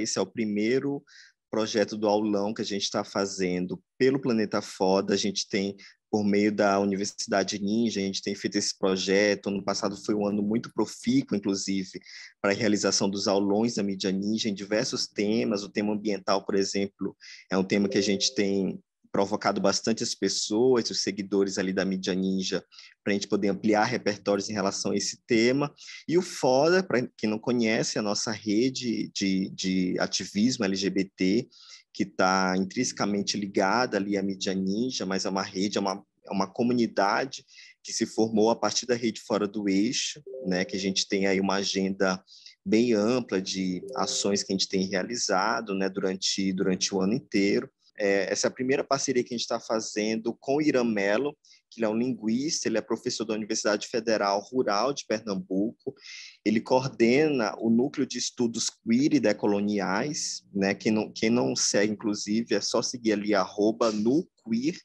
Esse é o primeiro projeto do aulão que a gente está fazendo pelo Planeta Foda. A gente tem por meio da Universidade Ninja, a gente tem feito esse projeto. Ano passado foi um ano muito profícuo, inclusive, para a realização dos aulões da mídia ninja em diversos temas. O tema ambiental, por exemplo, é um tema que a gente tem provocado bastante as pessoas, os seguidores ali da mídia ninja, para a gente poder ampliar repertórios em relação a esse tema. E o Fora, para quem não conhece, a nossa rede de, de ativismo LGBT, que está intrinsecamente ligada ali à mídia ninja, mas é uma rede, é uma, é uma comunidade que se formou a partir da rede Fora do Eixo, né, que a gente tem aí uma agenda bem ampla de ações que a gente tem realizado né, durante, durante o ano inteiro. É, essa é a primeira parceria que a gente está fazendo com o Irã Melo, que ele é um linguista, ele é professor da Universidade Federal Rural de Pernambuco, ele coordena o Núcleo de Estudos Queer e Decoloniais, né? quem, não, quem não segue, inclusive, é só seguir ali, arroba no queer,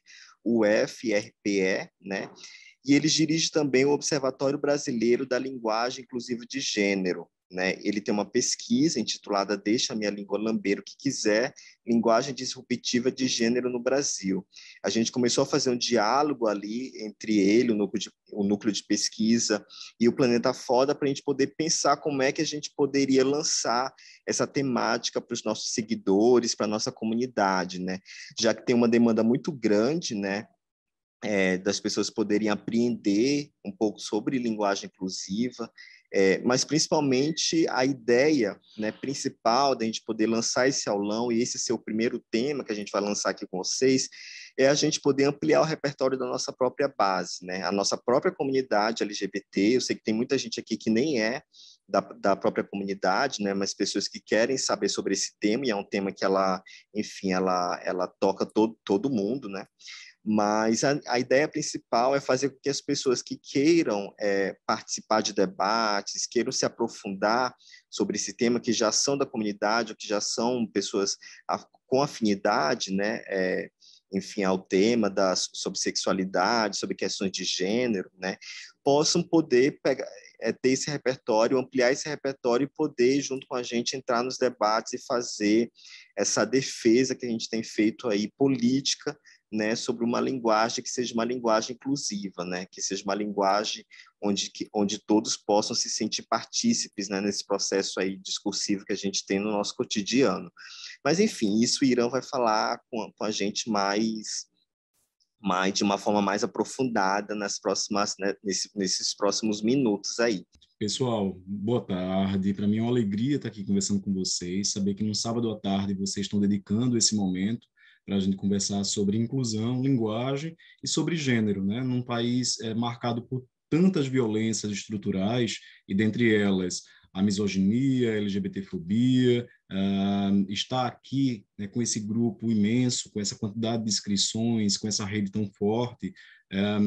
UFRPE, né? E ele dirige também o Observatório Brasileiro da Linguagem Inclusiva de Gênero, né? Ele tem uma pesquisa intitulada Deixa a minha língua lamber o que quiser, linguagem disruptiva de gênero no Brasil. A gente começou a fazer um diálogo ali entre ele, o núcleo de, o núcleo de pesquisa e o Planeta Foda para a gente poder pensar como é que a gente poderia lançar essa temática para os nossos seguidores, para nossa comunidade, né? Já que tem uma demanda muito grande, né? É, das pessoas poderem aprender um pouco sobre linguagem inclusiva é, mas principalmente a ideia né, principal da gente poder lançar esse aulão e esse ser o primeiro tema que a gente vai lançar aqui com vocês é a gente poder ampliar o repertório da nossa própria base, né? A nossa própria comunidade LGBT. Eu sei que tem muita gente aqui que nem é da, da, própria comunidade, né, mas pessoas que querem saber sobre esse tema, e é um tema que ela, enfim, ela, ela toca todo, todo mundo, né, mas a, a ideia principal é fazer com que as pessoas que queiram é, participar de debates, queiram se aprofundar sobre esse tema, que já são da comunidade, ou que já são pessoas a, com afinidade, né, é, enfim, ao tema das, sobre sexualidade, sobre questões de gênero, né, possam poder pegar, é, ter esse repertório, ampliar esse repertório e poder, junto com a gente, entrar nos debates e fazer essa defesa que a gente tem feito aí política né, sobre uma linguagem que seja uma linguagem inclusiva, né, que seja uma linguagem onde, que, onde todos possam se sentir partícipes né, nesse processo aí discursivo que a gente tem no nosso cotidiano. Mas, enfim, isso o Irã vai falar com, com a gente mais mais de uma forma mais aprofundada nas próximas né, nesse, nesses próximos minutos aí. Pessoal, boa tarde. Para mim é uma alegria estar aqui conversando com vocês, saber que no sábado à tarde vocês estão dedicando esse momento para a gente conversar sobre inclusão, linguagem e sobre gênero, né? Num país é, marcado por tantas violências estruturais e dentre elas a misoginia, a LGBTfobia, uh, ah, está aqui né, com esse grupo imenso, com essa quantidade de inscrições, com essa rede tão forte, eh, é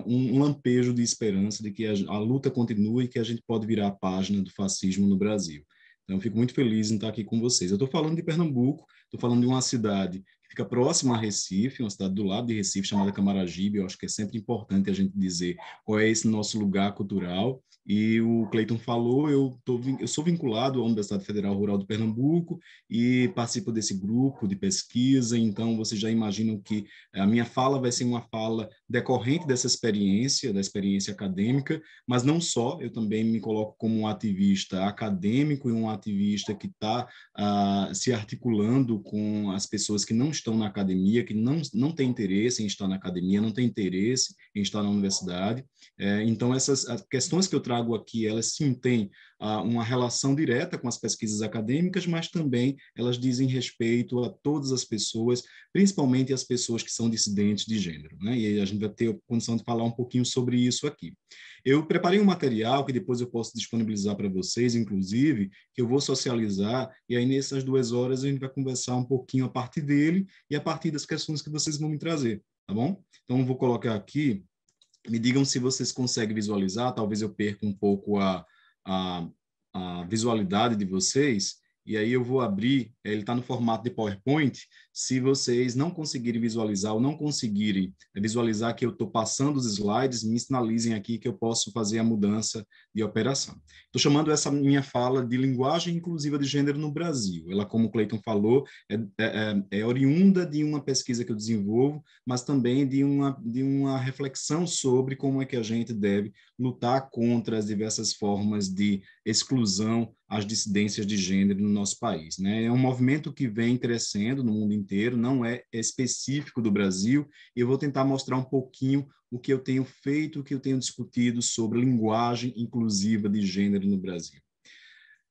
um, é um lampejo de esperança de que a, a luta continue e que a gente pode virar a página do fascismo no Brasil. Então, fico muito feliz em estar aqui com vocês. Eu estou falando de Pernambuco, estou falando de uma cidade fica próximo a Recife, uma cidade do lado de Recife chamada Camaragibe. Eu acho que é sempre importante a gente dizer qual é esse nosso lugar cultural. E o Cleiton falou, eu, tô, eu sou vinculado à Universidade Federal Rural do Pernambuco e participo desse grupo de pesquisa, então vocês já imaginam que a minha fala vai ser uma fala decorrente dessa experiência, da experiência acadêmica, mas não só, eu também me coloco como um ativista acadêmico e um ativista que está ah, se articulando com as pessoas que não estão na academia, que não, não têm interesse em estar na academia, não têm interesse em estar na universidade. É, então, essas questões que eu trago aqui, elas sim têm ah, uma relação direta com as pesquisas acadêmicas, mas também elas dizem respeito a todas as pessoas, principalmente as pessoas que são dissidentes de gênero. Né? E as gente vai ter a condição de falar um pouquinho sobre isso aqui. Eu preparei um material que depois eu posso disponibilizar para vocês, inclusive, que eu vou socializar, e aí nessas duas horas a gente vai conversar um pouquinho a partir dele e a partir das questões que vocês vão me trazer, tá bom? Então, eu vou colocar aqui, me digam se vocês conseguem visualizar, talvez eu perca um pouco a, a, a visualidade de vocês, e aí eu vou abrir, eh, ele está no formato de PowerPoint. Se vocês não conseguirem visualizar ou não conseguirem eh, visualizar que eu estou passando os slides, me sinalizem aqui que eu posso fazer a mudança de operação. Estou chamando essa minha fala de linguagem inclusiva de gênero no Brasil. Ela, como o Cleiton falou, é, é, é, é oriunda de uma pesquisa que eu desenvolvo, mas também de uma, de uma reflexão sobre como é que a gente deve lutar contra as diversas formas de exclusão às dissidências de gênero no nosso país. Né? É um movimento que vem crescendo no mundo inteiro, não é específico do Brasil. Eu vou tentar mostrar um pouquinho o que eu tenho feito, o que eu tenho discutido sobre linguagem inclusiva de gênero no Brasil.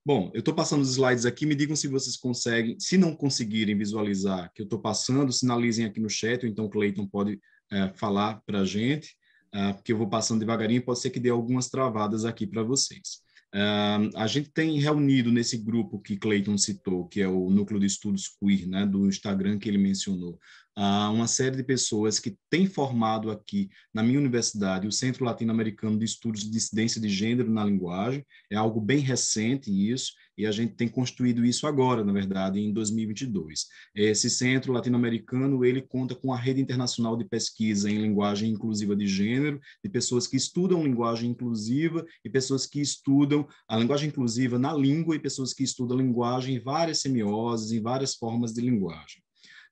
Bom, eu estou passando os slides aqui, me digam se vocês conseguem, se não conseguirem visualizar que eu estou passando, sinalizem aqui no chat, ou então o Cleiton pode é, falar para a gente, é, porque eu vou passando devagarinho, pode ser que dê algumas travadas aqui para vocês. Uh, a gente tem reunido nesse grupo que Clayton citou, que é o Núcleo de Estudos Queer, né, do Instagram que ele mencionou, uh, uma série de pessoas que têm formado aqui na minha universidade o Centro Latino-Americano de Estudos de Dissidência de Gênero na Linguagem, é algo bem recente isso, e a gente tem construído isso agora, na verdade, em 2022. Esse centro latino-americano, ele conta com a rede internacional de pesquisa em linguagem inclusiva de gênero, de pessoas que estudam linguagem inclusiva e pessoas que estudam a linguagem inclusiva na língua e pessoas que estudam linguagem em várias semioses, em várias formas de linguagem.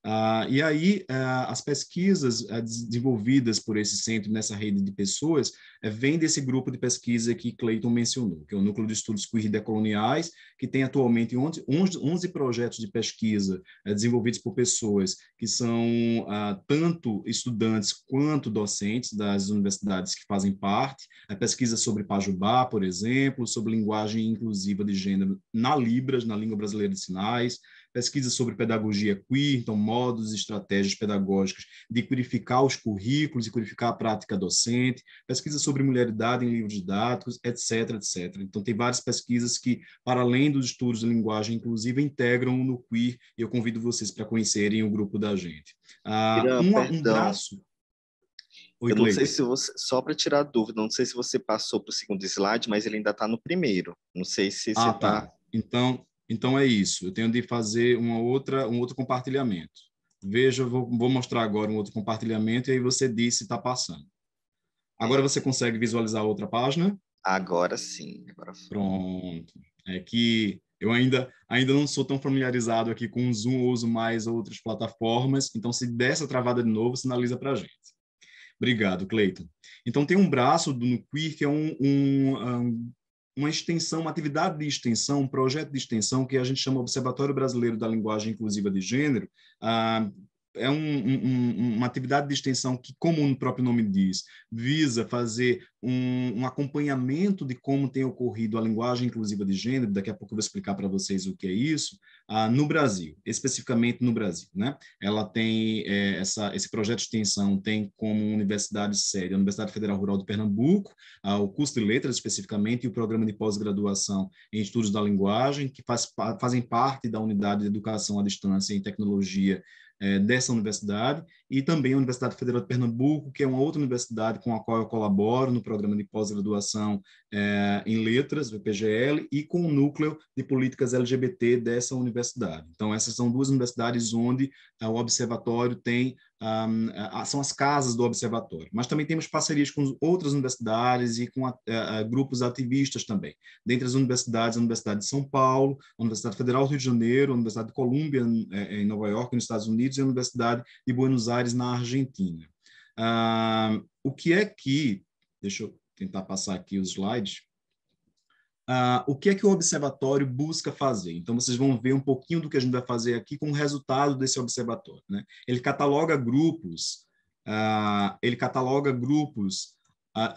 Ah, e aí, eh, as pesquisas eh, desenvolvidas por esse centro nessa rede de pessoas eh, vêm desse grupo de pesquisa que Clayton mencionou, que é o Núcleo de Estudos Queer Decoloniais, que tem atualmente 11, 11 projetos de pesquisa eh, desenvolvidos por pessoas que são ah, tanto estudantes quanto docentes das universidades que fazem parte, a pesquisa sobre Pajubá, por exemplo, sobre linguagem inclusiva de gênero na Libras, na Língua Brasileira de Sinais, pesquisas sobre pedagogia queer, então modos e estratégias pedagógicas de purificar os currículos e purificar a prática docente, pesquisas sobre mulheridade em livros didáticos, etc, etc. Então tem várias pesquisas que, para além dos estudos de linguagem inclusive integram no queer, e eu convido vocês para conhecerem o grupo da gente. Ah, um, um braço... Oi, eu não sei se você, só para tirar dúvida, não sei se você passou para o segundo slide, mas ele ainda está no primeiro. Não sei se você está. Ah, tá. Então, então é isso. Eu tenho de fazer uma outra, um outro compartilhamento. Veja, vou, vou mostrar agora um outro compartilhamento e aí você diz se está passando. Agora você consegue visualizar a outra página? Agora sim. Agora sim. Pronto. É que eu ainda, ainda não sou tão familiarizado aqui com o Zoom, uso mais outras plataformas. Então, se der essa travada de novo, sinaliza para a gente. Obrigado, Cleiton. Então, tem um braço do, no que é um, um, um uma extensão, uma atividade de extensão, um projeto de extensão que a gente chama Observatório Brasileiro da Linguagem Inclusiva de Gênero, ah, é um, um, uma atividade de extensão que, como o próprio nome diz, visa fazer um, um, acompanhamento de como tem ocorrido a linguagem inclusiva de gênero. Daqui a pouco eu vou explicar para vocês o que é isso ah, no Brasil, especificamente no Brasil, né? Ela tem é, essa, esse projeto de extensão tem como universidade sede a Universidade Federal Rural de Pernambuco, ah, o curso de letras especificamente e o programa de pós-graduação em estudos da linguagem que faz, fazem parte da unidade de educação à distância em tecnologia é, dessa universidade e também a Universidade Federal de Pernambuco, que é uma outra universidade com a qual eu colaboro no programa de pós-graduação eh, em letras, VPGL, e com o núcleo de políticas LGBT dessa universidade. Então, essas são duas universidades onde eh, o observatório tem um, são as casas do observatório, mas também temos parcerias com outras universidades e com a, a, eh, grupos ativistas também. Dentre as universidades, a Universidade de São Paulo, a Universidade Federal do Rio de Janeiro, a Universidade de Colômbia em, em Nova York, nos Estados Unidos, e a Universidade de Buenos Aires militares na Argentina. Ah, o que é que, deixa eu tentar passar aqui os slides, ah, o que é que o observatório busca fazer? Então, vocês vão ver um pouquinho do que a gente vai fazer aqui com o resultado desse observatório. Né? Ele cataloga grupos, ah, ele cataloga grupos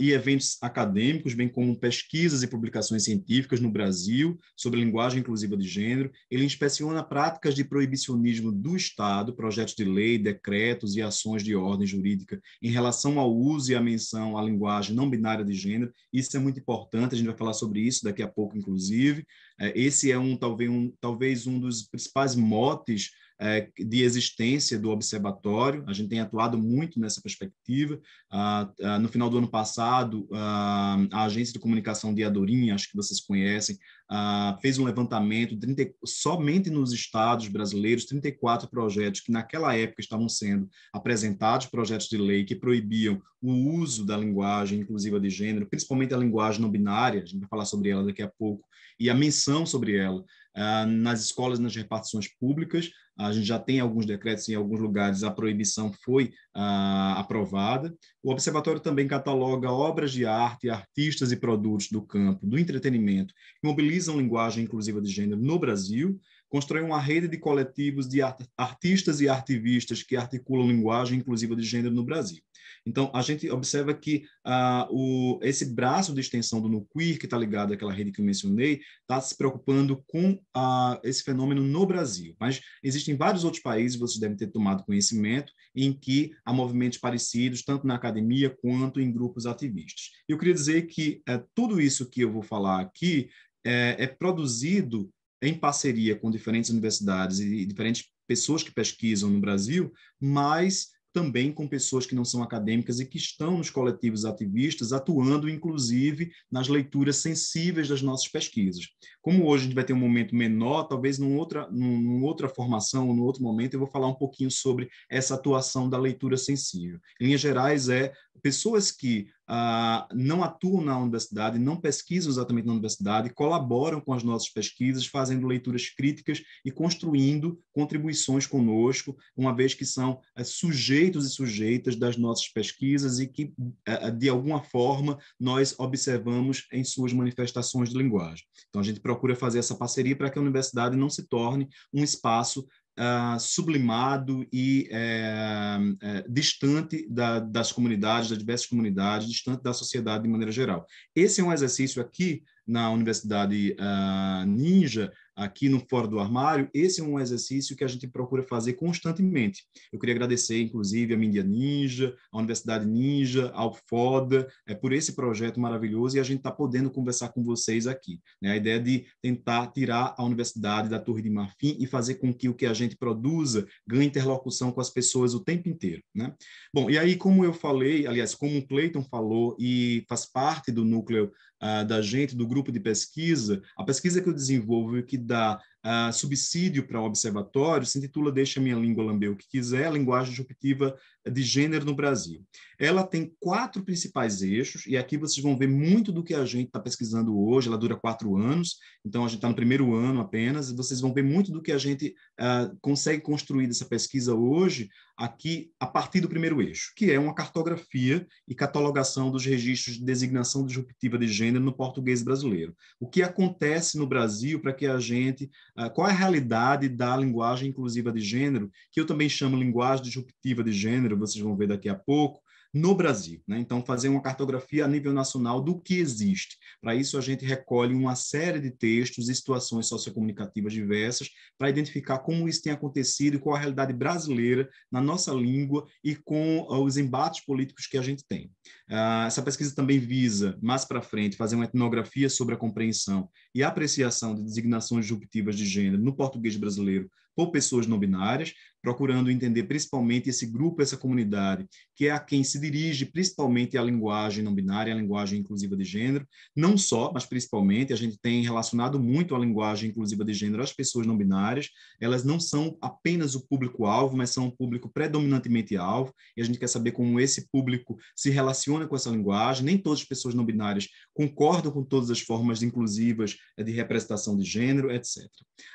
e eventos acadêmicos, bem como pesquisas e publicações científicas no Brasil sobre linguagem inclusiva de gênero. Ele inspeciona práticas de proibicionismo do Estado, projetos de lei, decretos e ações de ordem jurídica em relação ao uso e à menção à linguagem não binária de gênero. Isso é muito importante, a gente vai falar sobre isso daqui a pouco, inclusive. É, esse é um talvez um, talvez um dos principais motes é, de existência do observatório. A gente tem atuado muito nessa perspectiva. Ah, ah, no final do ano passado, ah, a agência de comunicação de Adorim, acho que vocês conhecem, ah, fez um levantamento 30, somente nos estados brasileiros, 34 projetos que naquela época estavam sendo apresentados, projetos de lei que proibiam o uso da linguagem inclusiva de gênero, principalmente a linguagem não binária, a gente vai falar sobre ela daqui a pouco, e a menção sobre ela ah, nas escolas e nas repartições públicas. A gente já tem alguns decretos em alguns lugares, a proibição foi ah, aprovada. O Observatório também cataloga obras de arte, artistas e produtos do campo do entretenimento, que mobilizam utilizam linguagem inclusiva de gênero no Brasil, constroem uma rede de coletivos de art artistas e ativistas que articulam linguagem inclusiva de gênero no Brasil. Então, a gente observa que ah, o, esse braço de extensão do NUQUIR, que está ligado àquela rede que eu mencionei, está se preocupando com ah, esse fenômeno no Brasil. Mas existem vários outros países, vocês devem ter tomado conhecimento, em que há movimentos parecidos, tanto na academia quanto em grupos ativistas. Eu queria dizer que eh, tudo isso que eu vou falar aqui é, é produzido em parceria com diferentes universidades e diferentes pessoas que pesquisam no Brasil, mas também com pessoas que não são acadêmicas e que estão nos coletivos ativistas, atuando inclusive nas leituras sensíveis das nossas pesquisas. Como hoje a gente vai ter um momento menor, talvez numa outra, formação outra formação, num outro momento, eu vou falar um pouquinho sobre essa atuação da leitura sensível. Em linhas gerais, é pessoas que ah, não atuam na universidade, não pesquisam exatamente na universidade, colaboram com as nossas pesquisas, fazendo leituras críticas e construindo contribuições conosco, uma vez que são eh, sujeitos e sujeitas das nossas pesquisas e que, eh, eh, de alguma forma, nós observamos em suas manifestações de linguagem. Então, a gente procura fazer essa parceria para que a universidade não se torne um espaço uh, sublimado e uh, distante da, das comunidades, das diversas comunidades, distante da sociedade de maneira geral. Esse é um exercício aqui na Universidade ah, Ninja, aqui no Fora do Armário, esse é um exercício que a gente procura fazer constantemente. Eu queria agradecer, inclusive, a Mídia Ninja, a Universidade Ninja, ao FODA, é, por esse projeto maravilhoso e a gente está podendo conversar com vocês aqui. Né? A ideia de tentar tirar a universidade da Torre de Marfim e fazer com que o que a gente produza ganhe interlocução com as pessoas o tempo inteiro. Né? Bom, e aí, como eu falei, aliás, como o Cleiton falou e faz parte do núcleo uh, da gente, do grupo de pesquisa, a pesquisa que eu desenvolvo e que dá uh, subsídio para o observatório se intitula Deixa Minha Língua Lamber o que quiser, linguagem disruptiva de gênero no Brasil. Ela tem quatro principais eixos, e aqui vocês vão ver muito do que a gente está pesquisando hoje. Ela dura quatro anos, então a gente está no primeiro ano apenas, e vocês vão ver muito do que a gente uh, consegue construir dessa pesquisa hoje, aqui, a partir do primeiro eixo, que é uma cartografia e catalogação dos registros de designação disruptiva de gênero no português brasileiro. O que acontece no Brasil para que a gente. Uh, qual é a realidade da linguagem inclusiva de gênero, que eu também chamo linguagem disruptiva de gênero vocês vão ver daqui a pouco, no Brasil. Né? Então, fazer uma cartografia a nível nacional do que existe. Para isso, a gente recolhe uma série de textos e situações sociocomunicativas diversas para identificar como isso tem acontecido e qual a realidade brasileira na nossa língua e com ah, os embates políticos que a gente tem. Uh, essa pesquisa também visa, mais para frente, fazer uma etnografia sobre a compreensão e apreciação de designações disruptivas de gênero no português brasileiro por pessoas não binárias, procurando entender principalmente esse grupo, essa comunidade, que é a quem se dirige principalmente a linguagem não binária, a linguagem inclusiva de gênero, não só, mas principalmente, a gente tem relacionado muito a linguagem inclusiva de gênero às pessoas não binárias, elas não são apenas o público-alvo, mas são um público predominantemente alvo, e a gente quer saber como esse público se relaciona com essa linguagem, nem todas as pessoas não binárias concordam com todas as formas inclusivas de representação de gênero, etc.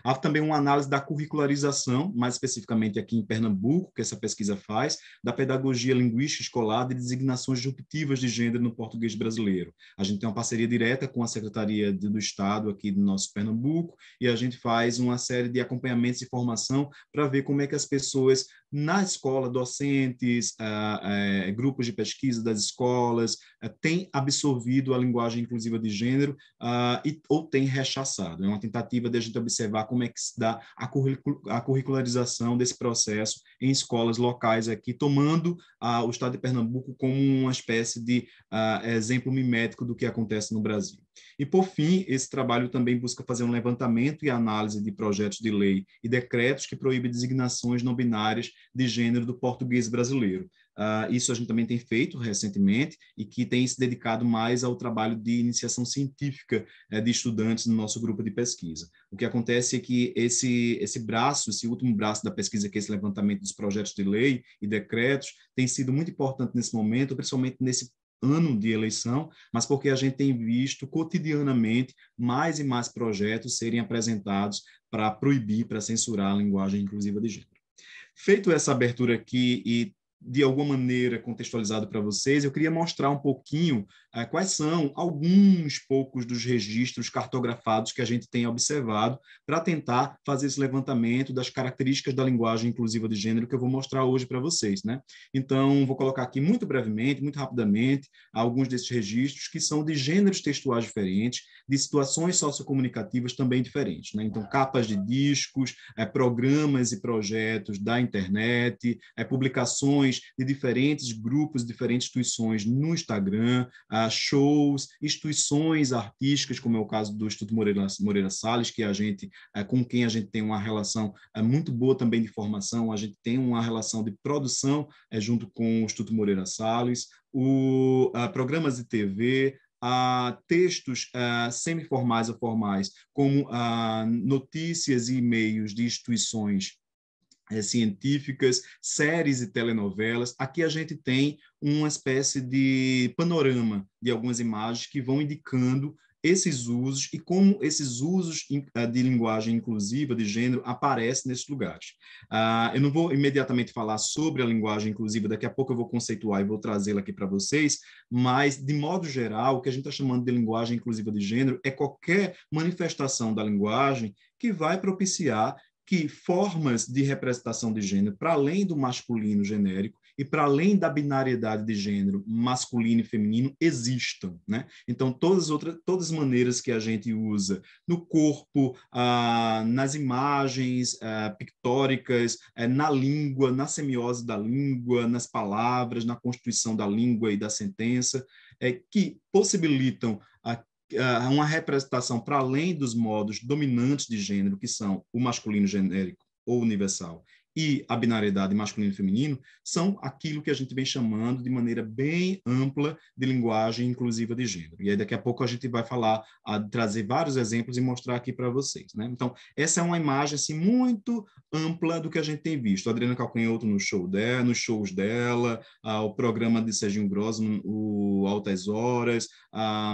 Há também uma análise da curricularização, mais especificamente aqui em Pernambuco, que essa pesquisa faz, da pedagogia linguística escolar de designações disruptivas de gênero no português brasileiro. A gente tem uma parceria direta com a Secretaria do Estado aqui do nosso Pernambuco e a gente faz uma série de acompanhamentos e formação para ver como é que as pessoas na escola, docentes, uh, uh, grupos de pesquisa das escolas, eh, tem absorvido a linguagem inclusiva de gênero uh, e, ou tem rechaçado. É uma tentativa de a gente observar como é que se dá a, curricul a curricularização desse processo em escolas locais aqui, tomando uh, o estado de Pernambuco como uma espécie de uh, exemplo mimético do que acontece no Brasil. E, por fim, esse trabalho também busca fazer um levantamento e análise de projetos de lei e decretos que proíbem designações não binárias de gênero do português brasileiro. Uh, isso a gente também tem feito recentemente e que tem se dedicado mais ao trabalho de iniciação científica uh, de estudantes no nosso grupo de pesquisa. O que acontece é que esse, esse braço, esse último braço da pesquisa, que é esse levantamento dos projetos de lei e decretos, tem sido muito importante nesse momento, principalmente nesse ano de eleição, mas porque a gente tem visto cotidianamente mais e mais projetos serem apresentados para proibir, para censurar a linguagem inclusiva de gênero. Feito essa abertura aqui e de alguma maneira contextualizado para vocês, eu queria mostrar um pouquinho ah, quais são alguns poucos dos registros cartografados que a gente tem observado para tentar fazer esse levantamento das características da linguagem inclusiva de gênero que eu vou mostrar hoje para vocês. Né? Então, vou colocar aqui muito brevemente, muito rapidamente, alguns desses registros que são de gêneros textuais diferentes, de situações sociocomunicativas também diferentes. Né? Então, capas de discos, é, programas e projetos da internet, é, publicações de diferentes grupos, diferentes instituições no Instagram, é, shows, instituições artísticas, como é o caso do Instituto Moreira, Moreira Salles, que a gente, é, com quem a gente tem uma relação é, muito boa também de formação, a gente tem uma relação de produção é, junto com o Instituto Moreira Salles, o, programas de TV, a textos uh, semiformais ou formais, como uh, notícias e e-mails de instituições eh, científicas, séries e telenovelas. Aqui a gente tem uma espécie de panorama de algumas imagens que vão indicando esses usos e como esses usos eh, de linguagem inclusiva, de gênero, aparecem nesses lugares. Uh, eu não vou imediatamente falar sobre a linguagem inclusiva, daqui a pouco eu vou conceituar e vou trazê-la aqui para vocês, mas, de modo geral, o que a gente está chamando de linguagem inclusiva de gênero é qualquer manifestação da linguagem que vai propiciar que formas de representação de gênero, para além do masculino genérico e para além da binariedade de gênero masculino e feminino, existam. Né? Então, todas as, outras, todas as maneiras que a gente usa no corpo, ah, nas imagens ah, pictóricas, ah, na língua, na semiose da língua, nas palavras, na constituição da língua e da sentença, é, que possibilitam ah, uma representação para além dos modos dominantes de gênero, que são o masculino genérico ou universal e a binariedade masculino e feminino são aquilo que a gente vem chamando de maneira bem ampla de linguagem inclusiva de gênero. E aí daqui a pouco a gente vai falar, a trazer vários exemplos e mostrar aqui para vocês. Né? Então, essa é uma imagem assim, muito ampla do que a gente tem visto. A Adriana Calcanhoto no show dela, nos shows dela, ah, o programa de Serginho Grosso, o Altas Horas, ah,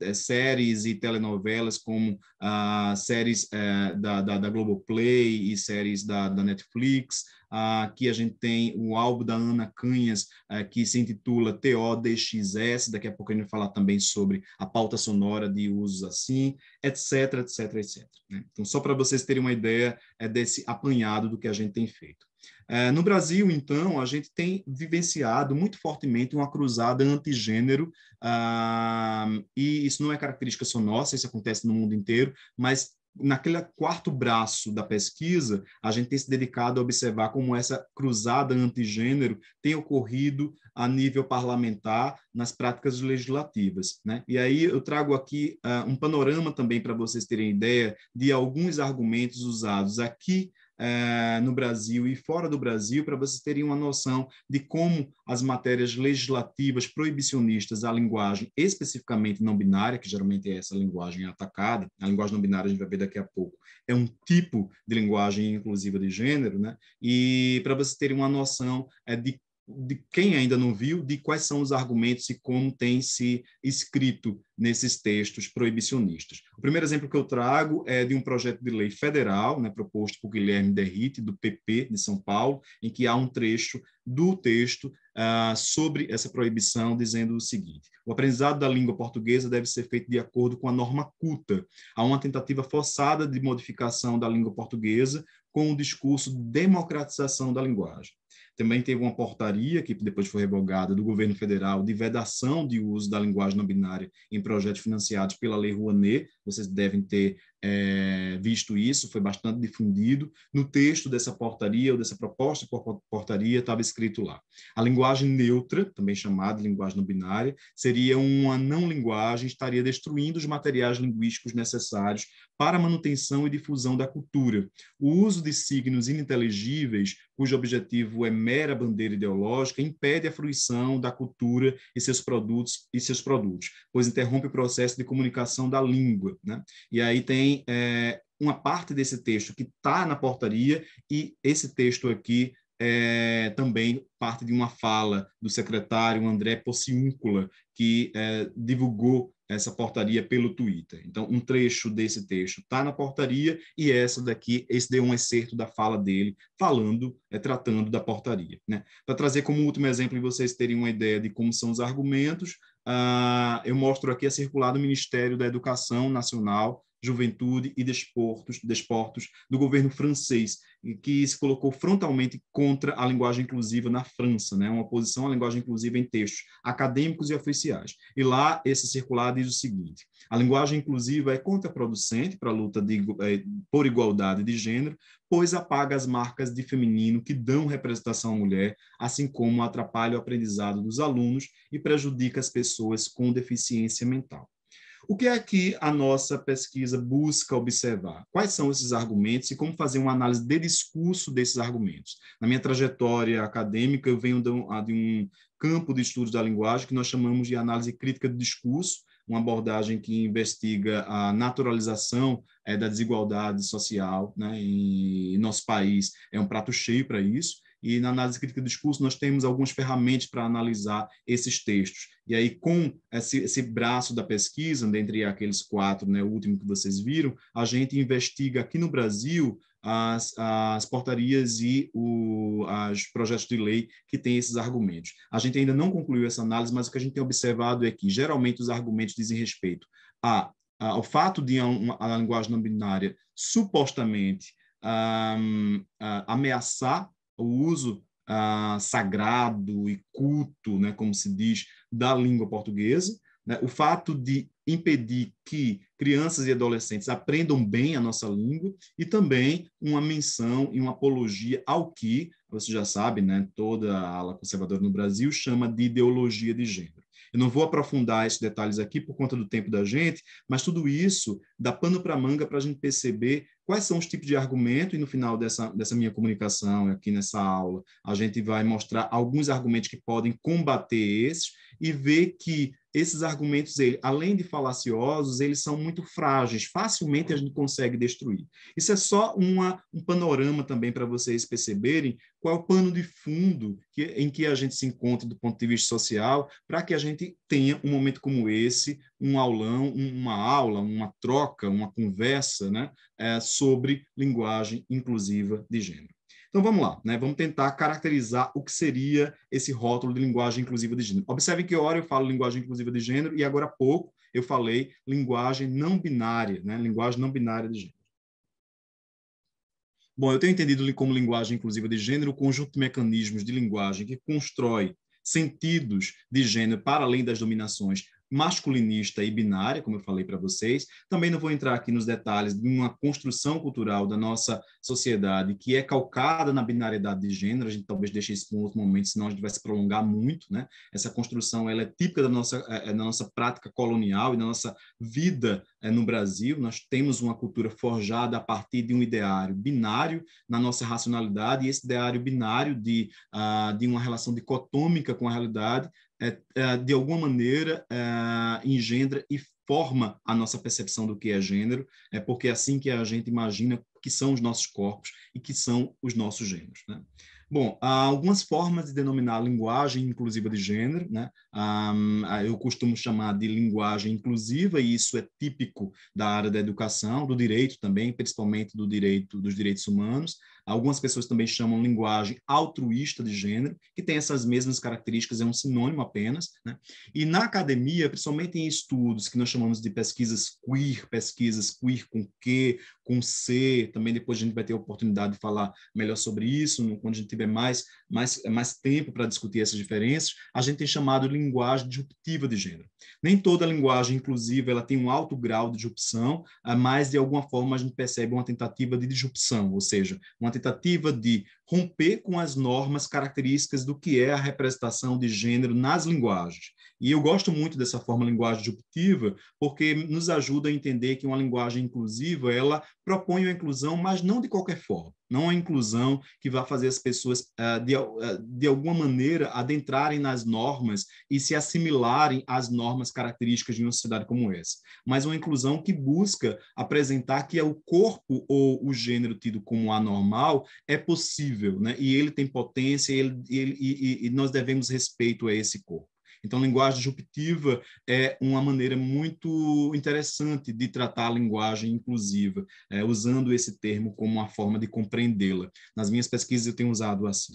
é, é, séries e telenovelas como ah, séries é, da, da, da Globoplay e séries da, da Netflix, Netflix. Aqui a gente tem o álbum da Ana Canhas, eh, que se intitula TODXS. Daqui a pouco a gente vai falar também sobre a pauta sonora de usos assim, etc, etc, etc. Então, só para vocês terem uma ideia é desse apanhado do que a gente tem feito. Eh, no Brasil, então, a gente tem vivenciado muito fortemente uma cruzada antigênero, ah, e isso não é característica só nossa, isso acontece no mundo inteiro, mas naquele quarto braço da pesquisa, a gente tem se dedicado a observar como essa cruzada antigênero tem ocorrido a nível parlamentar nas práticas legislativas. Né? E aí eu trago aqui uh, um panorama também para vocês terem ideia de alguns argumentos usados aqui eh, no Brasil e fora do Brasil, para vocês terem uma noção de como as matérias legislativas proibicionistas à linguagem especificamente não binária, que geralmente é essa linguagem atacada, a linguagem não binária a gente vai ver daqui a pouco, é um tipo de linguagem inclusiva de gênero, né? e para vocês terem uma noção eh, de de quem ainda não viu, de quais são os argumentos e como tem se escrito nesses textos proibicionistas. O primeiro exemplo que eu trago é de um projeto de lei federal, né, proposto por Guilherme Derrite, do PP de São Paulo, em que há um trecho do texto ah, sobre essa proibição, dizendo o seguinte: o aprendizado da língua portuguesa deve ser feito de acordo com a norma culta. Há uma tentativa forçada de modificação da língua portuguesa com o discurso de democratização da linguagem. Também teve uma portaria, que depois foi revogada, do governo federal, de vedação de uso da linguagem não binária em projetos financiados pela Lei Rouanet. Vocês devem ter é, visto isso, foi bastante difundido. No texto dessa portaria, ou dessa proposta por portaria, estava escrito lá. A linguagem neutra, também chamada linguagem não binária, seria uma não linguagem, estaria destruindo os materiais linguísticos necessários para a manutenção e difusão da cultura. O uso de signos ininteligíveis, cujo objetivo é mera bandeira ideológica, impede a fruição da cultura e seus produtos, e seus produtos pois interrompe o processo de comunicação da língua. Né? E aí tem é, uma parte desse texto que está na portaria e esse texto aqui é, também parte de uma fala do secretário André Possiúncula, que é, divulgou essa portaria pelo Twitter. Então, um trecho desse texto está na portaria e essa daqui, esse deu um excerto da fala dele, falando, é, tratando da portaria. Né? Para trazer como último exemplo e vocês terem uma ideia de como são os argumentos, ah, eu mostro aqui a circular do Ministério da Educação Nacional Juventude e Desportos, Desportos do governo francês, que se colocou frontalmente contra a linguagem inclusiva na França, né? uma oposição à linguagem inclusiva em textos acadêmicos e oficiais. E lá, esse circular diz o seguinte: a linguagem inclusiva é contraproducente para a luta de, eh, por igualdade de gênero, pois apaga as marcas de feminino que dão representação à mulher, assim como atrapalha o aprendizado dos alunos e prejudica as pessoas com deficiência mental. O que é que a nossa pesquisa busca observar? Quais são esses argumentos e como fazer uma análise de discurso desses argumentos? Na minha trajetória acadêmica, eu venho de um, campo de estudos da linguagem que nós chamamos de análise crítica de discurso, uma abordagem que investiga a naturalização é, da desigualdade social né, em nosso país. É um prato cheio para isso e na análise crítica do discurso nós temos algumas ferramentas para analisar esses textos. E aí, com esse, esse braço da pesquisa, dentre aqueles quatro, né, o último que vocês viram, a gente investiga aqui no Brasil as, as, portarias e os projetos de lei que têm esses argumentos. A gente ainda não concluiu essa análise, mas o que a gente tem observado é que, geralmente, os argumentos dizem respeito a, a, ao fato de a, a linguagem não binária supostamente um, ameaçar o uso ah, sagrado e culto, né, como se diz, da língua portuguesa, né, o fato de impedir que crianças e adolescentes aprendam bem a nossa língua e também uma menção e uma apologia ao que, você já sabe, né, toda a ala conservadora no Brasil chama de ideologia de gênero. Eu não vou aprofundar esses detalhes aqui por conta do tempo da gente, mas tudo isso dá pano para manga para a gente perceber quais são os tipos de argumento, e no final dessa, dessa minha comunicação, aqui nessa aula, a gente vai mostrar alguns argumentos que podem combater esses e ver que esses argumentos, além de falaciosos, eles são muito frágeis, facilmente a gente consegue destruir. Isso é só uma, um panorama também para vocês perceberem qual é o pano de fundo que, em que a gente se encontra do ponto de vista social, para que a gente tenha um momento como esse, um aulão, uma aula, uma troca, uma conversa né, é, sobre linguagem inclusiva de gênero. Então vamos lá, né? vamos tentar caracterizar o que seria esse rótulo de linguagem inclusiva de gênero. Observem que hora eu falo linguagem inclusiva de gênero e agora há pouco eu falei linguagem não binária, né? linguagem não binária de gênero. Bom, eu tenho entendido como linguagem inclusiva de gênero o conjunto de mecanismos de linguagem que constrói sentidos de gênero para além das dominações masculinista e binária, como eu falei para vocês. Também não vou entrar aqui nos detalhes de uma construção cultural da nossa sociedade que é calcada na binariedade de gênero. A gente talvez deixe isso para um outro momento, senão a gente vai se prolongar muito, né? Essa construção ela é típica da nossa é, é, da nossa prática colonial e da nossa vida é, no Brasil. Nós temos uma cultura forjada a partir de um ideário binário na nossa racionalidade e esse ideário binário de uh, de uma relação dicotômica com a realidade é, é, de alguma maneira, é, engendra e forma a nossa percepção do que é gênero, é porque é assim que a gente imagina que são os nossos corpos e que são os nossos gêneros. Né? Bom, há algumas formas de denominar linguagem inclusiva de gênero. Né? Um, ah, eu costumo chamar de linguagem inclusiva, e isso é típico da área da educação, do direito também, principalmente do direito dos direitos humanos. Algumas pessoas também chamam linguagem altruísta de gênero, que tem essas mesmas características, é um sinônimo apenas. Né? E na academia, principalmente em estudos que nós chamamos de pesquisas queer, pesquisas queer com Q, com C, também depois a gente vai ter a oportunidade de falar melhor sobre isso, quando a gente tiver mais, mais, mais tempo para discutir essas diferenças, a gente tem chamado linguagem disruptiva de gênero. Nem toda linguagem inclusiva ela tem um alto grau de disrupção, ah, mas de alguma forma a gente percebe uma tentativa de disrupção, ou seja, uma tentativa de romper com as normas características do que é a representação de gênero nas linguagens. E eu gosto muito dessa forma linguagem disruptiva, porque nos ajuda a entender que uma linguagem inclusiva, ela propõe a inclusão, mas não de qualquer forma. Não a inclusão que vai fazer as pessoas, eh, de, eh, de alguma maneira, adentrarem nas normas e se assimilarem às normas características de uma sociedade como essa. Mas uma inclusão que busca apresentar que é o corpo ou o gênero tido como anormal é possível, né? e ele tem potência e, ele, e, e, e nós devemos respeito a esse corpo. Então, linguagem disruptiva é uma maneira muito interessante de tratar a linguagem inclusiva, é, usando esse termo como uma forma de compreendê-la. Nas minhas pesquisas, eu tenho usado assim.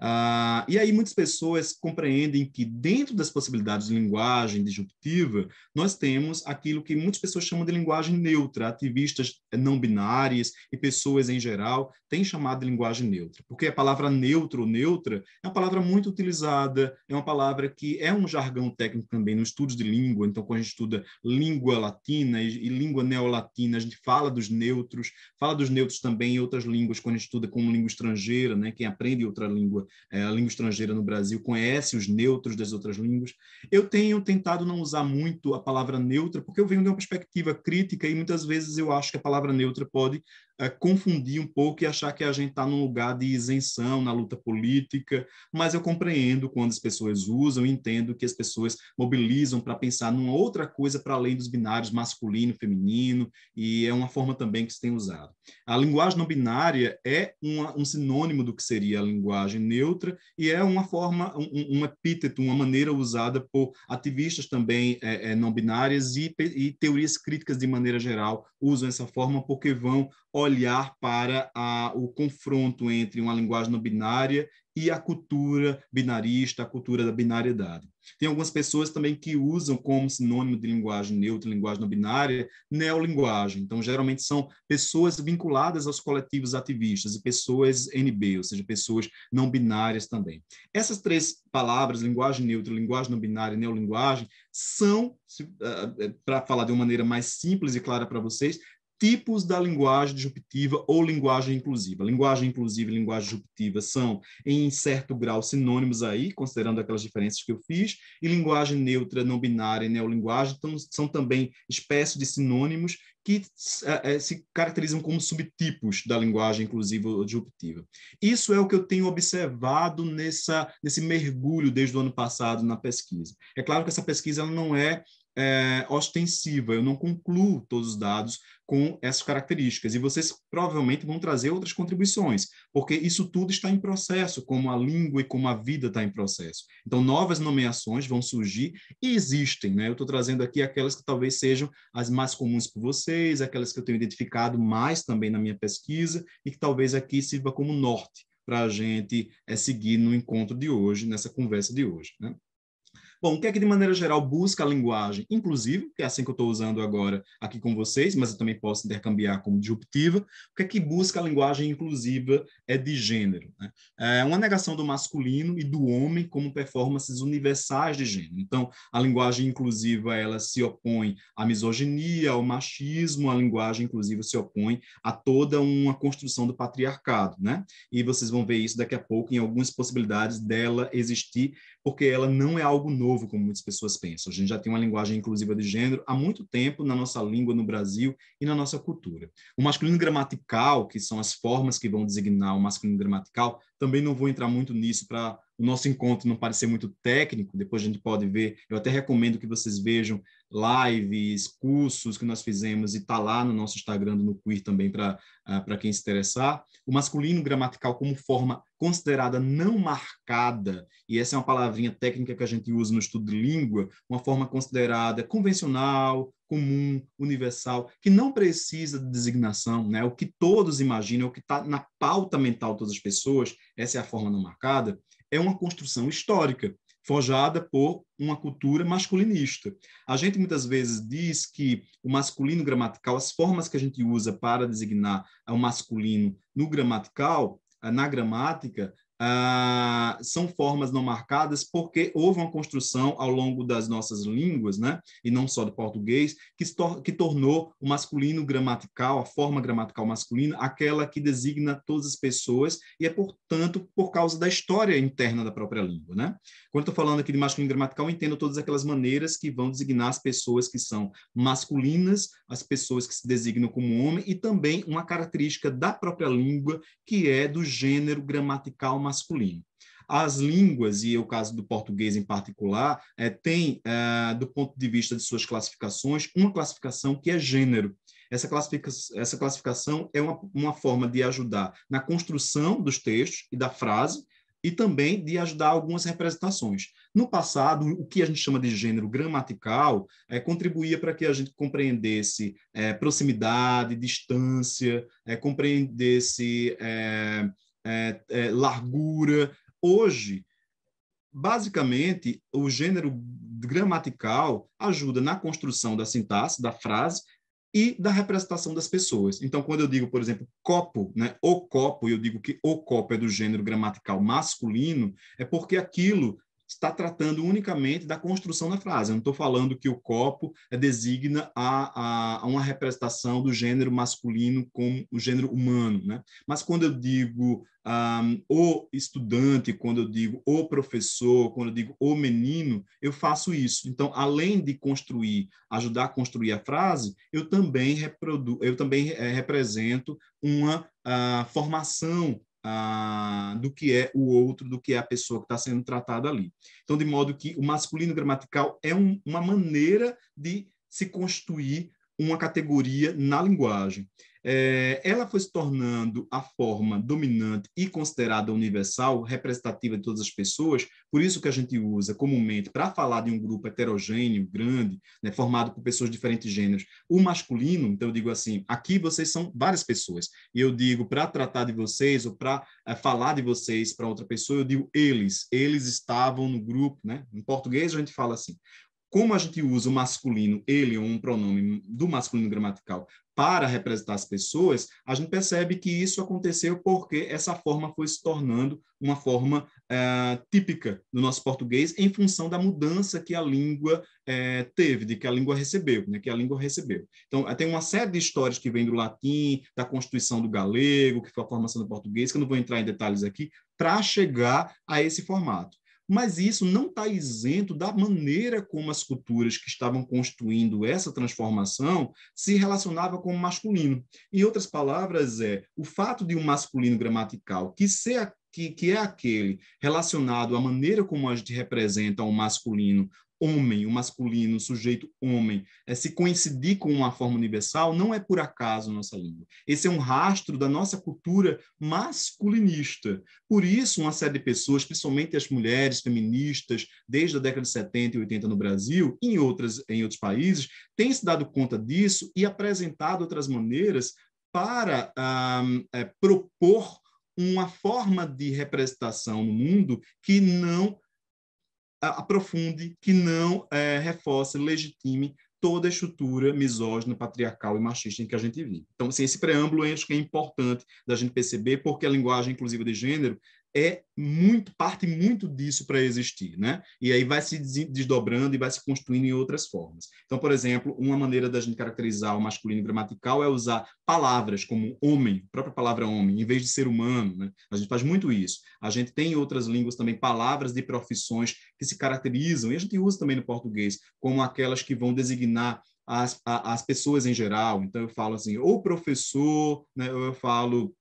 Ah, e aí muitas pessoas compreendem que dentro das possibilidades de linguagem disjuntiva nós temos aquilo que muitas pessoas chamam de linguagem neutra, ativistas não binárias e pessoas em geral têm chamado de linguagem neutra, porque a palavra neutro ou neutra é uma palavra muito utilizada, é uma palavra que é um jargão técnico também no estudo de língua, então quando a gente estuda língua latina e, e língua neolatina, a gente fala dos neutros, fala dos neutros também em outras línguas, quando a gente estuda como língua estrangeira, né, quem aprende outra língua língua, é, a língua estrangeira no Brasil, conhece os neutros das outras línguas. Eu tenho tentado não usar muito a palavra neutra, porque eu venho de uma perspectiva crítica e muitas vezes eu acho que a palavra neutra pode é, confundir um pouco e achar que a gente está num lugar de isenção na luta política, mas eu compreendo quando as pessoas usam, entendo que as pessoas mobilizam para pensar numa outra coisa para além dos binários masculino, feminino, e é uma forma também que se tem usado. A linguagem não binária é uma, um sinônimo do que seria a linguagem neutra e é uma forma, um, um epíteto, uma maneira usada por ativistas também é, é, não binárias e, e teorias críticas de maneira geral usam essa forma porque vão olhar para a, o confronto entre uma linguagem não binária e a cultura binarista, a cultura da binariedade. Tem algumas pessoas também que usam como sinônimo de linguagem neutra, linguagem não binária, neolinguagem. Então, geralmente são pessoas vinculadas aos coletivos ativistas e pessoas NB, ou seja, pessoas não binárias também. Essas três palavras, linguagem neutra, linguagem não binária e neolinguagem, são, ah, é, para falar de uma maneira mais simples e clara para vocês, tipos da linguagem disruptiva ou linguagem inclusiva. Linguagem inclusiva e linguagem disruptiva são, em certo grau, sinônimos aí, considerando aquelas diferenças que eu fiz, e linguagem neutra, não binária e neolinguagem então, são também espécies de sinônimos que é, é, se caracterizam como subtipos da linguagem inclusiva ou disruptiva. Isso é o que eu tenho observado nessa, nesse mergulho desde o ano passado na pesquisa. É claro que essa pesquisa ela não é é, ostensiva, eu não concluo todos os dados com essas características. E vocês provavelmente vão trazer outras contribuições, porque isso tudo está em processo, como a língua e como a vida está em processo. Então, novas nomeações vão surgir e existem. Né? Eu estou trazendo aqui aquelas que talvez sejam as mais comuns para vocês, aquelas que eu tenho identificado mais também na minha pesquisa e que talvez aqui sirva como norte para a gente é, seguir no encontro de hoje, nessa conversa de hoje. Né? Bom, o que é que de maneira geral busca a linguagem? Inclusive, que é assim que eu estou usando agora aqui com vocês, mas eu também posso intercambiar como disruptiva. O que é que busca a linguagem inclusiva é de gênero? Né? É uma negação do masculino e do homem como performances universais de gênero. Então, a linguagem inclusiva ela se opõe à misoginia, ao machismo. A linguagem inclusiva se opõe a toda uma construção do patriarcado, né? E vocês vão ver isso daqui a pouco em algumas possibilidades dela existir porque ela não é algo novo, como muitas pessoas pensam. A gente já tem uma linguagem inclusiva de gênero há muito tempo na nossa língua no Brasil e na nossa cultura. O masculino gramatical, que são as formas que vão designar o masculino gramatical, também não vou entrar muito nisso para o nosso encontro não parecer muito técnico, depois a gente pode ver, eu até recomendo que vocês vejam lives, cursos que nós fizemos e está lá no nosso Instagram, no Queer também, para ah, quem se interessar. O masculino gramatical como forma considerada não marcada, e essa é uma palavrinha técnica que a gente usa no estudo de língua, uma forma considerada convencional, comum, universal, que não precisa de designação, né? o que todos imaginam, o que está na pauta mental de todas as pessoas, essa é a forma não marcada, é uma construção histórica forjada por uma cultura masculinista. A gente muitas vezes diz que o masculino gramatical, as formas que a gente usa para designar o masculino no gramatical, na gramática, ah, são formas não marcadas porque houve uma construção ao longo das nossas línguas, né, e não só do português, que, tor que tornou o masculino gramatical, a forma gramatical masculina, aquela que designa todas as pessoas e é, portanto, por causa da história interna da própria língua, né? Quando estou falando aqui de masculino gramatical, entendo todas aquelas maneiras que vão designar as pessoas que são masculinas, as pessoas que se designam como homem e também uma característica da própria língua que é do gênero gramatical masculino masculino. As línguas, e é o caso do português em particular, é, tem, é, do ponto de vista de suas classificações, uma classificação que é gênero. Essa classificação, essa classificação é uma, uma forma de ajudar na construção dos textos e da frase, e também de ajudar algumas representações. No passado, o que a gente chama de gênero gramatical é, contribuía para que a gente compreendesse é, proximidade, distância, é, compreendesse é, é, é, largura. Hoje, basicamente, o gênero gramatical ajuda na construção da sintaxe, da frase e da representação das pessoas. Então, quando eu digo, por exemplo, copo, né, o copo, e eu digo que o copo é do gênero gramatical masculino, é porque aquilo está tratando unicamente da construção da frase. Eu não estou falando que o copo é designa a, a, a, uma representação do gênero masculino como o gênero humano. Né? Mas quando eu digo um, o estudante, quando eu digo o professor, quando eu digo o menino, eu faço isso. Então, além de construir, ajudar a construir a frase, eu também, reprodu eu também é, represento uma a ah, formação do que é o outro, do que é a pessoa que está sendo tratada ali. Então, de modo que o masculino gramatical é um, uma maneira de se constituir uma categoria na linguagem é, ela foi se tornando a forma dominante e considerada universal, representativa de todas as pessoas, por isso que a gente usa comumente, para falar de um grupo heterogêneo, grande, né, formado por pessoas de diferentes gêneros, o masculino, então eu digo assim, aqui vocês são várias pessoas, e eu digo, para tratar de vocês, ou para é, eh, falar de vocês para outra pessoa, eu digo eles, eles estavam no grupo, né? em português a gente fala assim, como a gente usa o masculino, ele ou é um pronome do masculino gramatical para representar as pessoas, a gente percebe que isso aconteceu porque essa forma foi se tornando uma forma eh, típica do nosso português em função da mudança que a língua eh, teve, de que a língua recebeu, né, que a língua recebeu. Então, eh, tem uma série de histórias que vem do latim, da constituição do galego, que foi a formação do português, que eu não vou entrar em detalhes aqui, para chegar a esse formato. Mas isso não está isento da maneira como as culturas que estavam construindo essa transformação se relacionavam com o masculino. Em outras palavras, é o fato de um masculino gramatical que ser que, que, é aquele relacionado à maneira como a gente representa o um masculino homem, o masculino, o sujeito homem, é, se coincidir com uma forma universal, não é por acaso nossa língua. Esse é um rastro da nossa cultura masculinista. Por isso, uma série de pessoas, principalmente as mulheres feministas, desde a década de 70 e 80 no Brasil e em, outras, em outros países, têm se dado conta disso e apresentado outras maneiras para ah, é, propor uma forma de representação no mundo que não aprofunde, que não é, reforce, legitime toda a estrutura misógina, patriarcal e machista em que a gente vive. Então, assim, esse preâmbulo acho que é importante da gente perceber, porque a linguagem inclusiva de gênero é muito parte muito disso para existir, né? E aí vai se desdobrando e vai se construindo em outras formas. Então, por exemplo, uma maneira da gente caracterizar o masculino gramatical é usar palavras como homem, própria palavra homem, em vez de ser humano, né? A gente faz muito isso. A gente tem em outras línguas também palavras de profissões que se caracterizam, e a gente usa também no português, como aquelas que vão designar as, as pessoas em geral. Então, eu falo assim, ou professor, né? eu falo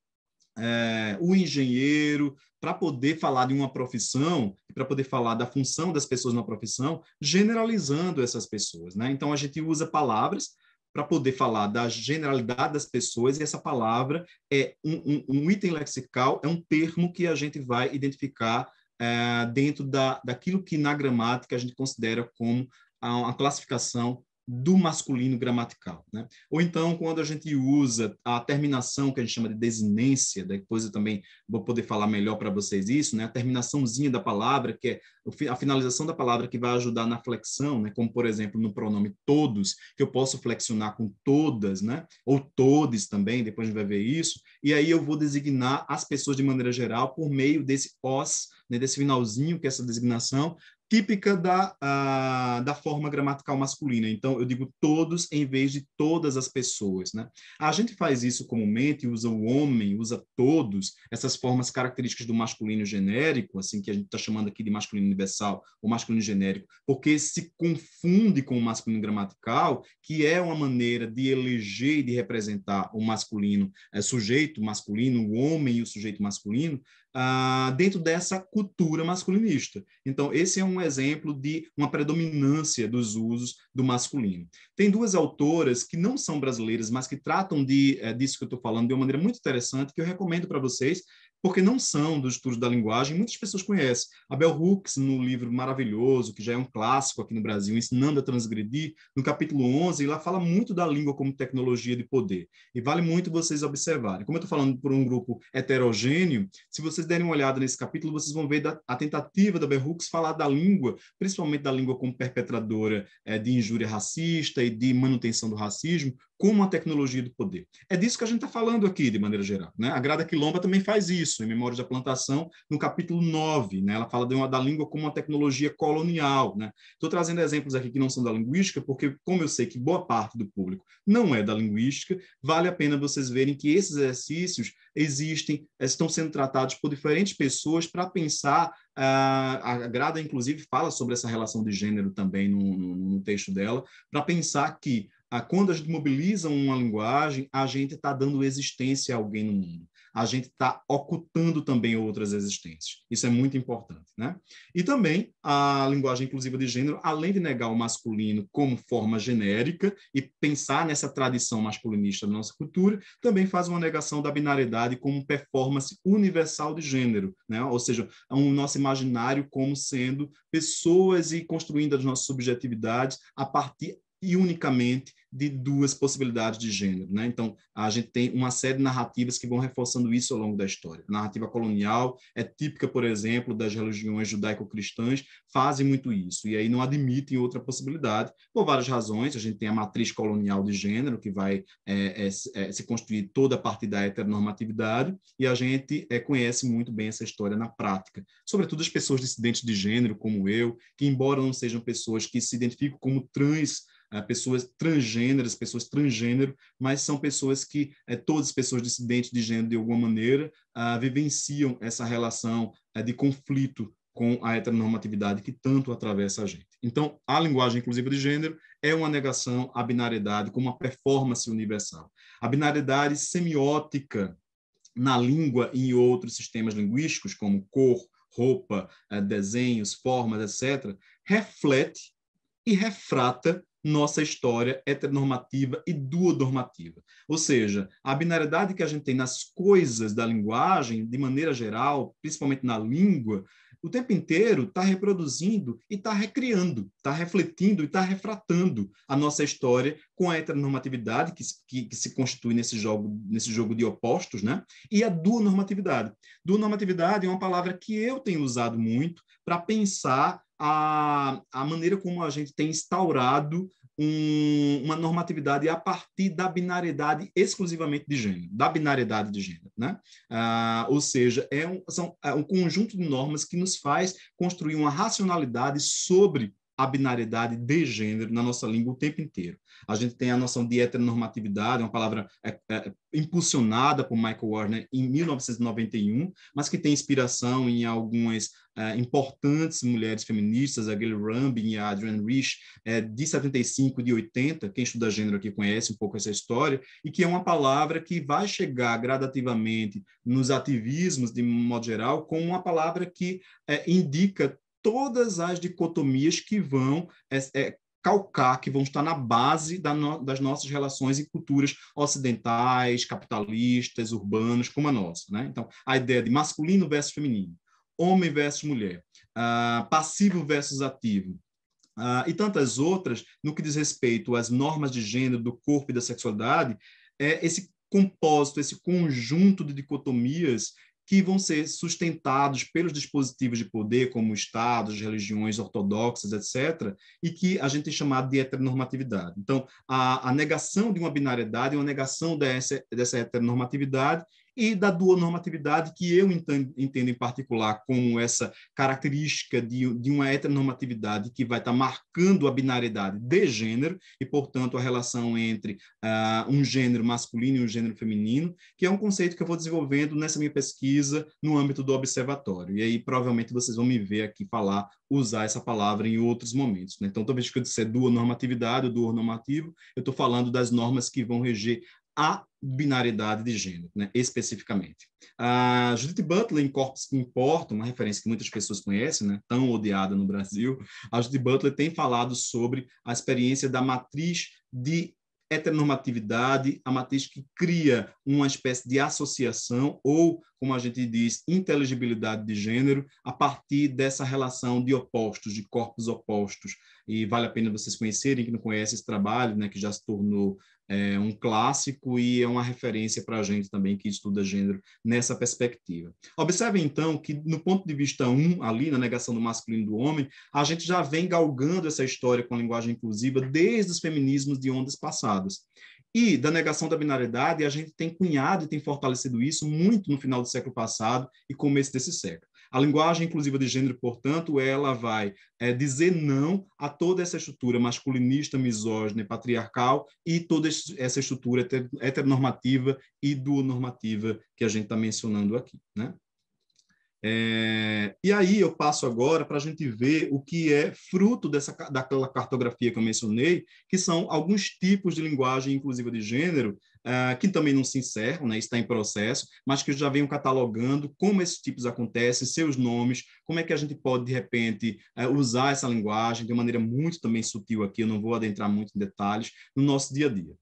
é, o engenheiro, para poder falar de uma profissão, para poder falar da função das pessoas na profissão, generalizando essas pessoas. Né? Então, a gente usa palavras para poder falar da generalidade das pessoas, e essa palavra é um, um, um item lexical, é um termo que a gente vai identificar é, dentro da, daquilo que na gramática a gente considera como a, a classificação do masculino gramatical. Né? Ou então, quando a gente usa a terminação que a gente chama de desinência, depois né? eu também vou poder falar melhor para vocês isso, né? a terminaçãozinha da palavra, que é a finalização da palavra que vai ajudar na flexão, né? como, por exemplo, no pronome todos, que eu posso flexionar com todas, né? ou todes também, depois a gente vai ver isso, e aí eu vou designar as pessoas de maneira geral por meio desse os, né? desse finalzinho, que é essa designação, típica da, uh, da forma gramatical masculina. Então, eu digo todos em vez de todas as pessoas. Né? A gente faz isso comumente, usa o homem, usa todos, essas formas características do masculino genérico, assim que a gente está chamando aqui de masculino universal ou masculino genérico, porque se confunde com o masculino gramatical, que é uma maneira de eleger e de representar o masculino é, sujeito masculino, o homem e o sujeito masculino, ah, dentro dessa cultura masculinista. Então, esse é um exemplo de uma predominância dos usos do masculino. Tem duas autoras que não são brasileiras, mas que tratam de, eh, disso que eu estou falando de uma maneira muito interessante, que eu recomendo para vocês, porque não são dos estudos da linguagem, muitas pessoas conhecem. a Bell Hooks, no livro maravilhoso, que já é um clássico aqui no Brasil, Ensinando a Transgredir, no capítulo 11, lá fala muito da língua como tecnologia de poder. E vale muito vocês observarem. Como eu estou falando por um grupo heterogêneo, se vocês derem uma olhada nesse capítulo, vocês vão ver da, a tentativa da Bell Hooks falar da língua, principalmente da língua como perpetradora é, de injúria racista e de manutenção do racismo, como a tecnologia do poder. É disso que a gente está falando aqui, de maneira geral. Né? A Grada Quilomba também faz isso disso, em Memórias da Plantação, no capítulo 9. Né? Ela fala de uma, da língua como uma tecnologia colonial. Estou né? trazendo exemplos aqui que não são da linguística, porque, como eu sei que boa parte do público não é da linguística, vale a pena vocês verem que esses exercícios existem, eh, estão sendo tratados por diferentes pessoas para pensar ah, a Grada, inclusive, fala sobre essa relação de gênero também no, no, no texto dela, para pensar que ah, quando a gente mobiliza uma linguagem, a gente está dando existência a alguém no mundo a gente está ocultando também outras existências. Isso é muito importante. Né? E também a linguagem inclusiva de gênero, além de negar o masculino como forma genérica e pensar nessa tradição masculinista da nossa cultura, também faz uma negação da binariedade como performance universal de gênero, né? ou seja, é o um nosso imaginário como sendo pessoas e construindo as nossas subjetividades a partir e unicamente de duas possibilidades de gênero. Né? Então, a gente tem uma série de narrativas que vão reforçando isso ao longo da história. A narrativa colonial é típica, por exemplo, das religiões judaico-cristãs, fazem muito isso, e aí não admitem outra possibilidade, por várias razões. A gente tem a matriz colonial de gênero, que vai é, é, é se construir toda a partir da heteronormatividade, e a gente é, conhece muito bem essa história na prática. Sobretudo as pessoas dissidentes de gênero, como eu, que, embora não sejam pessoas que se identificam como trans, pessoas transgêneras, pessoas transgênero, mas são pessoas que, é, todas as pessoas dissidentes de gênero, de alguma maneira, ah, vivenciam essa relação eh, de conflito com a heteronormatividade que tanto atravessa a gente. Então, a linguagem inclusiva de gênero é uma negação à binariedade como uma performance universal. A binariedade semiótica na língua e em outros sistemas linguísticos, como cor, roupa, eh, desenhos, formas, etc., reflete e refrata nossa história heteronormativa e duonormativa. Ou seja, a binariedade que a gente tem nas coisas da linguagem, de maneira geral, principalmente na língua, o tempo inteiro está reproduzindo e está recriando, está refletindo e está refratando a nossa história com a heteronormatividade que, que, que, se constitui nesse jogo, nesse jogo de opostos, né? e a duonormatividade. Duonormatividade é uma palavra que eu tenho usado muito para pensar a, a maneira como a gente tem instaurado um, uma normatividade a partir da binariedade exclusivamente de gênero, da binariedade de gênero, né? Ah, ou seja, é um, são, é um conjunto de normas que nos faz construir uma racionalidade sobre a binaridade de gênero na nossa língua o tempo inteiro. A gente tem a noção de heteronormatividade, uma palavra é, é, impulsionada por Michael Warner em 1991, mas que tem inspiração em algumas é, importantes mulheres feministas, a Gayle Rambin e a Adrienne Rich, é, de 75 de 80, quem estuda gênero aqui conhece um pouco essa história, e que é uma palavra que vai chegar gradativamente nos ativismos, de modo geral, como uma palavra que é, indica todas as dicotomias que vão é, é, calcar, que vão estar na base da no, das nossas relações e culturas ocidentais, capitalistas, urbanos, como a nossa. Né? Então, a ideia de masculino versus feminino, homem versus mulher, uh, passivo versus ativo, uh, e tantas outras, no que diz respeito às normas de gênero, do corpo e da sexualidade, é esse compósito, esse conjunto de dicotomias que vão ser sustentados pelos dispositivos de poder, como estados, religiões ortodoxas, etc., e que a gente tem chamado de heteronormatividade. Então, a, a negação de uma binariedade é uma negação dessa, dessa heteronormatividade e da duonormatividade, que eu entendo, em particular como essa característica de, de uma heteronormatividade que vai estar tá marcando a binariedade de gênero e, portanto, a relação entre uh, um gênero masculino e um gênero feminino, que é um conceito que eu vou desenvolvendo nessa minha pesquisa no âmbito do observatório. E aí, provavelmente, vocês vão me ver aqui falar, usar essa palavra em outros momentos. Né? Então, talvez que eu disser duonormatividade, duonormativo, eu estou falando das normas que vão reger à binaridade de gênero, né, especificamente. A Judith Butler, em Corpos que Importam, uma referência que muitas pessoas conhecem, né, tão odiada no Brasil, a Judith Butler tem falado sobre a experiência da matriz de heteronormatividade, a matriz que cria uma espécie de associação ou, como a gente diz, inteligibilidade de gênero a partir dessa relação de opostos, de corpos opostos. E vale a pena vocês conhecerem, que não conhece esse trabalho, né, que já se tornou é um clássico e é uma referência para a gente também que estuda gênero nessa perspectiva. Observe então que, no ponto de vista 1, um, ali na negação do masculino do homem, a gente já vem galgando essa história com a linguagem inclusiva desde os feminismos de ondas passadas. E da negação da binaridade, a gente tem cunhado e tem fortalecido isso muito no final do século passado e começo desse século. A linguagem inclusiva de gênero, portanto, ela vai é, dizer não a toda essa estrutura masculinista, misógina, patriarcal e toda essa estrutura heteronormativa e duonormativa que a gente está mencionando aqui, né? É, e aí eu passo agora para a gente ver o que é fruto dessa daquela cartografia que eu mencionei, que são alguns tipos de linguagem inclusiva de gênero ah, que também não se encerram, né, está em processo, mas que já venham catalogando como esses tipos acontecem, seus nomes, como é que a gente pode, de repente, uh, usar essa linguagem de uma maneira muito também sutil aqui, eu não vou adentrar muito em detalhes, no nosso dia a dia.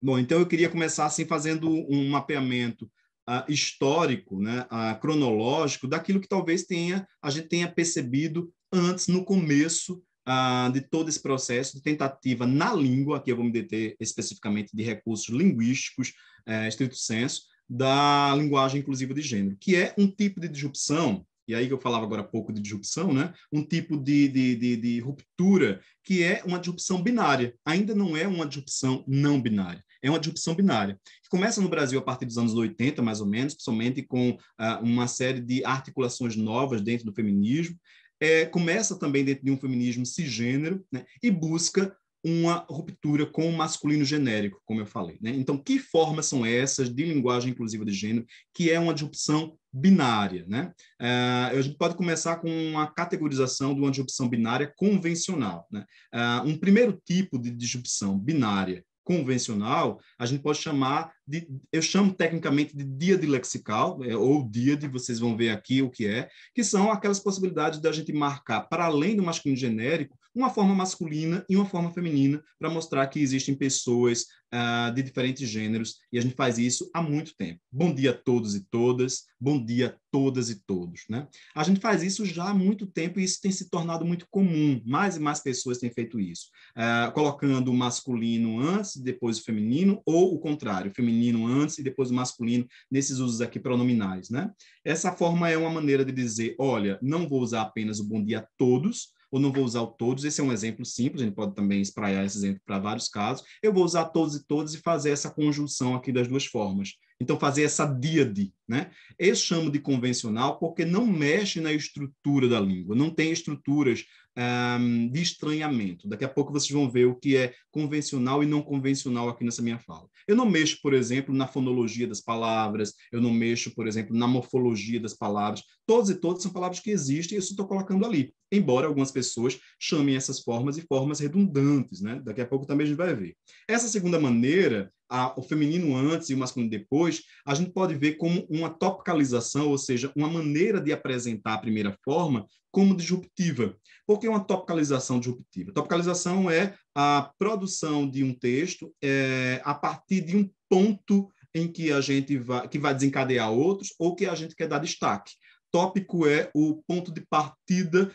Bom, então eu queria começar assim fazendo um mapeamento Uh, histórico, né, uh, cronológico, daquilo que talvez tenha a gente tenha percebido antes no começo ah, de todo esse processo de tentativa na língua, aqui eu vou me deter especificamente de recursos linguísticos, é, estrito senso, da linguagem inclusiva de gênero, que é um tipo de disrupção e aí que eu falava agora há pouco de disrupção, né? um tipo de, de, de, de, ruptura que é uma disrupção binária. Ainda não é uma disrupção não binária, é uma disrupção binária, que começa no Brasil a partir dos anos 80, mais ou menos, principalmente com ah, uma série de articulações novas dentro do feminismo, é, começa também dentro de um feminismo cisgênero né, e busca uma ruptura com o masculino genérico, como eu falei. Né? Então, que formas são essas de linguagem inclusiva de gênero, que é uma disrupção binária? Né? É, a gente pode começar com uma categorização de uma disrupção binária convencional. Né? É, um primeiro tipo de disrupção binária convencional, a gente pode chamar de, eu chamo tecnicamente de dia de lexical, é, ou dia de, vocês vão ver aqui o que é, que são aquelas possibilidades da gente marcar, para além do masculino genérico, uma forma masculina e uma forma feminina para mostrar que existem pessoas uh, de diferentes gêneros e a gente faz isso há muito tempo. Bom dia a todos e todas, bom dia a todas e todos, né? A gente faz isso já há muito tempo e isso tem se tornado muito comum. Mais e mais pessoas têm feito isso, uh, colocando o masculino antes e depois o feminino ou o contrário, o feminino antes e depois o masculino nesses usos aqui pronominais, né? Essa forma é uma maneira de dizer, olha, não vou usar apenas o bom dia a todos, ou não vou usar todos. Esse é um exemplo simples, a gente pode também espraiar esse exemplo para vários casos. Eu vou usar todos e todos e fazer essa conjunção aqui das duas formas. Então, fazer essa díade, né? Eu chamo de convencional porque não mexe na estrutura da língua, não tem estruturas um, de estranhamento. Daqui a pouco vocês vão ver o que é convencional e não convencional aqui nessa minha fala. Eu não mexo, por exemplo, na fonologia das palavras, eu não mexo, por exemplo, na morfologia das palavras. Todos e todas são palavras que existem e eu estou colocando ali. Embora algumas pessoas chamem essas formas de formas redundantes, né? Daqui a pouco também a gente vai ver. Essa segunda maneira a, o feminino antes e o masculino depois, a gente pode ver como uma topicalização, ou seja, uma maneira de apresentar a primeira forma como disruptiva. Por que uma topicalização disruptiva? Topicalização é a produção de um texto é, a partir de um ponto em que a gente vai, que vai desencadear outros ou que a gente quer dar destaque. Tópico é o ponto de partida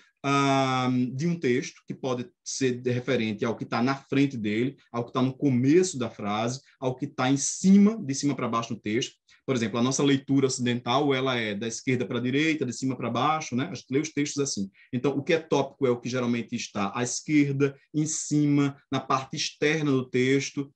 de um texto, que pode ser referente ao que está na frente dele, ao que está no começo da frase, ao que está em cima, de cima para baixo no texto. Por exemplo, a nossa leitura ocidental, ela é da esquerda para a direita, de cima para baixo, né? A gente lê os textos assim. Então, o que é tópico é o que geralmente está à esquerda, em cima, na parte externa do texto,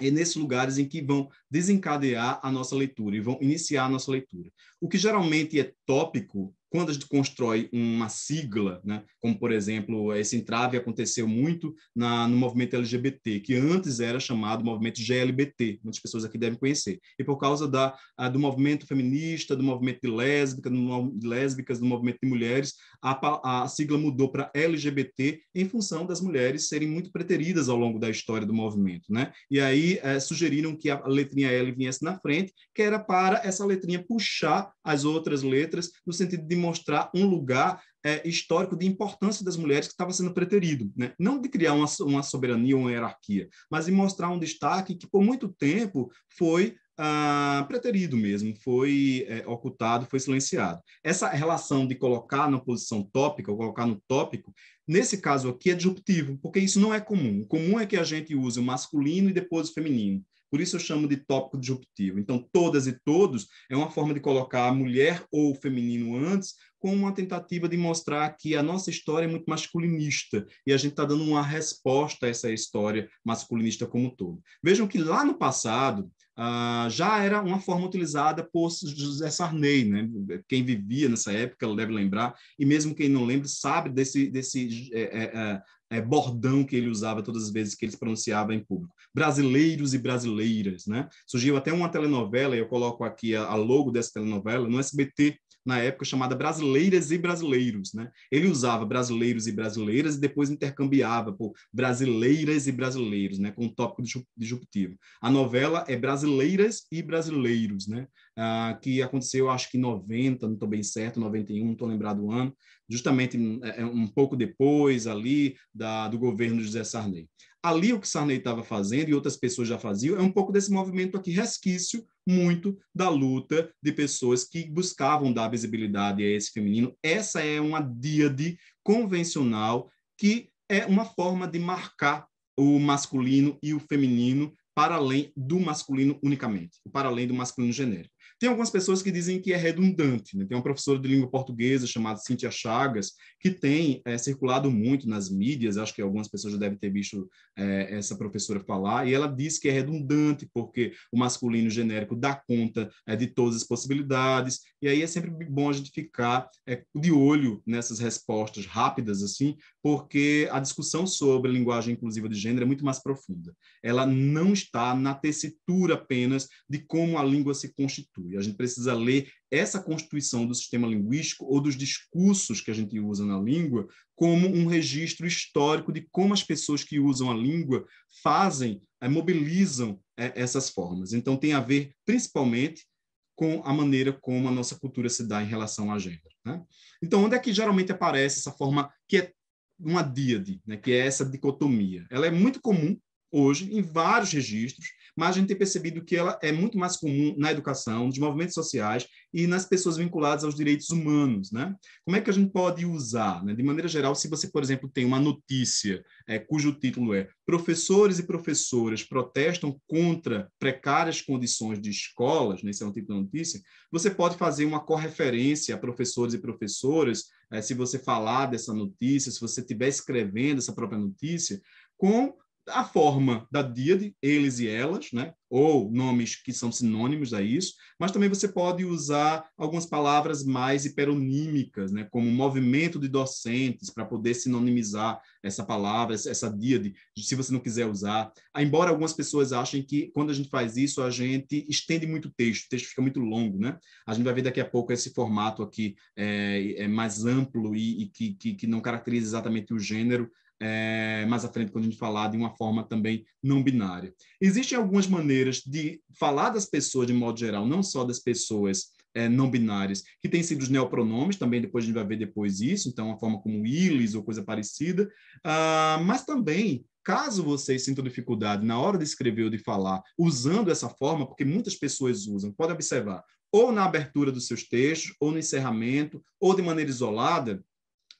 e nesses lugares em que vão desencadear a nossa leitura e vão iniciar a nossa leitura. O que geralmente é tópico quando a gente constrói uma sigla, né, como por exemplo, esse entrave aconteceu muito na, no movimento LGBT, que antes era chamado movimento GLBT, muitas pessoas aqui devem conhecer, e por causa da, a, do movimento feminista, do movimento de, lésbica, do, de lésbicas, do movimento de mulheres, a, a sigla mudou para LGBT em função das mulheres serem muito preteridas ao longo da história do movimento. Né? E aí é, sugeriram que a letrinha L viesse na frente, que era para essa letrinha puxar as outras letras no sentido de mostrar um lugar é, histórico de importância das mulheres que estava sendo preterido. Né? Não de criar uma, uma soberania ou uma hierarquia, mas de mostrar um destaque que, por muito tempo, foi ah, preterido mesmo, foi é, ocultado, foi silenciado. Essa relação de colocar na posição tópica, ou colocar no tópico, nesse caso aqui é disruptivo, porque isso não é comum. O comum é que a gente use o masculino e depois o feminino. Por isso eu chamo de tópico disruptivo. Então, todas e todos é uma forma de colocar a mulher ou o feminino antes, com uma tentativa de mostrar que a nossa história é muito masculinista e a gente está dando uma resposta a essa história masculinista como um todo. Vejam que lá no passado, ah, já era uma forma utilizada por José Sarney, né? Quem vivia nessa época deve lembrar, e mesmo quem não lembra sabe desse, desse é, é, é é, bordão que ele usava todas as vezes que ele se pronunciava em público. Brasileiros e brasileiras, né? Surgiu até uma telenovela, eu coloco aqui a, a logo dessa telenovela, no SBT, na época chamada Brasileiras e Brasileiros. Né? Ele usava brasileiros e brasileiras e depois intercambiava por brasileiras e brasileiros, né? com o tópico disruptivo. A novela é Brasileiras e Brasileiros, né? Ah, que aconteceu, acho que em 90, não estou bem certo, 91, não estou lembrado o ano, justamente é, é um, pouco depois ali da, do governo de José Sarney ali o que Sarney estava fazendo e outras pessoas já faziam é um pouco desse movimento aqui resquício muito da luta de pessoas que buscavam dar visibilidade a esse feminino. Essa é uma diade convencional que é uma forma de marcar o masculino e o feminino para além do masculino unicamente, para além do masculino genérico. Tem algumas pessoas que dizem que é redundante. Né? Tem uma professora de língua portuguesa chamada Cíntia Chagas, que tem é, circulado muito nas mídias, acho que algumas pessoas já devem ter visto é, essa professora falar, e ela diz que é redundante, porque o masculino genérico dá conta é, de todas as possibilidades, e aí é sempre bom a gente ficar de olho nessas respostas rápidas, assim, porque a discussão sobre a linguagem inclusiva de gênero é muito mais profunda. Ela não está na tessitura apenas de como a língua se constitui constitui. A gente precisa ler essa constituição do sistema linguístico ou dos discursos que a gente usa na língua como um registro histórico de como as pessoas que usam a língua fazem, é, mobilizam é, essas formas. Então, tem a ver principalmente com a maneira como a nossa cultura se dá em relação à gênero. Né? Então, onde é que geralmente aparece essa forma que é uma díade, né? que é essa dicotomia? Ela é muito comum hoje em vários registros, mas a gente tem percebido que ela é muito mais comum na educação, nos movimentos sociais e nas pessoas vinculadas aos direitos humanos. Né? Como é que a gente pode usar? Né? De maneira geral, se você, por exemplo, tem uma notícia é, cujo título é Professores e professoras protestam contra precárias condições de escolas, nesse né? esse é um título da notícia, você pode fazer uma correferência a professores e professoras, é, se você falar dessa notícia, se você estiver escrevendo essa própria notícia, com a forma da díade, eles e elas, né? ou nomes que são sinônimos a isso, mas também você pode usar algumas palavras mais hiperonímicas, né? como movimento de docentes, para poder sinonimizar essa palavra, essa díade, se você não quiser usar. Ah, embora algumas pessoas achem que quando a gente faz isso, a gente estende muito o texto, o texto fica muito longo. Né? A gente vai ver daqui a pouco esse formato aqui é, é mais amplo e, e que, que, que não caracteriza exatamente o gênero, é, mais à frente, quando a gente falar de uma forma também não binária. Existem algumas maneiras de falar das pessoas de modo geral, não só das pessoas é, não binárias, que têm sido os neopronomes, também depois a gente vai ver depois isso, então uma forma como eles ou coisa parecida, ah, mas também Caso vocês sintam dificuldade na hora de escrever ou de falar, usando essa forma, porque muitas pessoas usam, pode observar, ou na abertura dos seus textos, ou no encerramento, ou de maneira isolada,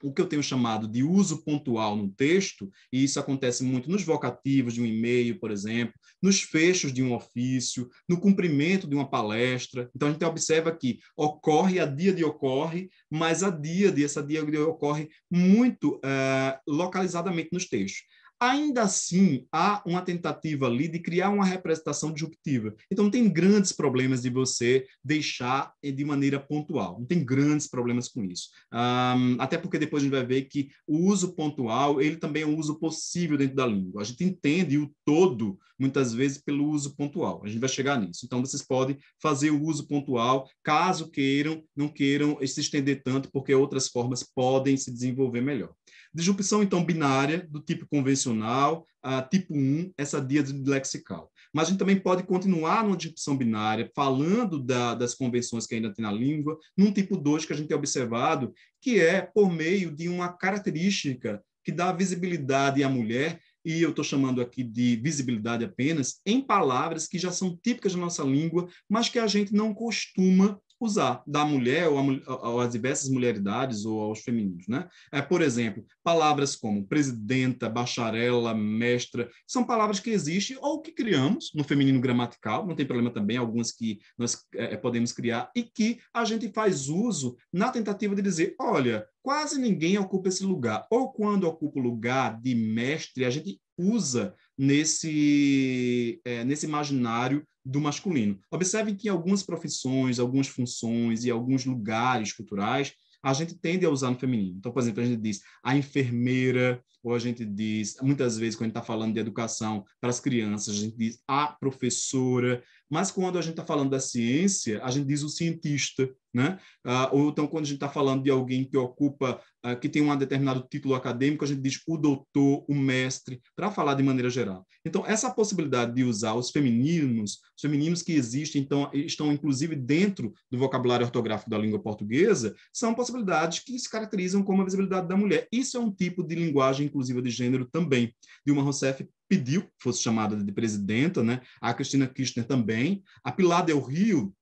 o que eu tenho chamado de uso pontual no texto, e isso acontece muito nos vocativos de um e-mail, por exemplo, nos fechos de um ofício, no cumprimento de uma palestra. Então, a gente observa que ocorre a dia de ocorre, mas a dia de essa dia de ocorre muito uh, localizadamente nos textos ainda assim há uma tentativa ali de criar uma representação disruptiva. Então, não tem grandes problemas de você deixar de maneira pontual, não tem grandes problemas com isso. Um, até porque depois a gente vai ver que o uso pontual, ele também é um uso possível dentro da língua. A gente entende o todo, muitas vezes, pelo uso pontual. A gente vai chegar nisso. Então, vocês podem fazer o uso pontual, caso queiram, não queiram se estender tanto, porque outras formas podem se desenvolver melhor. Disrupção, então, binária, do tipo convencional, a ah, tipo 1, essa diada lexical. Mas a gente também pode continuar numa disrupção binária, falando da, das convenções que ainda tem na língua, num tipo 2 que a gente tem observado, que é por meio de uma característica que dá visibilidade à mulher, e eu estou chamando aqui de visibilidade apenas, em palavras que já são típicas da nossa língua, mas que a gente não costuma usar da mulher ou, a, diversas mulheridades ou aos femininos, né? É, por exemplo, palavras como presidenta, bacharela, mestra, são palavras que existem ou que criamos no feminino gramatical, não tem problema também, algumas que nós é, é podemos criar e que a gente faz uso na tentativa de dizer, olha, Quase ninguém ocupa esse lugar. Ou quando ocupa o lugar de mestre, a gente usa nesse, é, nesse imaginário do masculino. Observe que em algumas profissões, algumas funções e alguns lugares culturais, a gente tende a usar no feminino. Então, por exemplo, a gente diz a enfermeira, ou a gente diz, muitas vezes, quando a gente está falando de educação para as crianças, a gente diz a professora. Mas quando a gente está falando da ciência, a gente diz o cientista, né? Ah, ou então quando a gente está falando de alguém que ocupa, ah, que tem um determinado título acadêmico, a gente diz o doutor, o mestre, para falar de maneira geral. Então essa possibilidade de usar os femininos, os femininos que existem, então estão inclusive dentro do vocabulário ortográfico da língua portuguesa, são possibilidades que se caracterizam como a visibilidade da mulher. Isso é um tipo de linguagem inclusiva de gênero também. Dilma Rousseff pediu que fosse chamada de presidenta, né? A Cristina Kirchner também. A Pilar Del Rio,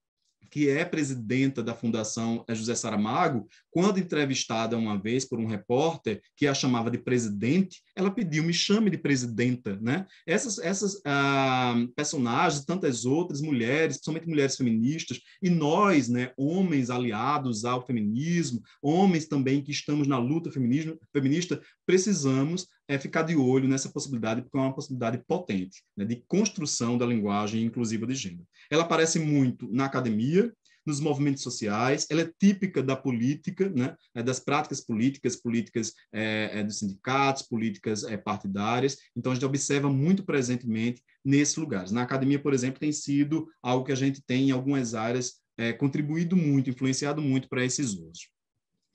que é presidenta da Fundação é José Saramago, quando entrevistada uma vez por um repórter que a chamava de presidente, ela pediu, me chame de presidenta, né? Essas, essas ah, personagens, tantas outras mulheres, principalmente mulheres feministas, e nós, né, homens aliados ao feminismo, homens também que estamos na luta feminismo, feminista, precisamos é, ficar de olho nessa possibilidade, porque é uma possibilidade potente né, de construção da linguagem inclusiva de gênero. Ela aparece muito na academia, nos movimentos sociais, ela é típica da política, né? né das práticas políticas, políticas é, dos sindicatos, políticas é, partidárias. Então, a gente observa muito presentemente nesses lugares. Na academia, por exemplo, tem sido algo que a gente tem em algumas áreas é, contribuído muito, influenciado muito para esses usos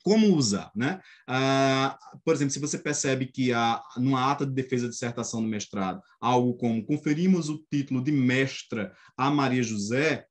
como usar, né? Ah, por exemplo, se você percebe que há, numa ata de defesa de dissertação do mestrado, algo como conferimos o título de mestra a Maria José,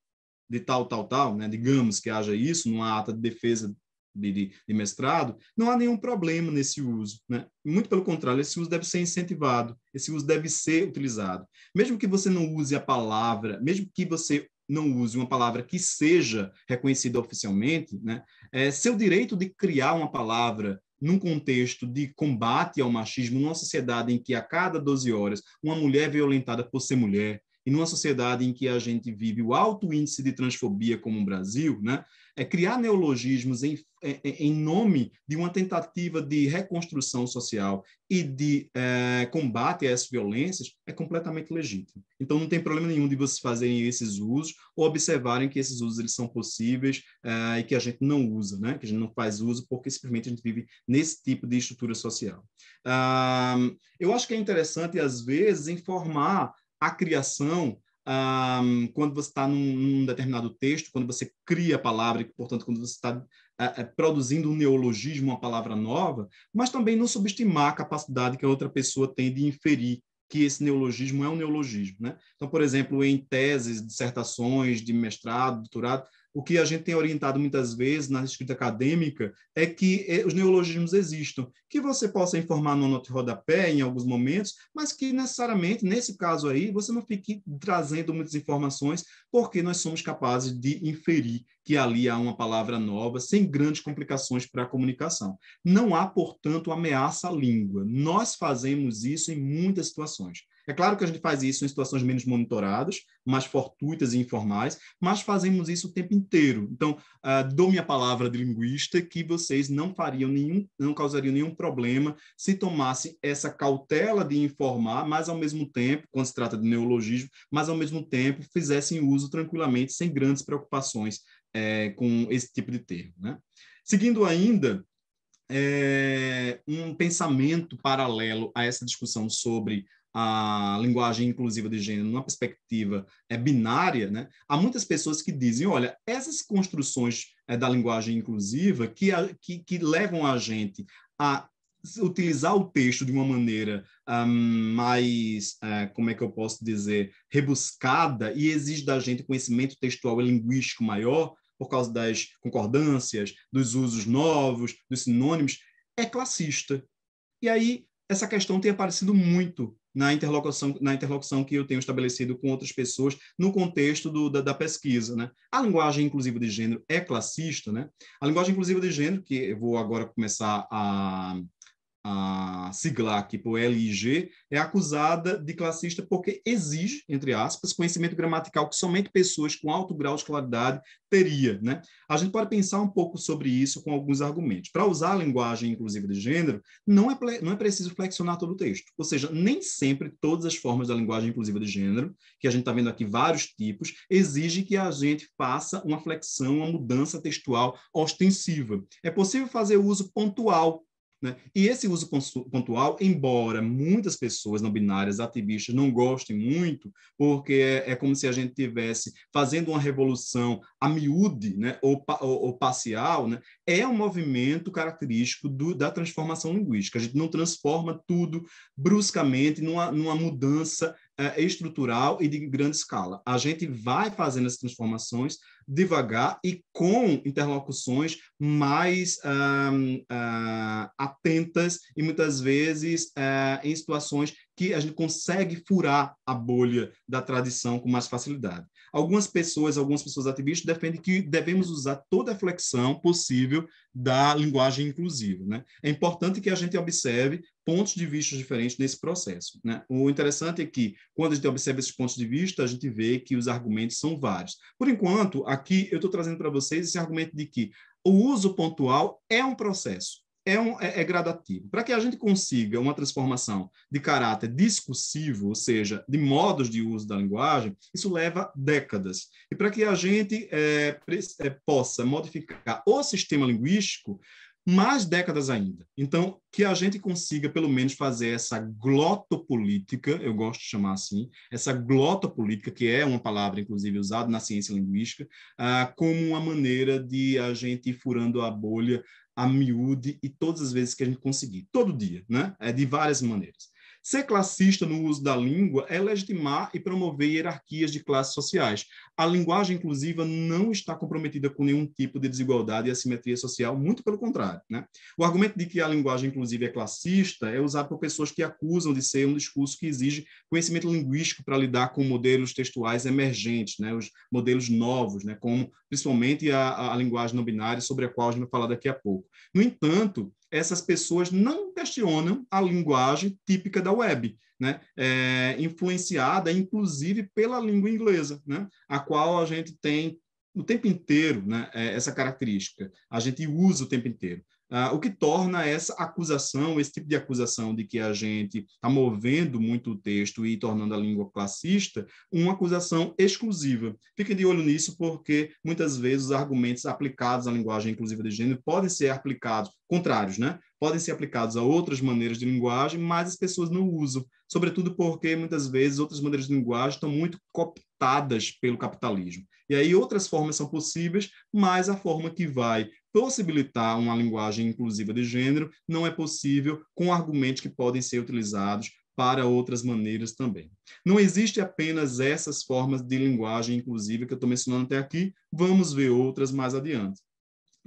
de tal, tal, tal, né? digamos que haja isso numa ata de defesa de, de, de, mestrado, não há nenhum problema nesse uso. Né? Muito pelo contrário, esse uso deve ser incentivado, esse uso deve ser utilizado. Mesmo que você não use a palavra, mesmo que você não use uma palavra que seja reconhecida oficialmente, né? é, seu direito de criar uma palavra num contexto de combate ao machismo, numa sociedade em que a cada 12 horas uma mulher é violentada por ser mulher, e numa sociedade em que a gente vive o alto índice de transfobia como o Brasil, né, é criar neologismos em, é, é, em nome de uma tentativa de reconstrução social e de é, combate a essas violências é completamente legítimo. Então, não tem problema nenhum de vocês fazerem esses usos ou observarem que esses usos eles são possíveis é, e que a gente não usa, né? que a gente não faz uso porque simplesmente a gente vive nesse tipo de estrutura social. Ah, eu acho que é interessante, às vezes, informar a criação, quando você está num, num, determinado texto, quando você cria a palavra, portanto, quando você está eh, eh, produzindo um neologismo, uma palavra nova, mas também não subestimar a capacidade que a outra pessoa tem de inferir que esse neologismo é um neologismo. Né? Então, por exemplo, em teses, dissertações de mestrado, doutorado, o que a gente tem orientado muitas vezes na escrita acadêmica é que eh, os neologismos existam, que você possa informar no nota de rodapé em alguns momentos, mas que necessariamente, nesse caso aí, você não fique trazendo muitas informações, porque nós somos capazes de inferir que ali há uma palavra nova, sem grandes complicações para a comunicação. Não há, portanto, ameaça à língua. Nós fazemos isso em muitas situações. É claro que a gente faz isso em situações menos monitoradas, mais fortuitas e informais, mas fazemos isso o tempo inteiro. Então, uh, dou minha palavra de linguista que vocês não fariam nenhum, não causariam nenhum problema se tomasse essa cautela de informar, mas ao mesmo tempo, quando se trata de neologismo, mas ao mesmo tempo fizessem uso tranquilamente, sem grandes preocupações é, com esse tipo de termo. Né? Seguindo ainda é, um pensamento paralelo a essa discussão sobre a linguagem inclusiva de gênero numa perspectiva é, binária, né? há muitas pessoas que dizem, olha, essas construções é, da linguagem inclusiva que, a, que, que levam a gente a utilizar o texto de uma maneira um, ah, mais, uh, como é que eu posso dizer, rebuscada e exige da gente conhecimento textual e linguístico maior, por causa das concordâncias, dos usos novos, dos sinônimos, é classista. E aí essa questão tem aparecido muito na interlocução, na interlocução que eu tenho estabelecido com outras pessoas no contexto do, da, da, pesquisa. Né? A linguagem inclusiva de gênero é classista. Né? A linguagem inclusiva de gênero, que eu vou agora começar a a SIGLAC por LIG, é acusada de classista porque exige, entre aspas, conhecimento gramatical que somente pessoas com alto grau de escolaridade teria. Né? A gente pode pensar um pouco sobre isso com alguns argumentos. Para usar a linguagem, inclusive, de gênero, não é, não é preciso flexionar todo o texto. Ou seja, nem sempre todas as formas da linguagem inclusiva de gênero, que a gente está vendo aqui vários tipos, exigem que a gente faça uma flexão, uma mudança textual ostensiva. É possível fazer uso pontual né? E esse uso pontual, embora muitas pessoas não binárias, ativistas, não gostem muito, porque é, é como se a gente tivesse fazendo uma revolução a miúde né? ou, ou, ou parcial, né? é um movimento característico do, da transformação linguística. A gente não transforma tudo bruscamente numa, numa mudança eh, estrutural e de grande escala. A gente vai fazendo as transformações devagar e com interlocuções mais uh, atentas e muitas vezes uh, em situações que a gente consegue furar a bolha da tradição com mais facilidade algumas pessoas, algumas pessoas ativistas defendem que devemos usar toda a flexão possível da linguagem inclusiva. Né? É importante que a gente observe pontos de vista diferentes nesse processo. Né? O interessante é que, quando a gente observa esses pontos de vista, a gente vê que os argumentos são vários. Por enquanto, aqui eu estou trazendo para vocês esse argumento de que o uso pontual é um processo é, um, é, é gradativo. Para que a gente consiga uma transformação de caráter discursivo, ou seja, de modos de uso da linguagem, isso leva décadas. E para que a gente é, é, possa modificar o sistema linguístico, mais décadas ainda. Então, que a gente consiga, pelo menos, fazer essa glotopolítica, eu gosto de chamar assim, essa glotopolítica, que é uma palavra, inclusive, usada na ciência linguística, ah, como uma maneira de a gente ir furando a bolha a miúde e todas as vezes que a gente conseguir, todo dia, né? É de várias maneiras. Ser classista no uso da língua é legitimar e promover hierarquias de classes sociais. A linguagem inclusiva não está comprometida com nenhum tipo de desigualdade e assimetria social, muito pelo contrário. Né? O argumento de que a linguagem inclusiva é classista é usado por pessoas que acusam de ser um discurso que exige conhecimento linguístico para lidar com modelos textuais emergentes, né? os modelos novos, né? como principalmente a, a linguagem não binária, sobre a qual a gente vai falar daqui a pouco. No entanto, essas pessoas não questionam a linguagem típica da web, né? É, influenciada, inclusive, pela língua inglesa, né? a qual a gente tem o tempo inteiro né, é essa característica. A gente usa o tempo inteiro. Ah, o que torna essa acusação, esse tipo de acusação de que a gente está movendo muito o texto e tornando a língua classista, uma acusação exclusiva. Fiquem de olho nisso, porque muitas vezes os argumentos aplicados à linguagem inclusiva de gênero podem ser aplicados, contrários, né? Podem ser aplicados a outras maneiras de linguagem, mas as pessoas não usam, sobretudo porque muitas vezes outras maneiras de linguagem estão muito cooptadas pelo capitalismo. E aí outras formas são possíveis, mas a forma que vai possibilitar uma linguagem inclusiva de gênero não é possível com argumentos que podem ser utilizados para outras maneiras também. Não existe apenas essas formas de linguagem inclusiva que eu estou mencionando até aqui, vamos ver outras mais adiante.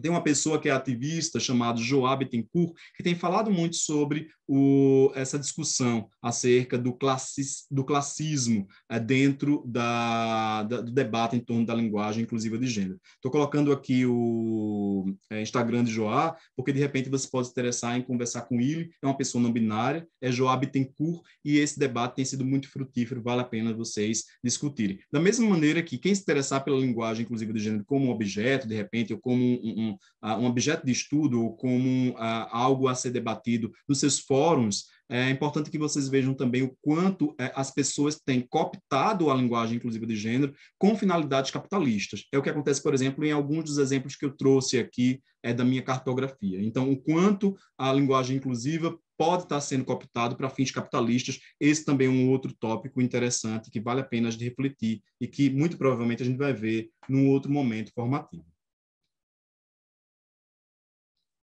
Tem uma pessoa que é ativista chamado Joab Bittencourt, que tem falado muito sobre o, essa discussão acerca do, classis, do classismo é, dentro da, da, do debate em torno da linguagem inclusiva de gênero. Estou colocando aqui o é, Instagram de Joá, porque de repente você pode se interessar em conversar com ele. É uma pessoa não binária, é Joab Bittencourt, e esse debate tem sido muito frutífero, vale a pena vocês discutirem. Da mesma maneira que quem se interessar pela linguagem inclusiva de gênero como um objeto, de repente, ou como um, um um, ah, um objeto de estudo, ou como ah, algo a ser debatido nos seus fóruns, é importante que vocês vejam também o quanto eh, as pessoas têm cooptado a linguagem inclusiva de gênero com finalidades capitalistas. É o que acontece, por exemplo, em alguns dos exemplos que eu trouxe aqui é, da minha cartografia. Então, o quanto a linguagem inclusiva pode estar sendo cooptado para fins capitalistas, esse também é um outro tópico interessante que vale a pena de refletir e que muito provavelmente a gente vai ver num outro momento formativo.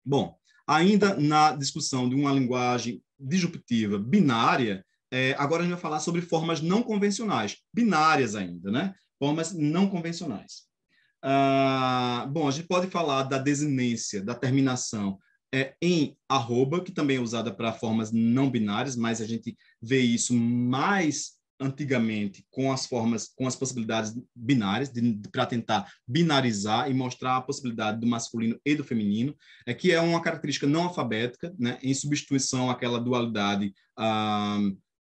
Bom, ainda na discussão de uma linguagem disruptiva binária, é, agora a gente vai falar sobre formas não convencionais, binárias ainda, né? Formas não convencionais. Ah, bom, a gente pode falar da desinência, da terminação é, em arroba, que também é usada para formas não binárias, mas a gente vê isso mais antigamente com as formas, com as possibilidades binárias, para tentar binarizar e mostrar a possibilidade do masculino e do feminino, é que é uma característica não alfabética, né, em substituição àquela dualidade ah,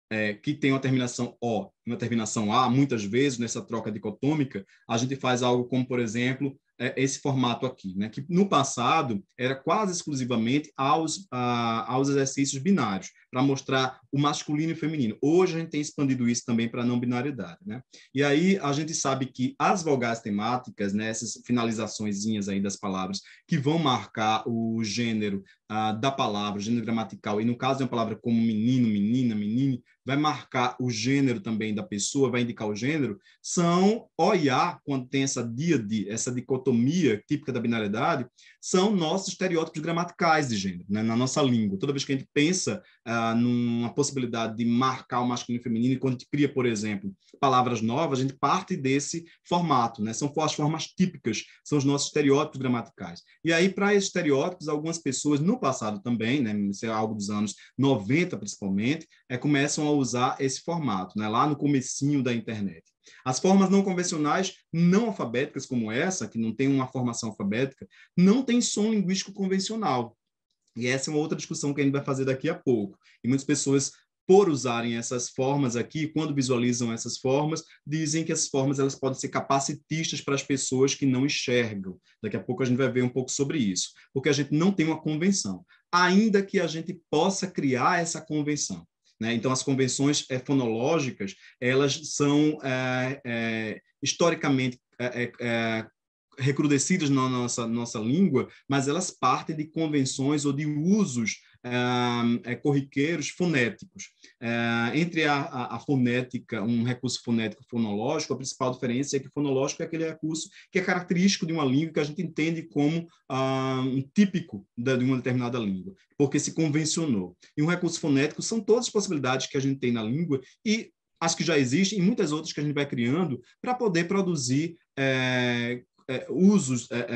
é, que tem uma terminação O, uma terminação A, muitas vezes nessa troca dicotômica, a gente faz algo como, por exemplo, é, esse formato aqui, né? que no passado era quase exclusivamente aos, a, aos exercícios binários, para mostrar o masculino e o feminino. Hoje a gente tem expandido isso também para a não binariedade. Né? E aí a gente sabe que as vogais temáticas, né, essas finalizações das palavras, que vão marcar o gênero ah, da palavra, o gênero gramatical, e no caso de uma palavra como menino, menina, menine, vai marcar o gênero também da pessoa, vai indicar o gênero, são OIA, quando tem essa díade, essa dicotomia típica da binariedade, são nossos estereótipos gramaticais de gênero, né? na nossa língua. Toda vez que a gente pensa ah, numa possibilidade de marcar o masculino e o feminino, e quando a gente cria, por exemplo, palavras novas, a gente parte desse formato, né? São as formas típicas, são os nossos estereótipos gramaticais. E aí, para esses estereótipos, algumas pessoas no passado também, né? Isso é algo dos anos 90, principalmente, é, começam a usar esse formato, né? Lá no comecinho da internet. As formas não convencionais, não alfabéticas como essa, que não tem uma formação alfabética, não tem som linguístico convencional. E essa é uma outra discussão que a gente vai fazer daqui a pouco. E muitas pessoas por usarem essas formas aqui, quando visualizam essas formas, dizem que essas formas elas podem ser capacitistas para as pessoas que não enxergam. Daqui a pouco a gente vai ver um pouco sobre isso, porque a gente não tem uma convenção, ainda que a gente possa criar essa convenção. Né? Então, as convenções é, fonológicas, elas são é, é, historicamente é, recrudescidas na nossa, nossa língua, mas elas partem de convenções ou de usos é, corriqueiros fonéticos. Eh, entre a, a, a, fonética, um recurso fonético e fonológico, a principal diferença é que fonológico é aquele recurso que é característico de uma língua que a gente entende como um típico de, de uma determinada língua, porque se convencionou. E um recurso fonético são todas as possibilidades que a gente tem na língua e as que já existem e muitas outras que a gente vai criando para poder produzir é, é, usos, é, é,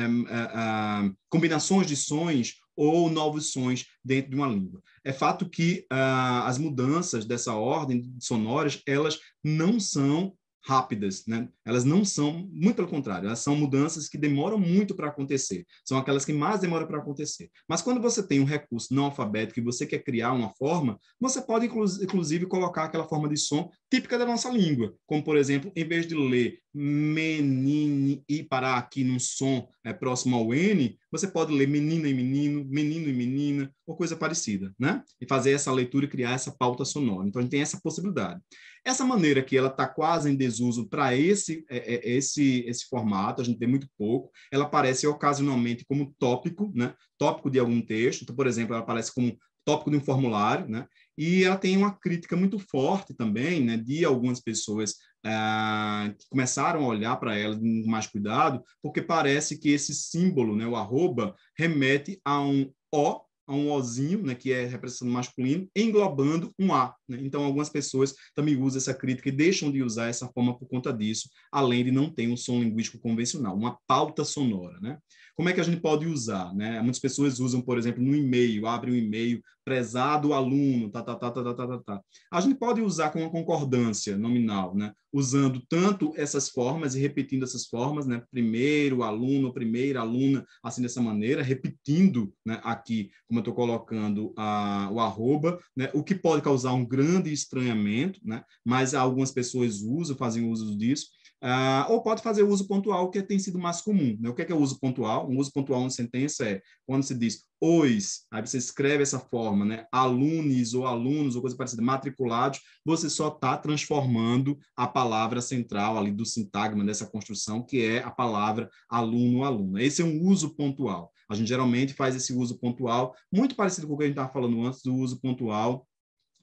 combinações de sons ou novos sons dentro de uma língua. É fato que ah, as mudanças dessa ordem sonoras, elas não são rápidas, né? Elas não são, muito pelo contrário, elas são mudanças que demoram muito para acontecer. São aquelas que mais demoram para acontecer. Mas quando você tem um recurso não alfabético e você quer criar uma forma, você pode inclusive colocar aquela forma de som típica da nossa língua, como por exemplo, em vez de ler menine e parar aqui num som é, próximo ao n, você pode ler menina e menino, menino e menina, ou coisa parecida, né? E fazer essa leitura e criar essa pauta sonora. Então a gente tem essa possibilidade. Essa maneira que ela está quase em desuso para esse, é, é, é, esse, esse formato, a gente tem muito pouco, ela aparece ocasionalmente como tópico, né? tópico de algum texto, então, por exemplo, ela aparece como tópico de um formulário, né? e ela tem uma crítica muito forte também né, de algumas pessoas ah, que começaram a olhar para ela com mais cuidado, porque parece que esse símbolo, né, o arroba, remete a um O a um ozinho, né, que é representando masculino, englobando um a. Né? Então, algumas pessoas também usam essa crítica e deixam de usar essa forma por conta disso, além de não ter um som linguístico convencional, uma pauta sonora. Né? como é que a gente pode usar, né? Muitas pessoas usam, por exemplo, no e-mail, abre um e-mail, prezado aluno, tá, tá, tá, tá, tá, tá, tá, tá. A gente pode usar com uma concordância nominal, né? Usando tanto essas formas e repetindo essas formas, né? Primeiro aluno, primeira aluna, assim dessa maneira, repetindo, né? Aqui, como eu estou colocando a, o arroba, né? O que pode causar um grande estranhamento, né? Mas algumas pessoas usam, fazem uso disso ah, ou pode fazer uso pontual, que tem sido mais comum. Né? O que é, que é o uso pontual? Um uso pontual na sentença é quando se diz os, aí você escreve essa forma, né? alunos ou alunos, ou coisa parecida, matriculados, você só está transformando a palavra central ali do sintagma dessa construção, que é a palavra aluno ou aluna. Esse é um uso pontual. A gente geralmente faz esse uso pontual, muito parecido com o que a gente estava falando antes, do uso pontual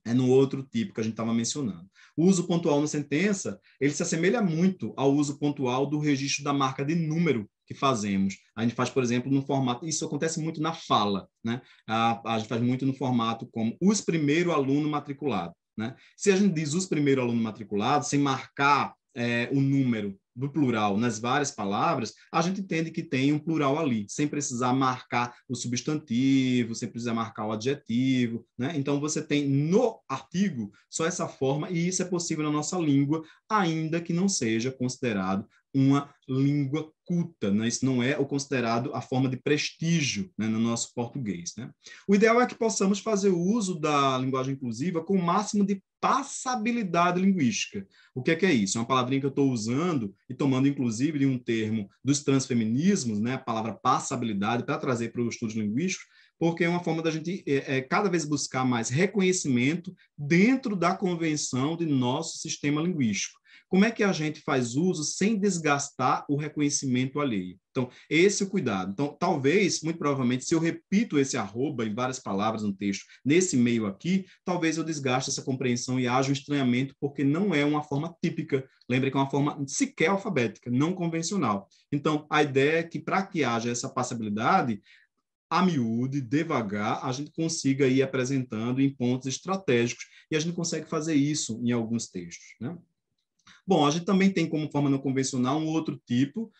é no outro tipo que a gente estava mencionando. O uso pontual na sentença, ele se assemelha muito ao uso pontual do registro da marca de número que fazemos. A gente faz, por exemplo, no formato, isso acontece muito na fala, né? A, a gente faz muito no formato como os primeiro aluno matriculado, né? Se a gente diz os primeiro aluno matriculado, sem marcar é, o número do plural nas várias palavras, a gente entende que tem um plural ali, sem precisar marcar o substantivo, sem precisar marcar o adjetivo, né? Então você tem no artigo só essa forma e isso é possível na nossa língua, ainda que não seja considerado uma língua culta, né? Isso não é o considerado a forma de prestígio né? no nosso português, né? O ideal é que possamos fazer o uso da linguagem inclusiva com o máximo de passabilidade linguística. O que é, que é isso? É uma palavrinha que eu estou usando e tomando, inclusive, de um termo dos transfeminismos, né, a palavra passabilidade, para trazer para os estudos linguísticos, porque é uma forma da gente é, é, cada vez buscar mais reconhecimento dentro da convenção de nosso sistema linguístico. Como é que a gente faz uso sem desgastar o reconhecimento alheio? Então, esse é o cuidado. Então, talvez, muito provavelmente, se eu repito esse arroba em várias palavras no texto, nesse meio aqui, talvez eu desgaste essa compreensão e haja um estranhamento, porque não é uma forma típica. Lembre que é uma forma sequer alfabética, não convencional. Então, a ideia é que, para que haja essa passabilidade, a miúde, devagar, a gente consiga ir apresentando em pontos estratégicos, e a gente consegue fazer isso em alguns textos. Né? Bom, a gente também tem como forma não convencional um outro tipo,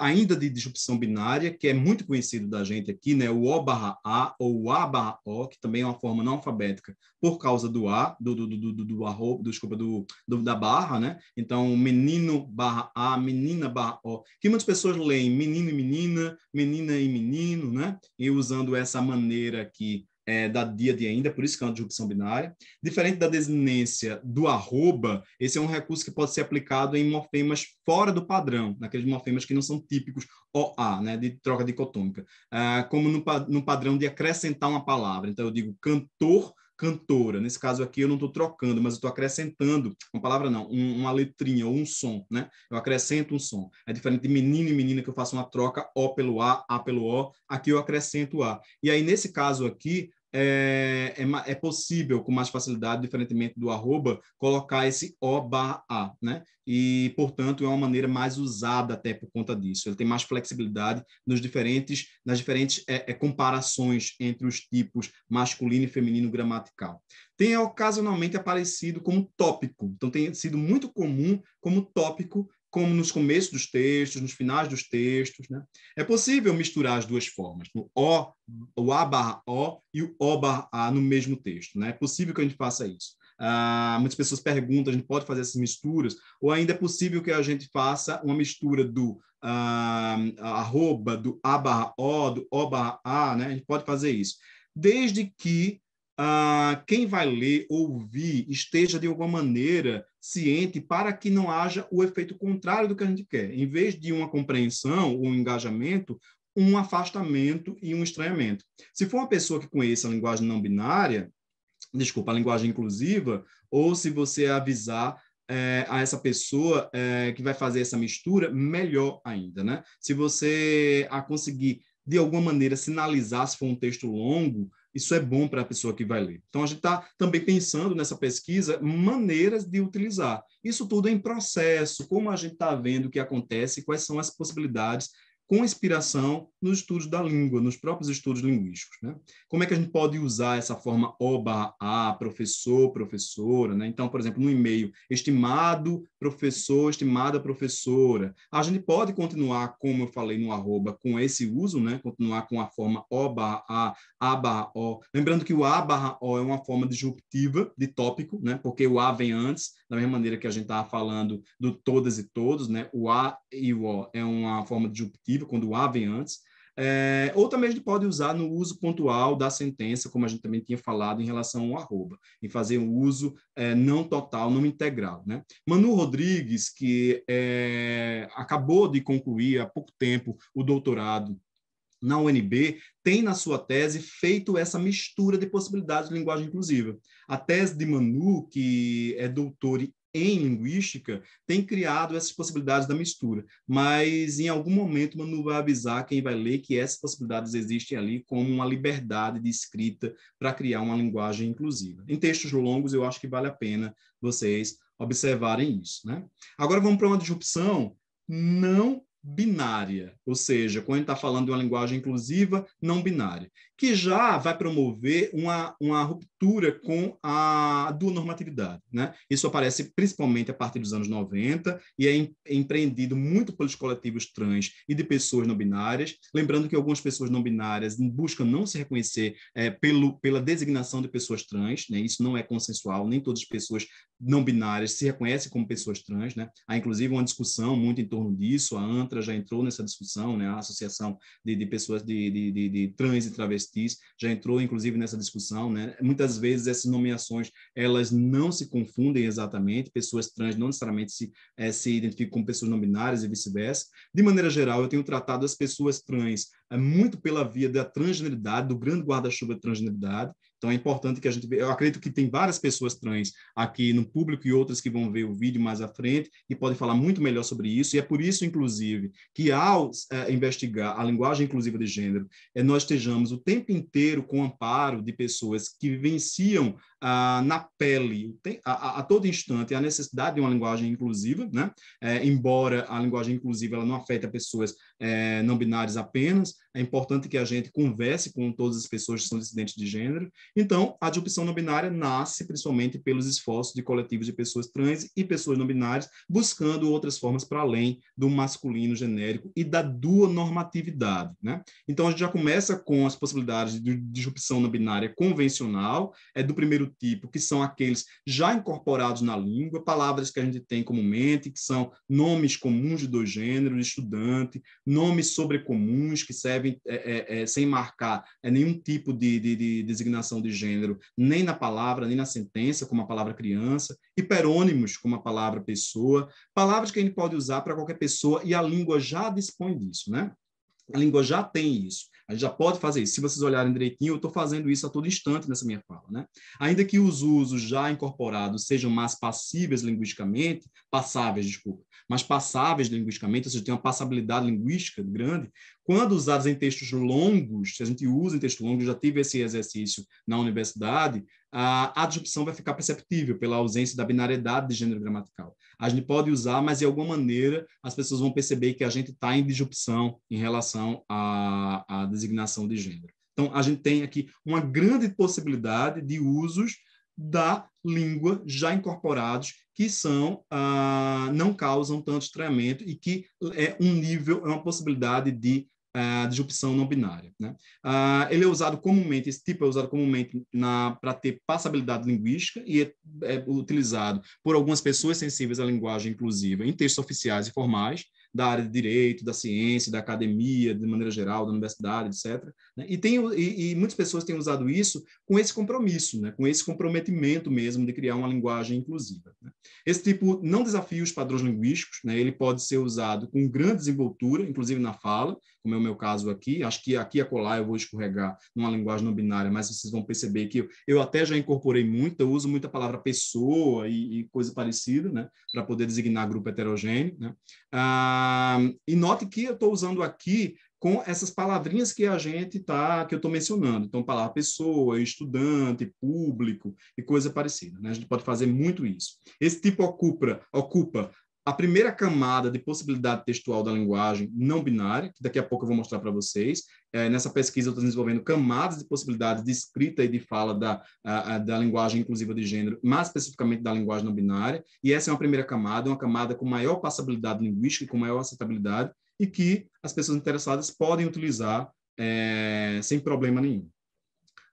ainda de disrupção binária, que é muito conhecido da gente aqui, né? o O barra A ou o A barra O, que também é uma forma não alfabética por causa do A, do, do, do, do, do, arroba, do, desculpa, do, do, da barra, né? Então, menino barra A, menina barra O, que muitas pessoas leem menino e menina, menina e menino, né? E usando essa maneira aqui é, da dia-a-dia ainda, por isso que é uma disrupção binária. Diferente da desinência do arroba, esse é um recurso que pode ser aplicado em morfemas fora do padrão, naqueles morfemas que não são típicos OA, né, de troca dicotômica, ah, como no, no padrão de acrescentar uma palavra. Então, eu digo cantor cantora. Nesse caso aqui, eu não estou trocando, mas estou acrescentando, uma palavra não, um, uma letrinha ou um som, né? Eu acrescento um som. É diferente de menino e menina, que eu faço uma troca O pelo A, A pelo O, aqui eu acrescento A. E aí, nesse caso aqui, é, é, é, possível com mais facilidade, diferentemente do arroba, colocar esse O barra A, né? E, portanto, é uma maneira mais usada até por conta disso. Ele tem mais flexibilidade nos diferentes, nas diferentes é, é comparações entre os tipos masculino e feminino gramatical. Tem ocasionalmente aparecido como tópico, então tem sido muito comum como tópico como nos começos dos textos, nos finais dos textos. Né? É possível misturar as duas formas, o, o, o A barra O e o O barra A no mesmo texto. Né? É possível que a gente faça isso. Ah, muitas pessoas perguntam, a gente pode fazer essas misturas? Ou ainda é possível que a gente faça uma mistura do ah, arroba, do A barra O, do O barra A, né? a gente pode fazer isso. Desde que ah, quem vai ler, ouvir, esteja de alguma maneira ciente para que não haja o efeito contrário do que a gente quer. Em vez de uma compreensão, um engajamento, um afastamento e um estranhamento. Se for uma pessoa que conheça a linguagem não binária, desculpa, a linguagem inclusiva, ou se você avisar é, a essa pessoa é, que vai fazer essa mistura, melhor ainda, né? Se você a conseguir de alguma maneira sinalizar se for um texto longo, isso é bom para a pessoa que vai ler. Então, a gente está também pensando nessa pesquisa maneiras de utilizar. Isso tudo em processo, como a gente está vendo o que acontece, quais são as possibilidades com inspiração nos estudos da língua, nos próprios estudos linguísticos. Né? Como é que a gente pode usar essa forma O barra A, professor, professora? Né? Então, por exemplo, no e-mail, estimado professor, estimada professora. A gente pode continuar, como eu falei no arroba, com esse uso, né? continuar com a forma O barra A, A barra O. Lembrando que o A barra O é uma forma disruptiva de tópico, né? porque o A vem antes, da mesma maneira que a gente estava falando do todas e todos, né? o A e o O é uma forma disruptiva quando o A vem antes, é, ou também a gente pode usar no uso pontual da sentença, como a gente também tinha falado em relação ao arroba, em fazer um uso é, não total, não integral. Né? Manu Rodrigues, que é, acabou de concluir há pouco tempo o doutorado na UNB, tem na sua tese feito essa mistura de possibilidades de linguagem inclusiva. A tese de Manu, que é doutora em linguística tem criado essas possibilidades da mistura, mas em algum momento Manu vai avisar quem vai ler que essas possibilidades existem ali como uma liberdade de escrita para criar uma linguagem inclusiva. Em textos longos, eu acho que vale a pena vocês observarem isso. Né? Agora vamos para uma disrupção não binária, ou seja, quando está falando de uma linguagem inclusiva não binária, que já vai promover uma, uma ruptura com a do normatividade. Né? Isso aparece principalmente a partir dos anos 90 e é, é empreendido muito pelos coletivos trans e de pessoas não binárias, lembrando que algumas pessoas não binárias buscam não se reconhecer é, pelo, pela designação de pessoas trans, né? isso não é consensual, nem todas as pessoas não binárias se reconhecem como pessoas trans. Né? Há, inclusive, uma discussão muito em torno disso, a ANTA já entrou nessa discussão, né? a Associação de, de Pessoas de, de, de, de, Trans e Travestis já entrou, inclusive, nessa discussão. Né? Muitas vezes essas nomeações elas não se confundem exatamente, pessoas trans não necessariamente se, é, se identificam como pessoas não binárias e vice-versa. De maneira geral, eu tenho tratado as pessoas trans é, muito pela via da transgeneridade, do grande guarda-chuva da transgeneridade, então é importante que a gente. Eu acredito que tem várias pessoas trans aqui no público e outras que vão ver o vídeo mais à frente e podem falar muito melhor sobre isso. E é por isso, inclusive, que ao é, investigar a linguagem inclusiva de gênero, é, nós estejamos o tempo inteiro com amparo de pessoas que vivenciam ah, na pele, tem, a, a, a, todo instante, a necessidade de uma linguagem inclusiva, né? É, embora a linguagem inclusiva ela não afeta pessoas é, não binários apenas, é importante que a gente converse com todas as pessoas que são dissidentes de gênero. Então, a disrupção não binária nasce principalmente pelos esforços de coletivos de pessoas trans e pessoas não binárias, buscando outras formas para além do masculino genérico e da dual Né? Então, a gente já começa com as possibilidades de disrupção não binária convencional, é do primeiro tipo, que são aqueles já incorporados na língua, palavras que a gente tem comumente, que são nomes comuns de dois gêneros, estudante, nomes sobrecomuns que servem é, é, é sem marcar é, nenhum tipo de, de, de, designação de gênero, nem na palavra, nem na sentença, como a palavra criança, hiperônimos, como a palavra pessoa, palavras que a gente pode usar para qualquer pessoa, e a língua já dispõe disso, né? A língua já tem isso. A gente já pode fazer isso. Se vocês olharem direitinho, eu estou fazendo isso a todo instante nessa minha fala. Né? Ainda que os usos já incorporados sejam mais passíveis linguisticamente, passáveis, desculpa, mais passáveis linguisticamente, ou seja, tem uma passabilidade linguística grande. Quando usados em textos longos, se a gente usa em texto longo, já tive esse exercício na universidade, a, a disrupção vai ficar perceptível pela ausência da binariedade de gênero gramatical. A gente pode usar, mas de alguma maneira as pessoas vão perceber que a gente está em disrupção em relação à, à designação de gênero. Então, a gente tem aqui uma grande possibilidade de usos da língua já incorporados que são ah, não causam tanto estranhamento e que é um nível é uma possibilidade de ah, disrupção não binária. Né? Ah, ele é usado comumente, esse tipo é usado comumente para ter passabilidade linguística e é, é, utilizado por algumas pessoas sensíveis à linguagem inclusiva em textos oficiais e formais, da área de direito, da ciência, da academia, de maneira geral, da universidade, etc. Né? E, tem, e, e muitas pessoas têm usado isso com esse compromisso, né? com esse comprometimento mesmo de criar uma linguagem inclusiva. Né? Esse tipo não desafia os padrões linguísticos, né? ele pode ser usado com grande desenvoltura, inclusive na fala, como é o meu caso aqui. Acho que aqui a colar eu vou escorregar numa linguagem não binária, mas vocês vão perceber que eu, eu até já incorporei muito, eu uso muita palavra pessoa e, e coisa parecida, né, para poder designar grupo heterogêneo. Né? Ah, e note que eu estou usando aqui com essas palavrinhas que a gente tá, que eu estou mencionando. Então, palavra pessoa, estudante, público e coisa parecida. Né? A gente pode fazer muito isso. Esse tipo ocupa, ocupa a primeira camada de possibilidade textual da linguagem não binária, que daqui a pouco eu vou mostrar para vocês. É, nessa pesquisa eu estou desenvolvendo camadas de possibilidades de escrita e de fala da, a, a, da linguagem inclusiva de gênero, mais especificamente da linguagem não binária. E essa é uma primeira camada, uma camada com maior passabilidade linguística, com maior aceitabilidade, e que as pessoas interessadas podem utilizar é, sem problema nenhum.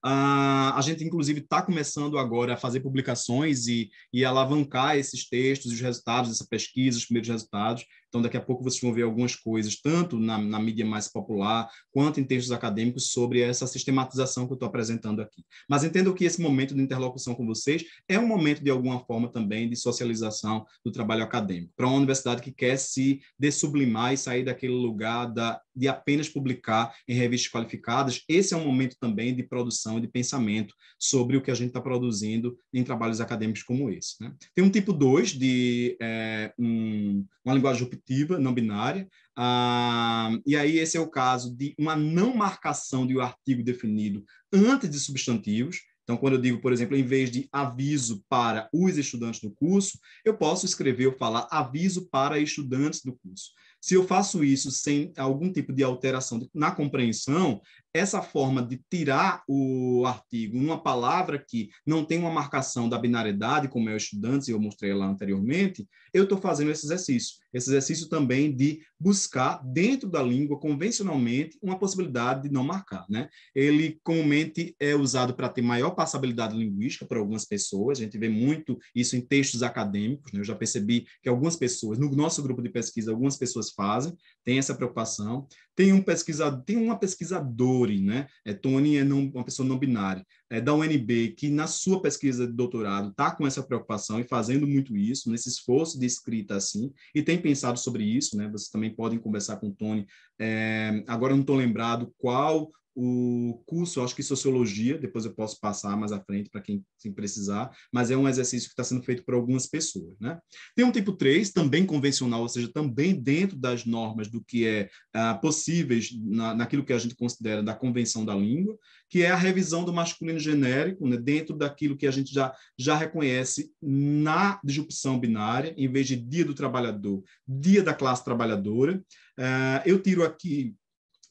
Uh, a gente, inclusive, está começando agora a fazer publicações e, e alavancar esses textos, os resultados dessa pesquisa, os primeiros resultados. Então, daqui a pouco vocês vão ver algumas coisas, tanto na, na mídia mais popular, quanto em textos acadêmicos, sobre essa sistematização que eu estou apresentando aqui. Mas entendo que esse momento de interlocução com vocês é um momento, de alguma forma, também de socialização do trabalho acadêmico, para uma universidade que quer se desublimar e sair daquele lugar da, de apenas publicar em revistas qualificadas. Esse é um momento também de produção e de pensamento sobre o que a gente está produzindo em trabalhos acadêmicos como esse. Né? Tem um tipo 2 de é, um, uma linguagem positiva, não binária. Ah, e aí esse é o caso de uma não marcação de um artigo definido antes de substantivos. Então, quando eu digo, por exemplo, em vez de aviso para os estudantes do curso, eu posso escrever ou falar aviso para estudantes do curso. Se eu faço isso sem algum tipo de alteração na compreensão, essa forma de tirar o artigo numa palavra que não tem uma marcação da binariedade, como é o estudante, eu mostrei lá anteriormente, eu estou fazendo esse exercício. Esse exercício também de buscar, dentro da língua, convencionalmente, uma possibilidade de não marcar. Né? Ele comumente é usado para ter maior passabilidade linguística para algumas pessoas, a gente vê muito isso em textos acadêmicos, né? eu já percebi que algumas pessoas, no nosso grupo de pesquisa, algumas pessoas fazem, tem essa preocupação. Tem um pesquisador, tem uma pesquisadora Tony, né? É, Tony é não, uma pessoa não binária, é da UNB, que na sua pesquisa de doutorado está com essa preocupação e fazendo muito isso, nesse esforço de escrita assim, e tem pensado sobre isso, né? Vocês também podem conversar com o Tony. É, agora não estou lembrado qual o curso, acho que sociologia, depois eu posso passar mais à frente para quem precisar, mas é um exercício que está sendo feito por algumas pessoas. Né? Tem um tipo 3, também convencional, ou seja, também dentro das normas do que é ah, possíveis na, naquilo que a gente considera da convenção da língua, que é a revisão do masculino genérico, né? dentro daquilo que a gente já, já reconhece na disrupção binária, em vez de dia do trabalhador, dia da classe trabalhadora. Ah, eu tiro aqui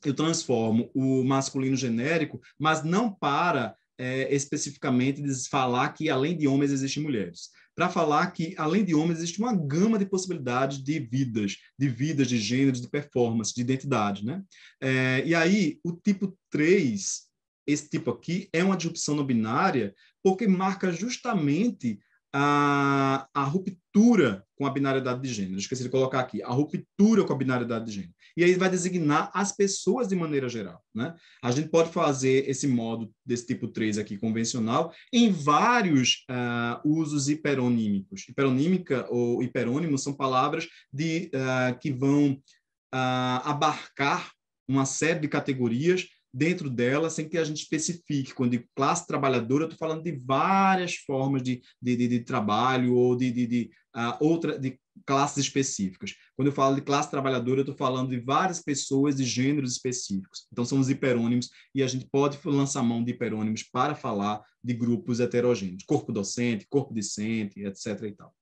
eu transformo o masculino genérico, mas não para é, especificamente falar que além de homens existem mulheres. Para falar que além de homens existe uma gama de possibilidades de vidas, de vidas, de gêneros, de performance, de identidade. Né? É, e aí, o tipo 3, esse tipo aqui, é uma disrupção não binária porque marca justamente a, a ruptura com a binariedade de gênero. esqueci de colocar aqui, a ruptura com a binariedade de gênero. E aí vai designar as pessoas de maneira geral. Né? A gente pode fazer esse modo desse tipo 3 aqui convencional em vários uh, usos hiperonímicos. Hiperonímica ou hiperônimo são palavras de, uh, que vão uh, abarcar uma série de categorias dentro dela, sem que a gente especifique. Quando de classe trabalhadora, eu estou falando de várias formas de, de, de, de trabalho ou de, de, de uh, outra, de classes específicas. Quando eu falo de classe trabalhadora, eu estou falando de várias pessoas de gêneros específicos. Então, são os hiperônimos e a gente pode lançar mão de hiperônimos para falar de grupos heterogêneos, corpo docente, corpo discente, etc. E tal.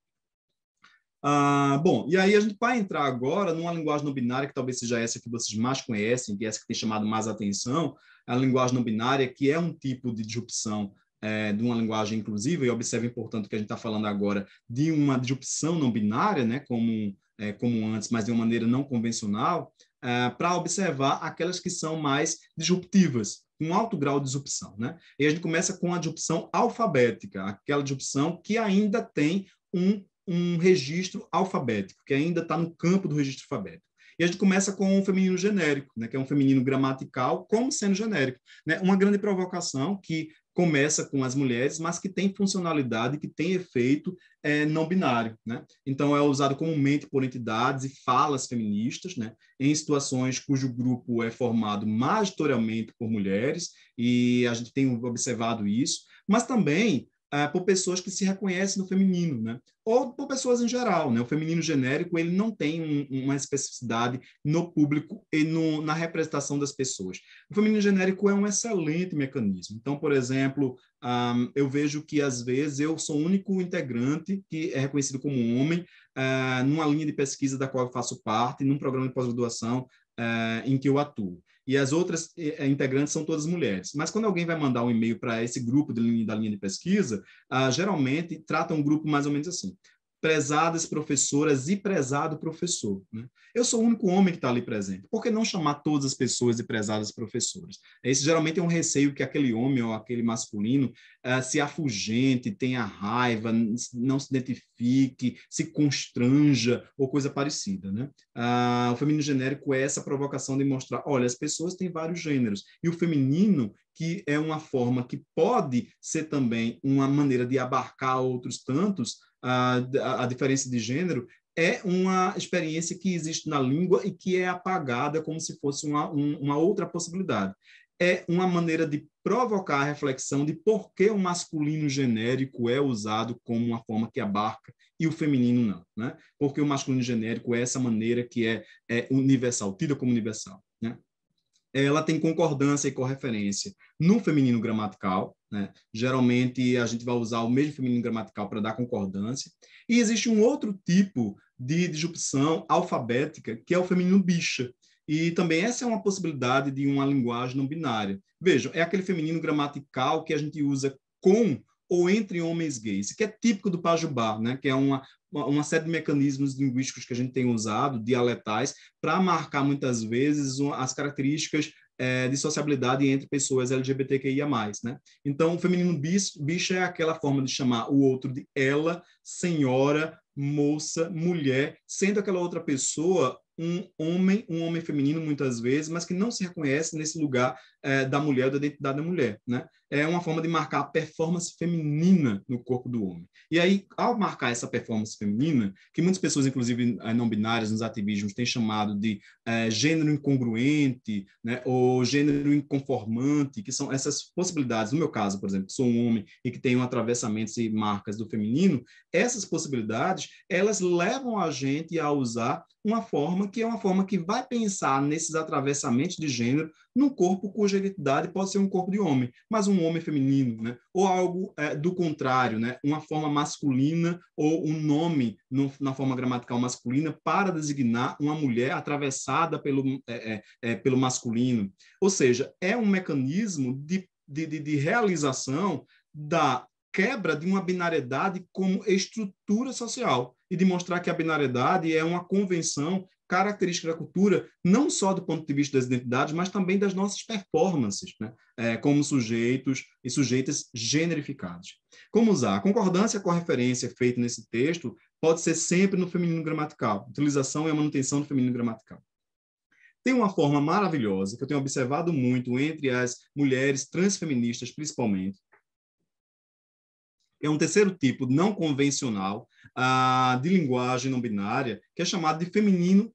Ah, bom, e aí a gente vai entrar agora numa linguagem não binária, que talvez seja essa que vocês mais conhecem, que é essa que tem chamado mais atenção, a linguagem não binária, que é um tipo de disrupção é, de uma linguagem inclusiva, e observem, portanto, que a gente está falando agora de uma disrupção não binária, né, como, é, como antes, mas de uma maneira não convencional, é, para observar aquelas que são mais disruptivas, com alto grau de disrupção. Né? E a gente começa com a disrupção alfabética, aquela disrupção que ainda tem um um registro alfabético, que ainda está no campo do registro alfabético. E a gente começa com um feminino genérico, né, que é um feminino gramatical, como sendo genérico. Né? Uma grande provocação que começa com as mulheres, mas que tem funcionalidade, que tem efeito é, não binário. Né? Então, é usado comumente por entidades e falas feministas, né? em situações cujo grupo é formado majoritariamente por mulheres, e a gente tem observado isso, mas também ah, por pessoas que se reconhecem no feminino, né? Ou por pessoas em geral, né? O feminino genérico, ele não tem um, uma especificidade no público e no, na representação das pessoas. O feminino genérico é um excelente mecanismo. Então, por exemplo, um, ah, eu vejo que, às vezes, eu sou o único integrante que é reconhecido como homem uh, numa linha de pesquisa da qual eu faço parte, num programa de pós-graduação uh, em que eu atuo e as outras eh, integrantes são todas mulheres. Mas quando alguém vai mandar um e-mail para esse grupo da linha de pesquisa, ah, geralmente trata um grupo mais ou menos assim prezadas professoras e prezado professor. Né? Eu sou o único homem que está ali presente. Por que não chamar todas as pessoas de prezadas professoras? Esse geralmente é um receio que aquele homem ou aquele masculino uh, se afugente, tenha raiva, não se identifique, se constranja ou coisa parecida. Né? Uh, o feminino genérico é essa provocação de mostrar, olha, as pessoas têm vários gêneros e o feminino que é uma forma que pode ser também uma maneira de abarcar outros tantos, a, a, diferença de gênero é uma experiência que existe na língua e que é apagada como se fosse uma, um, uma outra possibilidade. É uma maneira de provocar a reflexão de por que o masculino genérico é usado como uma forma que abarca e o feminino não. Né? Porque o masculino genérico é essa maneira que é, é universal, tida como universal ela tem concordância e correferência no feminino gramatical, né? geralmente a gente vai usar o mesmo feminino gramatical para dar concordância, e existe um outro tipo de disrupção alfabética, que é o feminino bicha, e também essa é uma possibilidade de uma linguagem não binária. Vejam, é aquele feminino gramatical que a gente usa com ou entre homens gays, que é típico do Pajubá, né? que é uma uma série de mecanismos linguísticos que a gente tem usado, dialetais, para marcar muitas vezes as características eh, de sociabilidade entre pessoas LGBTQIA+. Né? Então, o feminino bicho é aquela forma de chamar o outro de ela, senhora, moça, mulher, sendo aquela outra pessoa um homem, um homem feminino muitas vezes, mas que não se reconhece nesse lugar é, da mulher, da identidade da mulher, né? É uma forma de marcar a performance feminina no corpo do homem. E aí, ao marcar essa performance feminina, que muitas pessoas, inclusive eh, não binárias, nos ativismos, têm chamado de é, gênero incongruente, né? Ou gênero inconformante, que são essas possibilidades. No meu caso, por exemplo, sou um homem e que tenho atravessamentos e marcas do feminino, essas possibilidades, elas levam a gente a usar uma forma que é uma forma que vai pensar nesses atravessamentos de gênero num corpo cuja identidade pode ser um corpo de homem, mas um homem feminino, né? ou algo é, do contrário, né? uma forma masculina ou um nome no, na forma gramatical masculina para designar uma mulher atravessada pelo, é, é, é pelo masculino. Ou seja, é um mecanismo de, de, de realização da quebra de uma binariedade como estrutura social e de mostrar que a binariedade é uma convenção característica da cultura, não só do ponto de vista das identidades, mas também das nossas performances, né? É, como sujeitos e sujeitas generificados. Como usar? A concordância com a referência feita nesse texto pode ser sempre no feminino gramatical, utilização e a manutenção do feminino gramatical. Tem uma forma maravilhosa que eu tenho observado muito entre as mulheres transfeministas, principalmente, é um terceiro tipo não convencional uh, de linguagem não binária, que é chamado de feminino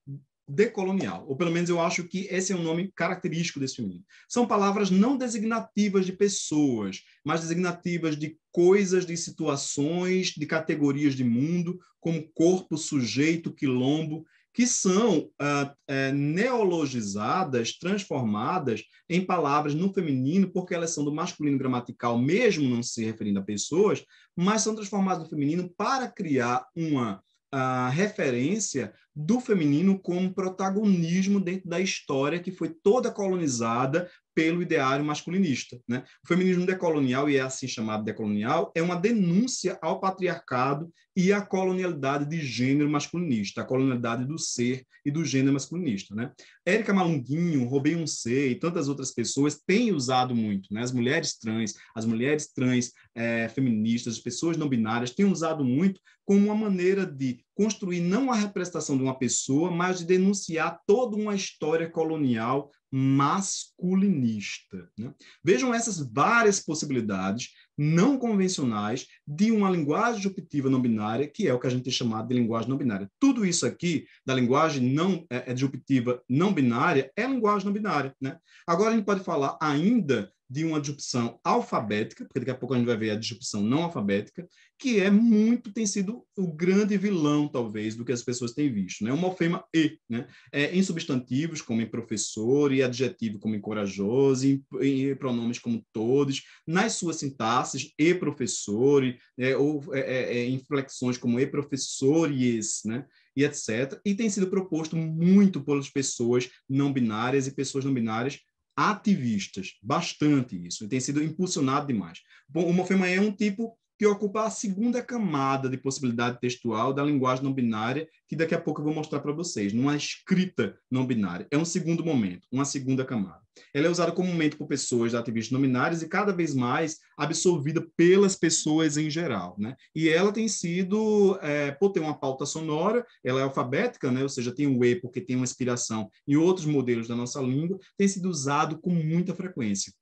decolonial, ou pelo menos eu acho que esse é o um nome característico desse feminino. São palavras não designativas de pessoas, mas designativas de coisas, de situações, de categorias de mundo, como corpo, sujeito, quilombo que são ah, é, neologizadas, transformadas em palavras no feminino, porque elas são do masculino gramatical, mesmo não se referindo a pessoas, mas são transformadas no feminino para criar uma ah, referência do feminino como protagonismo dentro da história que foi toda colonizada pelo ideário masculinista. Né? O feminismo decolonial, e é assim chamado decolonial, é uma denúncia ao patriarcado e à colonialidade de gênero masculinista, a colonialidade do ser e do gênero masculinista. Né? Érica Malunguinho, Robin Unsê e tantas outras pessoas têm usado muito. Né? As mulheres trans, as mulheres trans é, feministas, as pessoas não binárias têm usado muito como uma maneira de construir não a representação de uma pessoa, mas de denunciar toda uma história colonial masculinista. Né? Vejam essas várias possibilidades não convencionais de uma linguagem disruptiva não binária, que é o que a gente tem chamado de linguagem não binária. Tudo isso aqui, da linguagem não é, é disruptiva não binária, é linguagem não binária. Né? Agora a gente pode falar ainda de uma disrupção alfabética, porque daqui a pouco a gente vai ver a disrupção não alfabética, que é muito, tem sido o grande vilão, talvez, do que as pessoas têm visto. Né? O morfema E, né? É, em substantivos como em professor, e adjetivo como em corajoso, e em, em, pronomes como todos, nas suas sintaxes, e professor, e, é, ou é, é, inflexões é, como e professor e esse, né? e etc. E tem sido proposto muito pelas pessoas não binárias e pessoas não binárias ativistas, bastante isso, e tem sido impulsionado demais. Bom, o Morfema é um tipo que ocupa a segunda camada de possibilidade textual da linguagem não binária, que daqui a pouco eu vou mostrar para vocês, numa escrita não binária. É um segundo momento, uma segunda camada. Ela é usada comumente por pessoas ativistas não binárias e cada vez mais absorvida pelas pessoas em geral. Né? E ela tem sido, é, por ter uma pauta sonora, ela é alfabética, né? ou seja, tem o E porque tem uma inspiração em outros modelos da nossa língua, tem sido usado com muita frequência.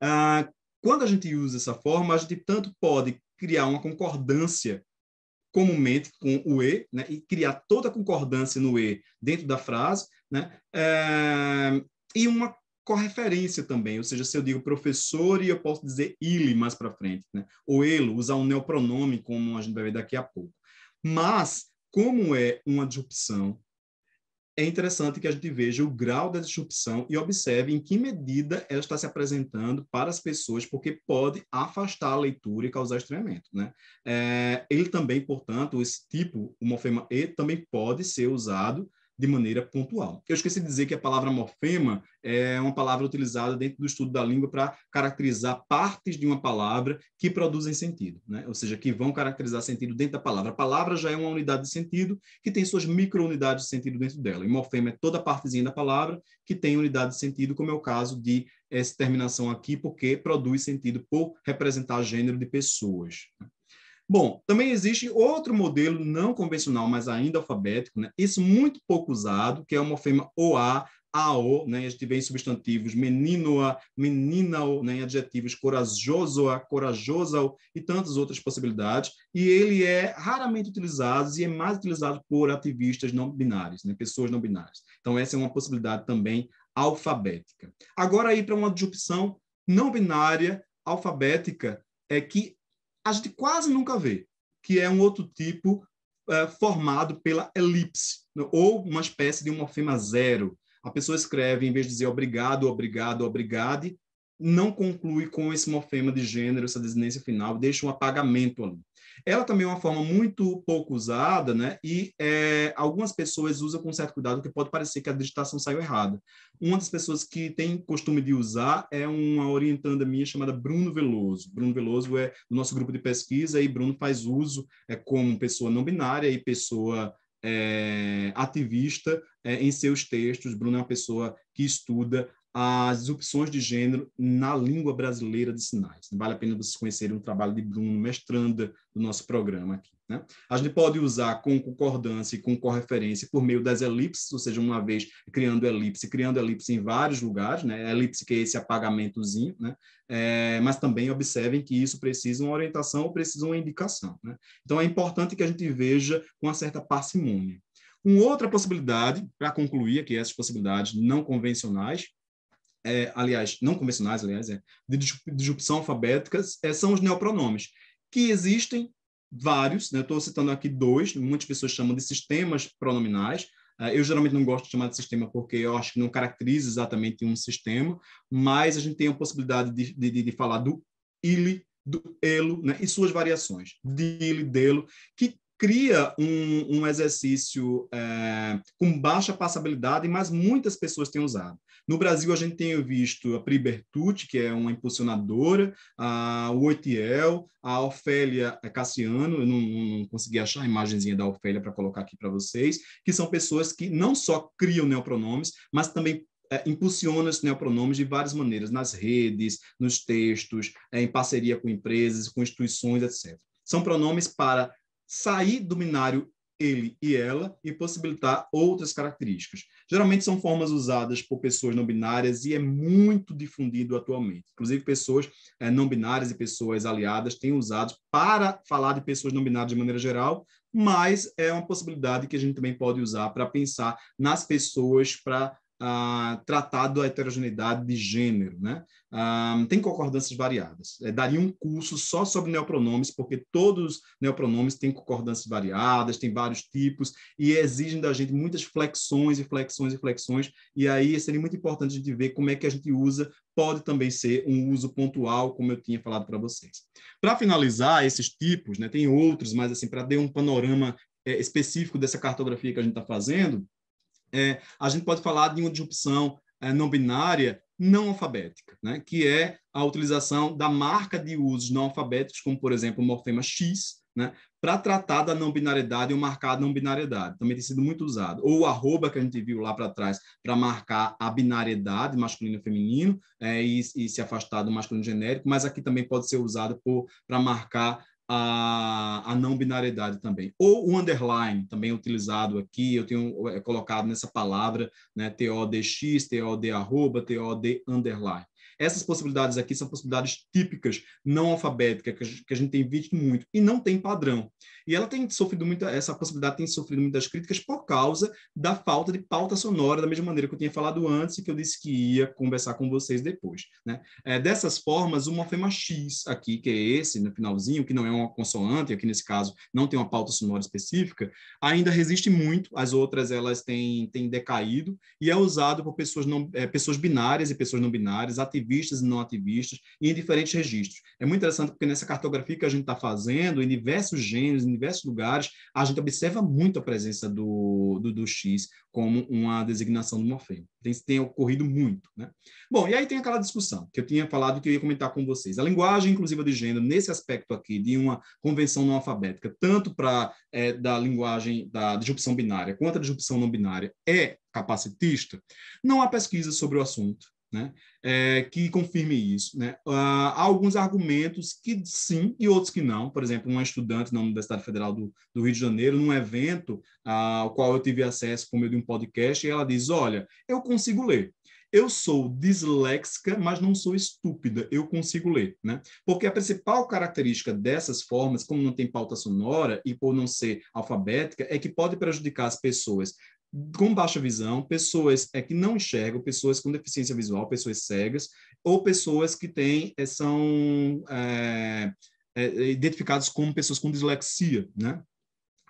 Ah, quando a gente usa essa forma, a gente tanto pode criar uma concordância comumente com o E, né, e criar toda a concordância no E dentro da frase, né, é, e uma correferência também, ou seja, se eu digo professor e eu posso dizer ele mais para frente, né, ou ele, usar um neopronome, como a gente vai ver daqui a pouco. Mas, como é uma disrupção, é interessante que a gente veja o grau da disrupção e observe em que medida ela está se apresentando para as pessoas, porque pode afastar a leitura e causar estranhamento. Né? É, ele também, portanto, esse tipo, o morfema E, também pode ser usado de maneira pontual. Eu esqueci de dizer que a palavra morfema é uma palavra utilizada dentro do estudo da língua para caracterizar partes de uma palavra que produzem sentido, né? ou seja, que vão caracterizar sentido dentro da palavra. A palavra já é uma unidade de sentido que tem suas microunidades de sentido dentro dela. E morfema é toda a partezinha da palavra que tem unidade de sentido, como é o caso de essa terminação aqui, porque produz sentido por representar gênero de pessoas. Né? Bom, também existe outro modelo não convencional, mas ainda alfabético, né? Esse muito pouco usado, que é o morfema OA, AO, né? A gente vê em substantivos meninoa, meninao, né? Em adjetivos corajosoa, corajosao e tantas outras possibilidades. E ele é raramente utilizado e é mais utilizado por ativistas não binários, né? Pessoas não binárias. Então, essa é uma possibilidade também alfabética. Agora, aí para uma opção não binária, alfabética, é que a gente quase nunca vê, que é um outro tipo é, formado pela elipse, né, ou uma espécie de um morfema zero. A pessoa escreve, em vez de dizer obrigado, obrigado, obrigade, não conclui com esse morfema de gênero, essa desinência final, deixa um apagamento ali. Ela também é uma forma muito pouco usada, né? E é, algumas pessoas usam com certo cuidado, porque pode parecer que a digitação saiu errada. Uma das pessoas que tem costume de usar é uma orientanda minha chamada Bruno Veloso. Bruno Veloso é do nosso grupo de pesquisa e Bruno faz uso é, como pessoa não binária e pessoa é, ativista é, em seus textos. Bruno é uma pessoa que estuda as opções de gênero na língua brasileira de sinais. Vale a pena vocês conhecerem o trabalho de Bruno, mestranda do nosso programa aqui. Né? A gente pode usar com concordância e com correferência por meio das elipses, ou seja, uma vez criando elipse, criando elipse em vários lugares, né? elipse que é esse apagamentozinho, né? É, mas também observem que isso precisa uma orientação, precisa uma indicação. Né? Então é importante que a gente veja com uma certa parcimônia. Uma outra possibilidade, para concluir aqui, essas possibilidades não convencionais, é, aliás, não convencionais, aliás, é, de disrupção alfabéticas, é, são os neopronomes, que existem vários, né? estou citando aqui dois, muitas pessoas chamam de sistemas pronominais, é, eu geralmente não gosto de chamar de sistema porque eu acho que não caracteriza exatamente um sistema, mas a gente tem a possibilidade de, de, de falar do ele, do elo né? e suas variações, dele, delo, que cria um, um exercício é, com baixa passabilidade, mas muitas pessoas têm usado. No Brasil, a gente tem visto a Pri Bertucci, que é uma impulsionadora, a Oitiel, a Ofélia Cassiano, eu não, não consegui achar a imagenzinha da Ofélia para colocar aqui para vocês, que são pessoas que não só criam neopronomes, mas também é, impulsionam esses neopronomes de várias maneiras, nas redes, nos textos, é, em parceria com empresas, com instituições, etc. São pronomes para sair do binário ele e ela e possibilitar outras características. Geralmente são formas usadas por pessoas não binárias e é muito difundido atualmente. Inclusive, pessoas eh, não binárias e pessoas aliadas têm usado para falar de pessoas não binárias de maneira geral, mas é uma possibilidade que a gente também pode usar para pensar nas pessoas, para ah, tratado a heterogeneidade de gênero, né? Ah, tem concordâncias variadas. É, daria um curso só sobre neopronomes, porque todos os neopronomes têm concordâncias variadas, tem vários tipos, e exigem da gente muitas flexões e flexões e flexões, e aí seria muito importante a gente ver como é que a gente usa, pode também ser um uso pontual, como eu tinha falado para vocês. Para finalizar, esses tipos, né, tem outros, mas assim, para dar um panorama é, específico dessa cartografia que a gente está fazendo, é, a gente pode falar de uma disrupção é, não binária não alfabética, né? que é a utilização da marca de usos não alfabéticos, como, por exemplo, o morfema X, né? para tratar da não binariedade ou marcar a não binariedade. Também tem sido muito usado. Ou o arroba que a gente viu lá para trás para marcar a binariedade masculino e feminino é, e, e, se afastar do masculino genérico, mas aqui também pode ser usado para marcar a, a não binariedade também. Ou o underline, também utilizado aqui, eu tenho é, colocado nessa palavra, né, TODX, TOD arroba, TOD underline. Essas possibilidades aqui são possibilidades típicas, não alfabéticas, que a gente tem visto muito, e não tem padrão. E ela tem sofrido muito essa possibilidade tem sofrido muitas críticas por causa da falta de pauta sonora, da mesma maneira que eu tinha falado antes e que eu disse que ia conversar com vocês depois. Né? É, dessas formas, o morfema X aqui, que é esse, no finalzinho, que não é uma consoante, aqui nesse caso não tem uma pauta sonora específica, ainda resiste muito, as outras elas têm, têm decaído, e é usado por pessoas, não, é, pessoas binárias e pessoas não binárias, ativistas e não ativistas, e em diferentes registros. É muito interessante porque nessa cartografia que a gente está fazendo, em diversos gêneros, em diversos lugares, a gente observa muito a presença do, do, do X como uma designação do morfema. Tem, tem ocorrido muito. Né? Bom, e aí tem aquela discussão que eu tinha falado que eu ia comentar com vocês. A linguagem inclusiva de gênero, nesse aspecto aqui, de uma convenção não alfabética, tanto para é, da linguagem da disrupção binária quanto a disrupção não binária, é capacitista, não há pesquisa sobre o assunto né, é, que confirme isso. Né? Ah, há alguns argumentos que sim e outros que não. Por exemplo, uma estudante na Universidade Federal do, do Rio de Janeiro, num evento ah, ao qual eu tive acesso por meio de um podcast, e ela diz: Olha, eu consigo ler. Eu sou disléxica, mas não sou estúpida. Eu consigo ler, né? Porque a principal característica dessas formas, como não tem pauta sonora e por não ser alfabética, é que pode prejudicar as pessoas com baixa visão, pessoas é, que não enxergam, pessoas com deficiência visual, pessoas cegas, ou pessoas que têm, é, são é, é, identificadas como pessoas com dislexia, né?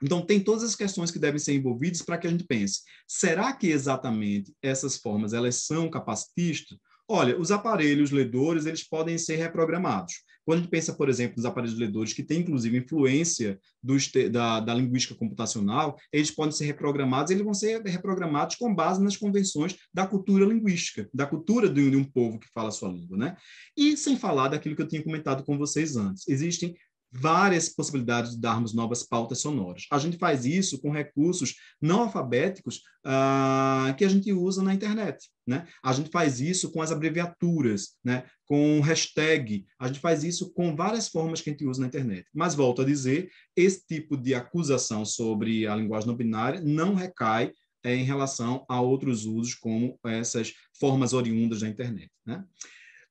Então, tem todas as questões que devem ser envolvidas para que a gente pense, será que exatamente essas formas, elas são capacitistas? Olha, os aparelhos ledores, eles podem ser reprogramados. Quando a gente pensa, por exemplo, nos aparelhos ledores, que têm inclusive influência dos, da, da linguística computacional, eles podem ser reprogramados, eles vão ser reprogramados com base nas convenções da cultura linguística, da cultura de, de um povo que fala a sua língua. Né? E sem falar daquilo que eu tinha comentado com vocês antes, existem várias possibilidades de darmos novas pautas sonoras. A gente faz isso com recursos não alfabéticos ah, que a gente usa na internet. Né? A gente faz isso com as abreviaturas, né? com hashtag, a gente faz isso com várias formas que a gente usa na internet. Mas, volto a dizer, esse tipo de acusação sobre a linguagem não binária não recai é, em relação a outros usos, como essas formas oriundas da internet. Né?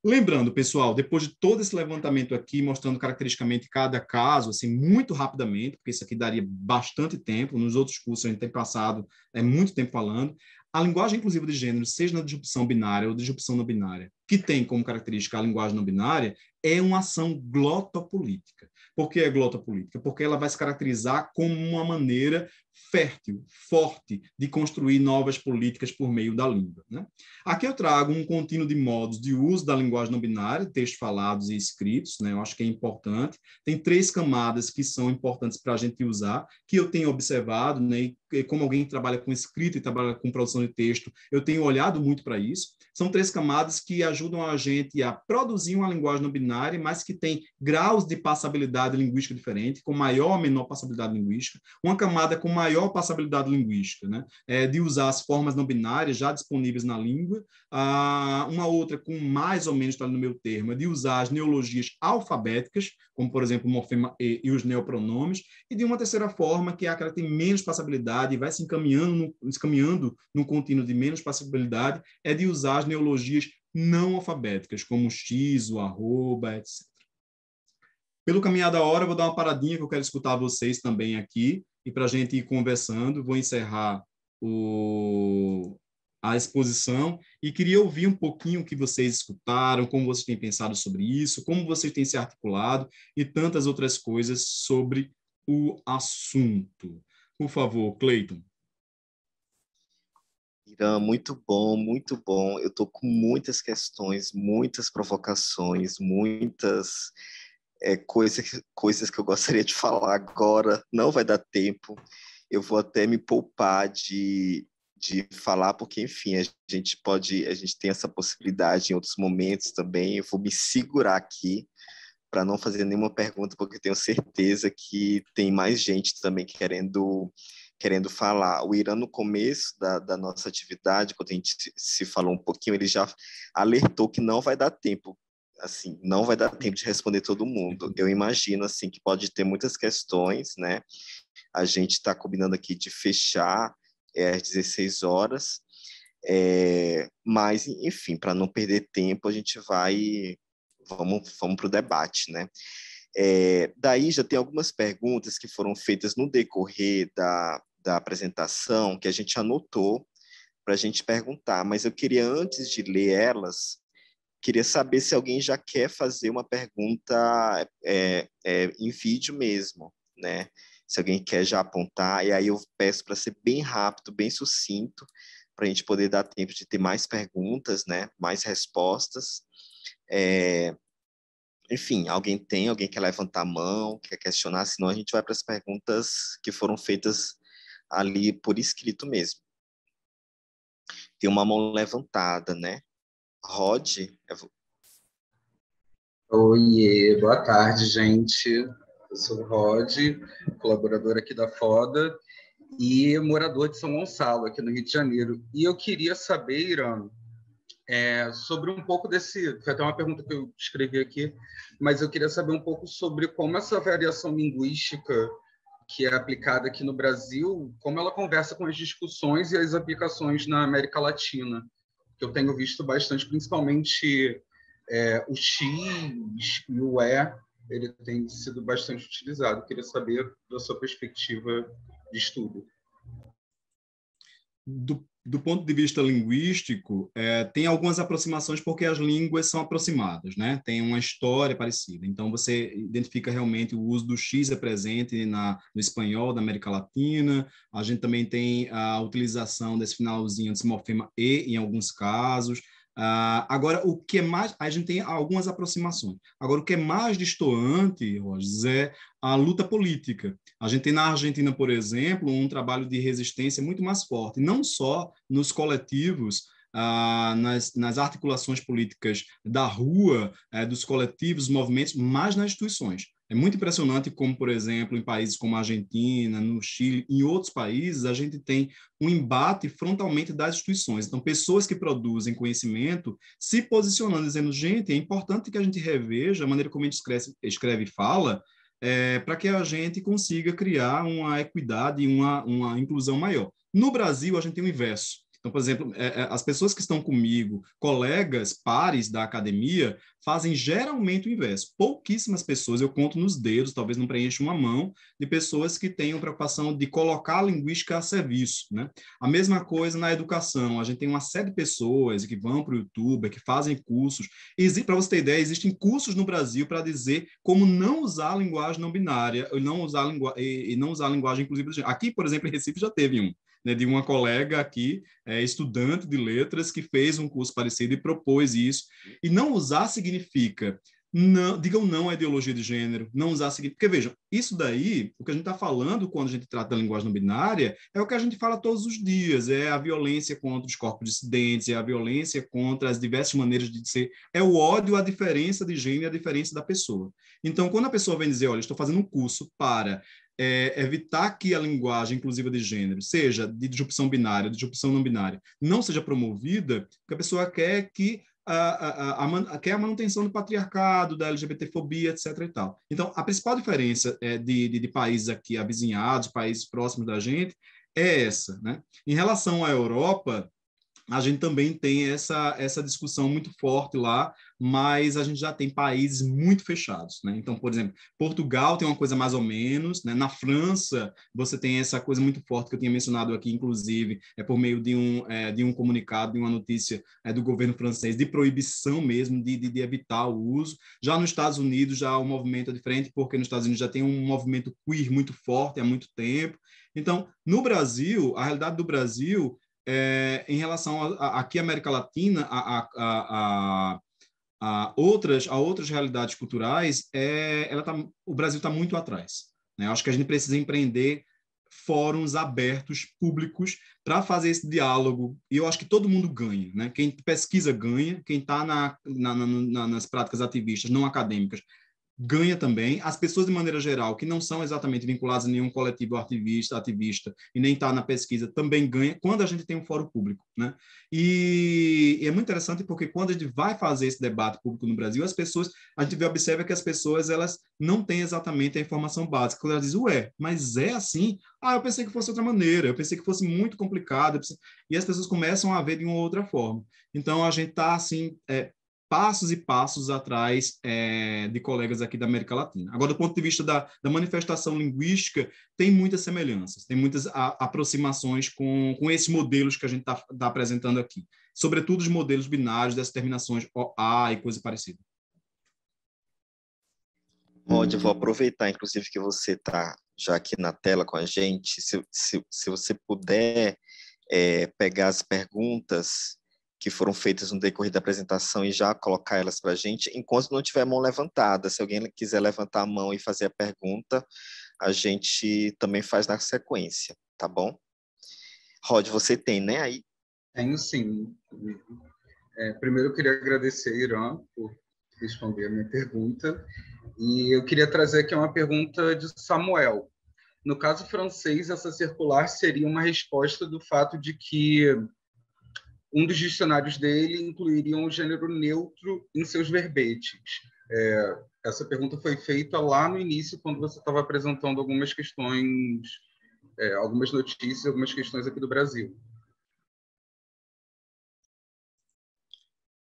Lembrando, pessoal, depois de todo esse levantamento aqui, mostrando caracteristicamente cada caso, assim, muito rapidamente, porque isso aqui daria bastante tempo, nos outros cursos a gente tem passado é, muito tempo falando, a linguagem inclusiva de gênero, seja na disrupção binária ou disrupção não binária, que tem como característica a linguagem não binária, é uma ação glotopolítica. Por que é glotopolítica? Porque ela vai se caracterizar como uma maneira fértil, forte, de construir novas políticas por meio da língua. Né? Aqui eu trago um contínuo de modos de uso da linguagem não binária, textos falados e escritos, né? eu acho que é importante. Tem três camadas que são importantes para a gente usar, que eu tenho observado, né? e como alguém trabalha com escrita e trabalha com produção de texto, eu tenho olhado muito para isso são três camadas que ajudam a gente a produzir uma linguagem não binária, mas que tem graus de passabilidade linguística diferente, com maior ou menor passabilidade linguística, uma camada com maior passabilidade linguística, né? É, de usar as formas não binárias já disponíveis na língua, ah, uma outra com mais ou menos, está no meu termo, é de usar as neologias alfabéticas, como, por exemplo, o morfema e, e os neopronomes, e de uma terceira forma, que é aquela que tem menos passabilidade e vai se encaminhando no, encaminhando num contínuo de menos passabilidade, é de usar neologias não alfabéticas, como o X, o arroba, etc. Pelo caminhar da hora, vou dar uma paradinha que eu quero escutar vocês também aqui, e para a gente ir conversando, vou encerrar o, a exposição e queria ouvir um pouquinho o que vocês escutaram, como vocês têm pensado sobre isso, como vocês têm se articulado e tantas outras coisas sobre o assunto. Por favor, Cleiton. Irã, muito bom, muito bom. Eu estou com muitas questões, muitas provocações, muitas é, coisa, coisas que eu gostaria de falar agora. Não vai dar tempo. Eu vou até me poupar de, de falar, porque, enfim, a gente pode, a gente tem essa possibilidade em outros momentos também. Eu vou me segurar aqui para não fazer nenhuma pergunta, porque tenho certeza que tem mais gente também querendo querendo falar. O Irã, no começo da, da, nossa atividade, quando a gente se falou um pouquinho, ele já alertou que não vai dar tempo, assim, não vai dar tempo de responder todo mundo. Uhum. Eu imagino, assim, que pode ter muitas questões, né? A gente está combinando aqui de fechar é, às 16 horas, é, mas, enfim, para não perder tempo, a gente vai, vamos, vamos para o debate, né? É, daí já tem algumas perguntas que foram feitas no decorrer da, da apresentação que a gente anotou para a gente perguntar, mas eu queria, antes de ler elas, queria saber se alguém já quer fazer uma pergunta é, é, é em vídeo mesmo, né? Se alguém quer já apontar, e aí eu peço para ser bem rápido, bem sucinto, para a gente poder dar tempo de ter mais perguntas, né? Mais respostas. É... Enfim, alguém tem, alguém quer levantar a mão, quer questionar, senão a gente vai para as perguntas que foram feitas ali por escrito mesmo. Tem uma mão levantada, né? Rod? Oiê, boa tarde, gente. Eu sou o Rod, colaborador aqui da FODA e morador de São Gonçalo, aqui no Rio de Janeiro. E eu queria saber, Irã, é, sobre um pouco desse. Foi até uma pergunta que eu escrevi aqui, mas eu queria saber um pouco sobre como essa variação linguística que é aplicada aqui no Brasil, como ela conversa com as discussões e as aplicações na América Latina, que eu tenho visto bastante, principalmente é, o X e o E, ele tem sido bastante utilizado. Queria saber da sua perspectiva de estudo. Do do ponto de vista linguístico, é, tem algumas aproximações porque as línguas são aproximadas, né? Tem uma história parecida. Então, você identifica realmente o uso do X é presente na, no espanhol da América Latina. A gente também tem a utilização desse finalzinho desse morfema E em alguns casos. Uh, agora, o que é mais. A gente tem algumas aproximações. Agora, o que é mais destoante, Rogers, é a luta política. A gente tem na Argentina, por exemplo, um trabalho de resistência muito mais forte, não só nos coletivos, ah, nas, nas, articulações políticas da rua, eh, dos coletivos, movimentos, mas nas instituições. É muito impressionante como, por exemplo, em países como a Argentina, no Chile, em outros países, a gente tem um embate frontalmente das instituições. Então, pessoas que produzem conhecimento se posicionando, dizendo, gente, é importante que a gente reveja a maneira como a gente escreve, escreve e fala, é, para que a gente consiga criar uma equidade e uma, uma inclusão maior. No Brasil, a gente tem o inverso. Então, por exemplo, é, é, as pessoas que estão comigo, colegas, pares da academia, fazem geralmente o inverso. Pouquíssimas pessoas, eu conto nos dedos, talvez não preencha uma mão, de pessoas que tenham preocupação de colocar a linguística a serviço. Né? A mesma coisa na educação. A gente tem uma série de pessoas que vão para o YouTube, que fazem cursos. Para você ter ideia, existem cursos no Brasil para dizer como não usar a linguagem não binária, não usar e não usar a linguagem, inclusive. Aqui, por exemplo, em Recife já teve um né, de uma colega aqui, é, estudante de letras, que fez um curso parecido e propôs isso. E não usar significa não, digam não à ideologia de gênero, não usar significa Porque vejam, isso daí, o que a gente está falando quando a gente trata da linguagem não binária, é o que a gente fala todos os dias: é a violência contra os corpos dissidentes, é a violência contra as diversas maneiras de ser, é o ódio à diferença de gênero e à diferença da pessoa. Então, quando a pessoa vem dizer, olha, estou fazendo um curso para é, evitar que a linguagem inclusiva de gênero, seja de disrupção binária, de disrupção não binária, não seja promovida, porque a pessoa quer que a, a, a, a, quer a manutenção do patriarcado, da LGBTfobia, etc. E tal. Então, a principal diferença é, de, de, de países aqui avizinhados, países próximos da gente, é essa. Né? Em relação à Europa, a gente também tem essa, essa discussão muito forte lá, mas a gente já tem países muito fechados, né? Então, por exemplo, Portugal tem uma coisa mais ou menos, né? Na França, você tem essa coisa muito forte que eu tinha mencionado aqui, inclusive, é por meio de um, é, de um comunicado, de uma notícia é, do governo francês, de proibição mesmo, de, de, de, evitar o uso. Já nos Estados Unidos, já o movimento é diferente, porque nos Estados Unidos já tem um movimento queer muito forte há muito tempo. Então, no Brasil, a realidade do Brasil é, em relação a, a, aqui à América Latina, a, a, a, outras, a outras realidades culturais, é, ela tá, o Brasil está muito atrás. Né? Acho que a gente precisa empreender fóruns abertos, públicos, para fazer esse diálogo. E eu acho que todo mundo ganha. Né? Quem pesquisa ganha, quem está na, na, na, nas práticas ativistas não acadêmicas ganha também. As pessoas, de maneira geral, que não são exatamente vinculadas a nenhum coletivo ativista, ativista e nem está na pesquisa, também ganha quando a gente tem um fórum público. Né? E, e, é muito interessante porque quando a gente vai fazer esse debate público no Brasil, as pessoas, a gente observa que as pessoas elas não têm exatamente a informação básica. Quando elas dizem, ué, mas é assim? Ah, eu pensei que fosse outra maneira, eu pensei que fosse muito complicado. Pensei... E as pessoas começam a ver de uma outra forma. Então, a gente está, assim, é, passos e passos atrás é, de colegas aqui da América Latina. Agora, do ponto de vista da, da manifestação linguística, tem muitas semelhanças, tem muitas a, aproximações com, com esses modelos que a gente está tá apresentando aqui, sobretudo os modelos binários das terminações OA e coisa parecida. Pode, vou aproveitar, inclusive, que você está já aqui na tela com a gente. Se, se, se você puder é, pegar as perguntas que foram feitas no decorrer da apresentação e já colocar elas para a gente, enquanto não tiver mão levantada. Se alguém quiser levantar a mão e fazer a pergunta, a gente também faz na sequência, tá bom? Rod, você tem, né? Aí. Tenho sim. É, primeiro eu queria agradecer, Irã, por responder a minha pergunta. E eu queria trazer aqui uma pergunta de Samuel. No caso francês, essa circular seria uma resposta do fato de que um dos dicionários dele incluiria um gênero neutro em seus verbetes. É, essa pergunta foi feita lá no início, quando você estava apresentando algumas questões, é, algumas notícias, algumas questões aqui do Brasil.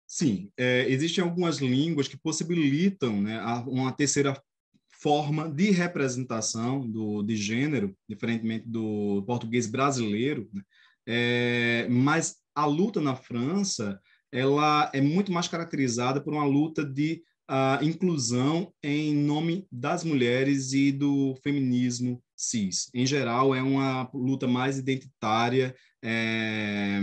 Sim, é, existem algumas línguas que possibilitam né, uma terceira forma de representação do, de gênero, diferentemente do português brasileiro, né? É, mas a luta na França ela é muito mais caracterizada por uma luta de uh, inclusão em nome das mulheres e do feminismo cis. Em geral, é uma luta mais identitária é,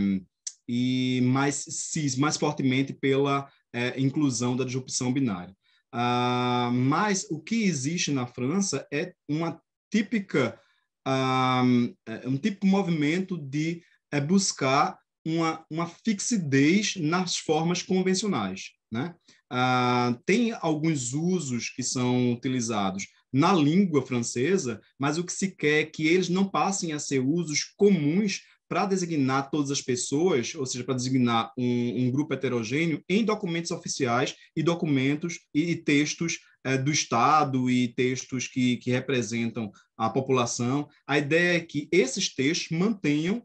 e mais cis, mais fortemente pela é, inclusão da disrupção binária. Uh, mas o que existe na França é uma típica um, ah, é um típico movimento de é, buscar uma, uma fixidez nas formas convencionais. Né? Ah, tem alguns usos que são utilizados na língua francesa, mas o que se quer é que eles não passem a ser usos comuns para designar todas as pessoas, ou seja, para designar um, um, grupo heterogêneo em documentos oficiais e documentos e, e textos eh, do Estado e textos que, que representam a população. A ideia é que esses textos mantenham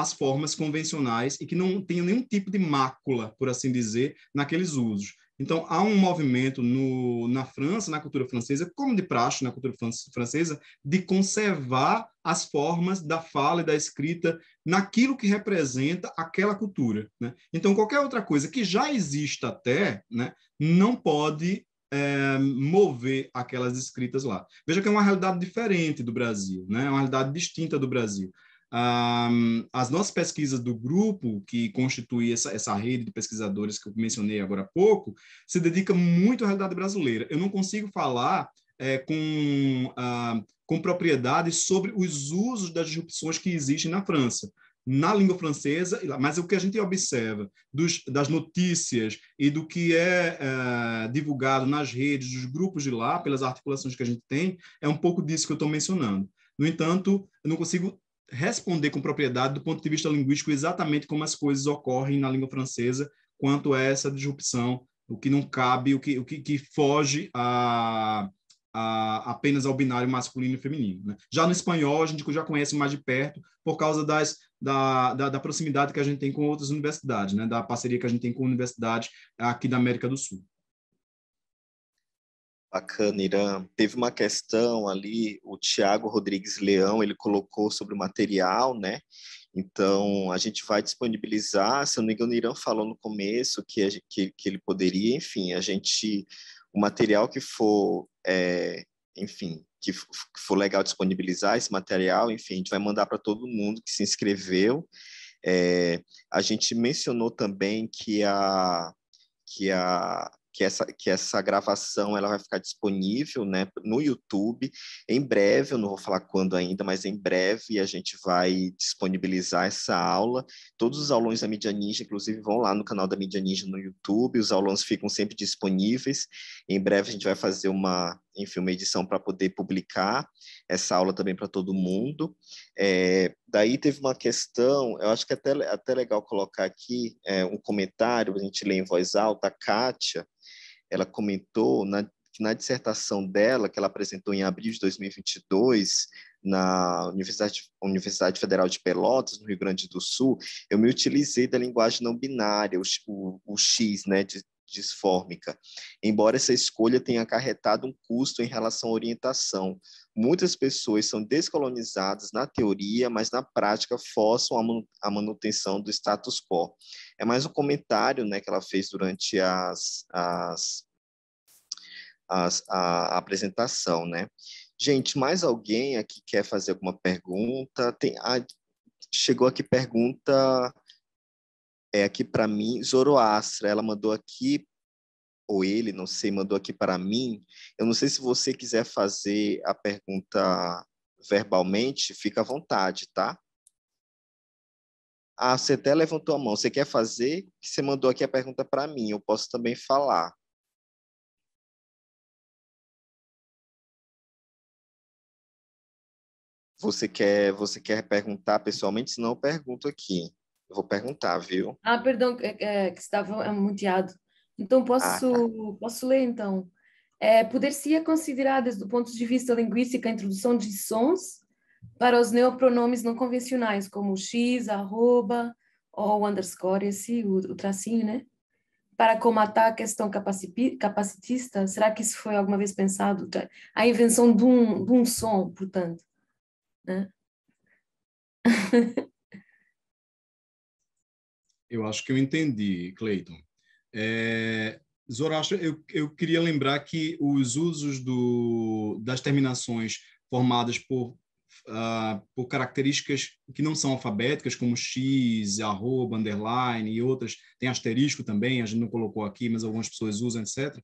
as formas convencionais e que não tenham nenhum tipo de mácula, por assim dizer, naqueles usos. Então, há um movimento no, na França, na cultura francesa, como de praxe na cultura francesa, de conservar as formas da fala e da escrita naquilo que representa aquela cultura. Né? Então, qualquer outra coisa que já exista até, né, não pode é, mover aquelas escritas lá. Veja que é uma realidade diferente do Brasil, né? é uma realidade distinta do Brasil as nossas pesquisas do grupo, que constitui essa, essa rede de pesquisadores que eu mencionei agora há pouco, se dedica muito à realidade brasileira. Eu não consigo falar é, com, ah, com propriedade sobre os usos das disrupções que existem na França na língua francesa, mas o que a gente observa dos, das notícias e do que é, é divulgado nas redes, dos grupos de lá, pelas articulações que a gente tem, é um pouco disso que eu estou mencionando. No entanto, eu não consigo responder com propriedade do ponto de vista linguístico exatamente como as coisas ocorrem na língua francesa quanto a é essa disrupção, o que não cabe, o que, o que, que foge a, a, apenas ao binário masculino e feminino. Né? Já no espanhol, a gente já conhece mais de perto por causa das, da, da, da proximidade que a gente tem com outras universidades, né? da parceria que a gente tem com universidades aqui da América do Sul. Bacana, Irã. Teve uma questão ali, o Tiago Rodrigues Leão, ele colocou sobre o material, né? Então, a gente vai disponibilizar, se eu não me engano, o Irã falou no começo que, gente, que, que, ele poderia, enfim, a gente, o material que for, é, enfim, que, que for legal disponibilizar esse material, enfim, a gente vai mandar para todo mundo que se inscreveu. É, a gente mencionou também que a, que a, que essa, que essa gravação ela vai ficar disponível né, no YouTube. Em breve, eu não vou falar quando ainda, mas em breve a gente vai disponibilizar essa aula. Todos os aulões da Mídia Ninja, inclusive, vão lá no canal da Mídia Ninja no YouTube, os aulões ficam sempre disponíveis. Em breve a gente vai fazer uma, enfim, uma edição para poder publicar essa aula também para todo mundo. É, daí teve uma questão, eu acho que é até, até legal colocar aqui é, um comentário, a gente lê em voz alta, a Kátia, ela comentou na, que na dissertação dela, que ela apresentou em abril de 2022, na Universidade, Universidade Federal de Pelotas, no Rio Grande do Sul, eu me utilizei da linguagem não binária, o, o, o X, né, de, disfórmica, embora essa escolha tenha acarretado um custo em relação à orientação, Muitas pessoas são descolonizadas na teoria, mas na prática forçam a manutenção do status quo. É mais um comentário né, que ela fez durante as, as, as a, a apresentação. Né? Gente, mais alguém aqui quer fazer alguma pergunta? Tem, ah, chegou aqui pergunta é aqui para mim, Zoroastra. Ela mandou aqui ou ele, não sei, mandou aqui para mim. Eu não sei se você quiser fazer a pergunta verbalmente, fica à vontade, tá? Ah, você até levantou a mão. Você quer fazer? Você mandou aqui a pergunta para mim. Eu posso também falar. Você quer, você quer perguntar pessoalmente? Senão eu pergunto aqui. Eu vou perguntar, viu? Ah, perdão, é, é, que estava é, muteado. Então, posso, ah, tá. posso ler, então. É, Poder-se-ia consideradas, do ponto de vista linguístico, a introdução de sons para os neopronomes não convencionais, como x, arroba, ou underscore, esse, o, o tracinho, né? Para comatar a questão capacitista, será que isso foi alguma vez pensado? A invenção de um, de um som, portanto. Né? Eu acho que eu entendi, Cleiton. É, Zoroastro, eu, eu queria lembrar que os usos do, das terminações formadas por, uh, por características que não são alfabéticas, como x, arroba, underline e outras, tem asterisco também, a gente não colocou aqui, mas algumas pessoas usam, etc.,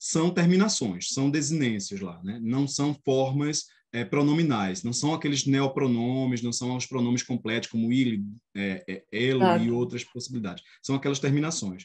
são terminações, são desinências lá, né? não são formas é, pronominais, não são aqueles neopronomes, não são os pronomes completos como ele, eh, é, é, elo claro. e outras possibilidades, são aquelas terminações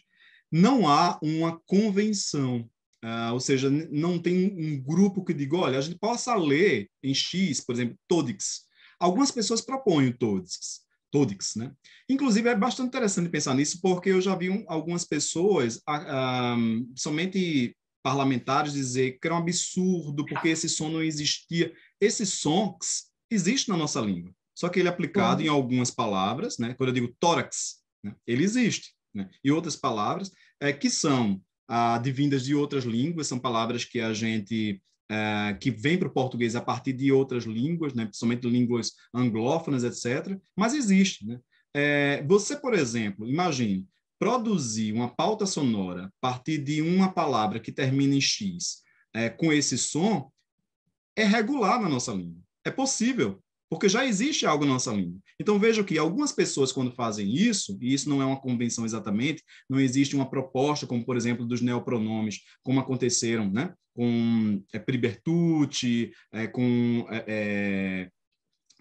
não há uma convenção, uh, ou seja, não tem um grupo que diga, olha, a gente possa ler em X, por exemplo, Todix. Algumas pessoas propõem o Todix, Todix, né? Inclusive, é bastante interessante pensar nisso, porque eu já vi um, algumas pessoas, uh, ah, um, ah, somente parlamentares, dizer que era um absurdo, porque esse som não existia. Esse som existe na nossa língua, só que ele é aplicado uhum. em algumas palavras, né? Quando eu digo tórax, né? ele existe. Né? E outras palavras, é, que são divindas ah, advindas de outras línguas, são palavras que a gente é, que vem para o português a partir de outras línguas, né? principalmente línguas anglófonas, etc. Mas existe. Né? É, você, por exemplo, imagine produzir uma pauta sonora a partir de uma palavra que termina em X é, com esse som é regular na nossa língua. É possível. Porque já existe algo na nossa língua. Então veja que algumas pessoas, quando fazem isso, e isso não é uma convenção exatamente, não existe uma proposta, como por exemplo dos neopronomes, como aconteceram né? com é, Pribertucci, é, com é, é,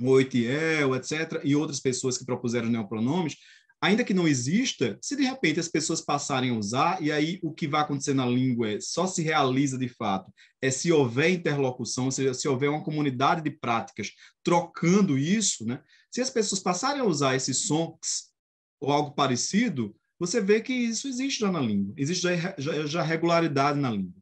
Oitiel, etc., e outras pessoas que propuseram neopronomes, ainda que não exista, se de repente as pessoas passarem a usar, e aí o que vai acontecer na língua é, só se realiza de fato, é se houver interlocução, ou seja, se houver uma comunidade de práticas trocando isso, né? se as pessoas passarem a usar esses sons ou algo parecido, você vê que isso existe já na língua, existe já, já, já regularidade na língua.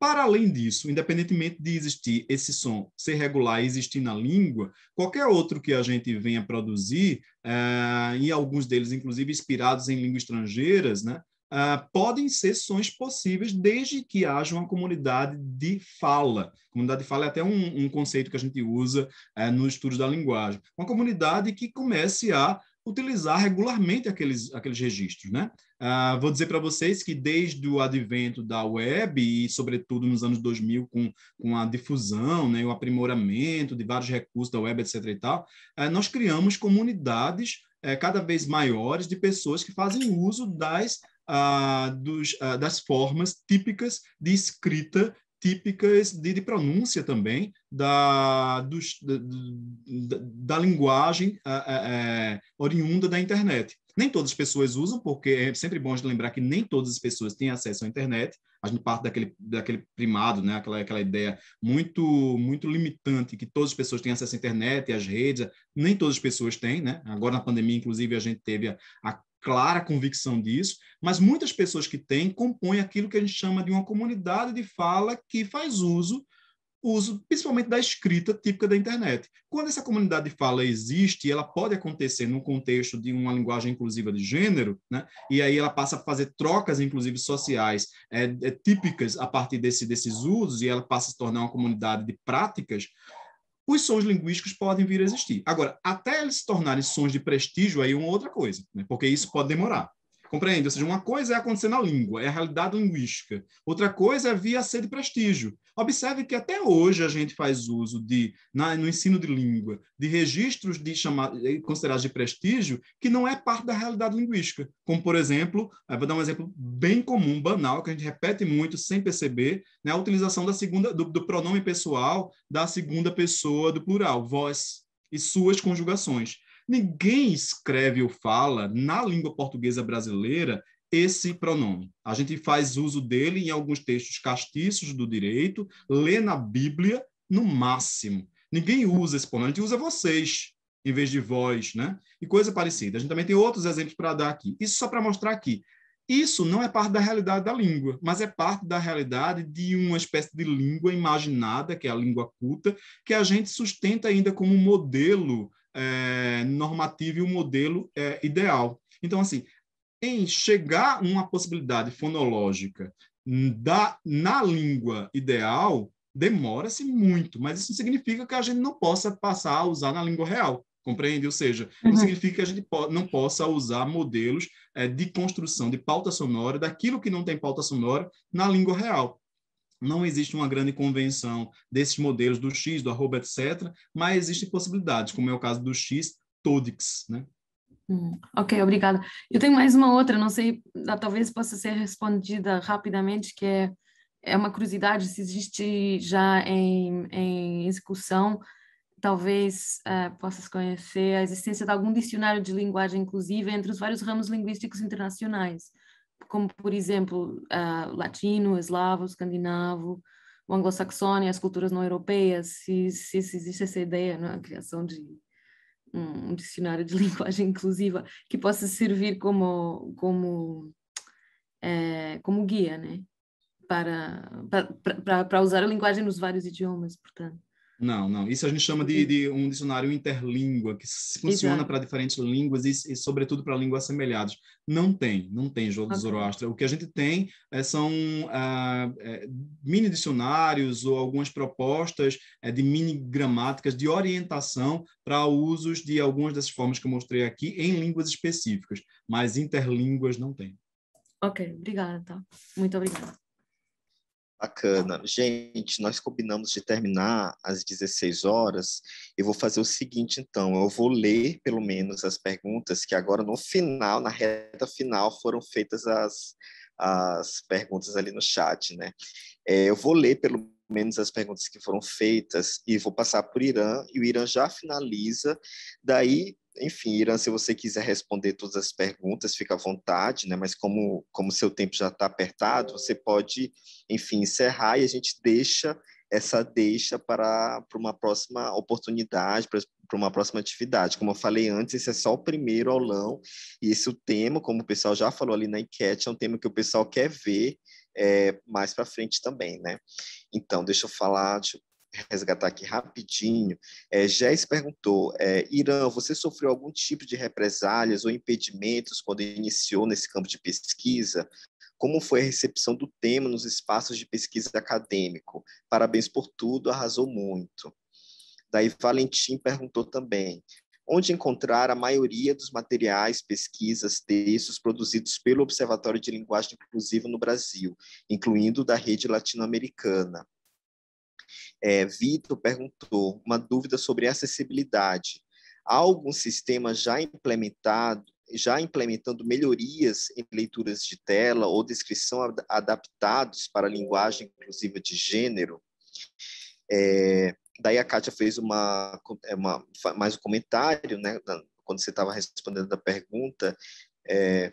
Para além disso, independentemente de existir esse som ser regular e existir na língua, qualquer outro que a gente venha produzir, eh, e alguns deles, inclusive, inspirados em línguas estrangeiras, né, eh, podem ser sons possíveis desde que haja uma comunidade de fala. Comunidade de fala é até um, um conceito que a gente usa eh, nos estudos da linguagem. Uma comunidade que comece a utilizar regularmente aqueles, aqueles registros. Né? Ah, vou dizer para vocês que desde o advento da web e, sobretudo, nos anos 2000, com, com a difusão né, o aprimoramento de vários recursos da web, etc. E tal, eh, nós criamos comunidades eh, cada vez maiores de pessoas que fazem uso das, ah, dos, ah, das formas típicas de escrita típicas de, de pronúncia também da, dos, da, da, linguagem é, é, oriunda da internet. Nem todas as pessoas usam, porque é sempre bom de lembrar que nem todas as pessoas têm acesso à internet. A gente parte daquele, daquele primado, né? aquela, aquela ideia muito muito limitante que todas as pessoas têm acesso à internet e às redes. Nem todas as pessoas têm. Né? Agora, na pandemia, inclusive, a gente teve a, a clara convicção disso, mas muitas pessoas que têm compõem aquilo que a gente chama de uma comunidade de fala que faz uso uso principalmente da escrita típica da internet. Quando essa comunidade de fala existe, ela pode acontecer no contexto de uma linguagem inclusiva de gênero, né? e aí ela passa a fazer trocas, inclusive sociais, é, é, típicas a partir desse, desses usos, e ela passa a se tornar uma comunidade de práticas os sons linguísticos podem vir a existir. Agora, até eles se tornarem sons de prestígio, aí é uma outra coisa, né? porque isso pode demorar. Compreende? Ou seja, uma coisa é acontecer na língua, é a realidade linguística. Outra coisa é via ser de prestígio. Observe que até hoje a gente faz uso de, na, no ensino de língua, de registros de eh, considerados de prestígio que não é parte da realidade linguística. Como, por exemplo, eh, vou dar um exemplo bem comum, banal, que a gente repete muito sem perceber, né? a utilização da segunda, do, do pronome pessoal da segunda pessoa do plural, vós e suas conjugações. Ninguém escreve ou fala na língua portuguesa brasileira esse pronome. A gente faz uso dele em alguns textos castiços do direito, lê na Bíblia no máximo. Ninguém usa esse pronome, a gente usa vocês em vez de vós, né? E coisa parecida. A gente também tem outros exemplos para dar aqui. Isso só para mostrar aqui. Isso não é parte da realidade da língua, mas é parte da realidade de uma espécie de língua imaginada, que é a língua culta, que a gente sustenta ainda como modelo é, normativa e o um modelo é, ideal. Então, assim, em chegar uma possibilidade fonológica da, na língua ideal, demora-se muito, mas isso não significa que a gente não possa passar a usar na língua real, compreende? Ou seja, uhum. não significa que a gente po não possa usar modelos é, de construção de pauta sonora, daquilo que não tem pauta sonora, na língua real não existe uma grande convenção desses modelos do X, do arroba, etc., mas existem possibilidades, como é o caso do X, Todix, né? Hum, ok, obrigada. Eu tenho mais uma outra, não sei, ah, talvez possa ser respondida rapidamente, que é, é uma curiosidade se existe já em, em execução, talvez uh, possas conhecer a existência de algum dicionário de linguagem inclusiva entre os vários ramos linguísticos internacionais como por exemplo uh, latino, eslavo, escandinavo, o anglo saxônio as culturas não europeias, se, se, se existe essa ideia, na é? a criação de um, dicionário de linguagem inclusiva que possa servir como como é, como guia, né? Para, para, para usar a linguagem nos vários idiomas, portanto. Não, não. Isso a gente chama de, de um dicionário interlíngua, que funciona para diferentes línguas e, e sobretudo, para línguas assemelhadas. Não tem, não tem jogo okay. do Zoroastra. O que a gente tem é, são é, mini dicionários ou algumas propostas é, de mini gramáticas de orientação para usos de algumas dessas formas que eu mostrei aqui em línguas específicas, mas interlínguas não tem. Ok, obrigada, tá? Muito obrigada. Bacana. Gente, nós combinamos de terminar às 16 horas. Eu vou fazer o seguinte, então. Eu vou ler, pelo menos, as perguntas que agora, no final, na reta final, foram feitas as, as perguntas ali no chat, né? É, eu vou ler, pelo menos as perguntas que foram feitas, e vou passar por Irã, e o Irã já finaliza. Daí, enfim, Irã, se você quiser responder todas as perguntas, fica à vontade, né? mas como, como seu tempo já está apertado, você pode, enfim, encerrar e a gente deixa essa deixa para, para uma próxima oportunidade, para, para uma próxima atividade. Como eu falei antes, esse é só o primeiro aulão, e esse é o tema, como o pessoal já falou ali na enquete, é um tema que o pessoal quer ver, é, mais para frente também, né? Então, deixa eu falar, deixa eu resgatar aqui rapidinho. É, perguntou: é, Irã, você sofreu algum tipo de represálias ou impedimentos quando iniciou nesse campo de pesquisa? Como foi a recepção do tema nos espaços de pesquisa acadêmico? Parabéns por tudo, arrasou muito. Daí Valentim perguntou também: onde encontrar a maioria dos materiais, pesquisas, textos produzidos pelo Observatório de Linguagem Inclusiva no Brasil, incluindo da rede latino-americana. É, Vitor perguntou uma dúvida sobre acessibilidade. Há algum sistema já implementado, já implementando melhorias em leituras de tela ou descrição ad adaptados para a linguagem inclusiva de gênero? É, Daí a Kátia fez uma, é, uma mais um comentário, né? Quando você estava respondendo a pergunta, é,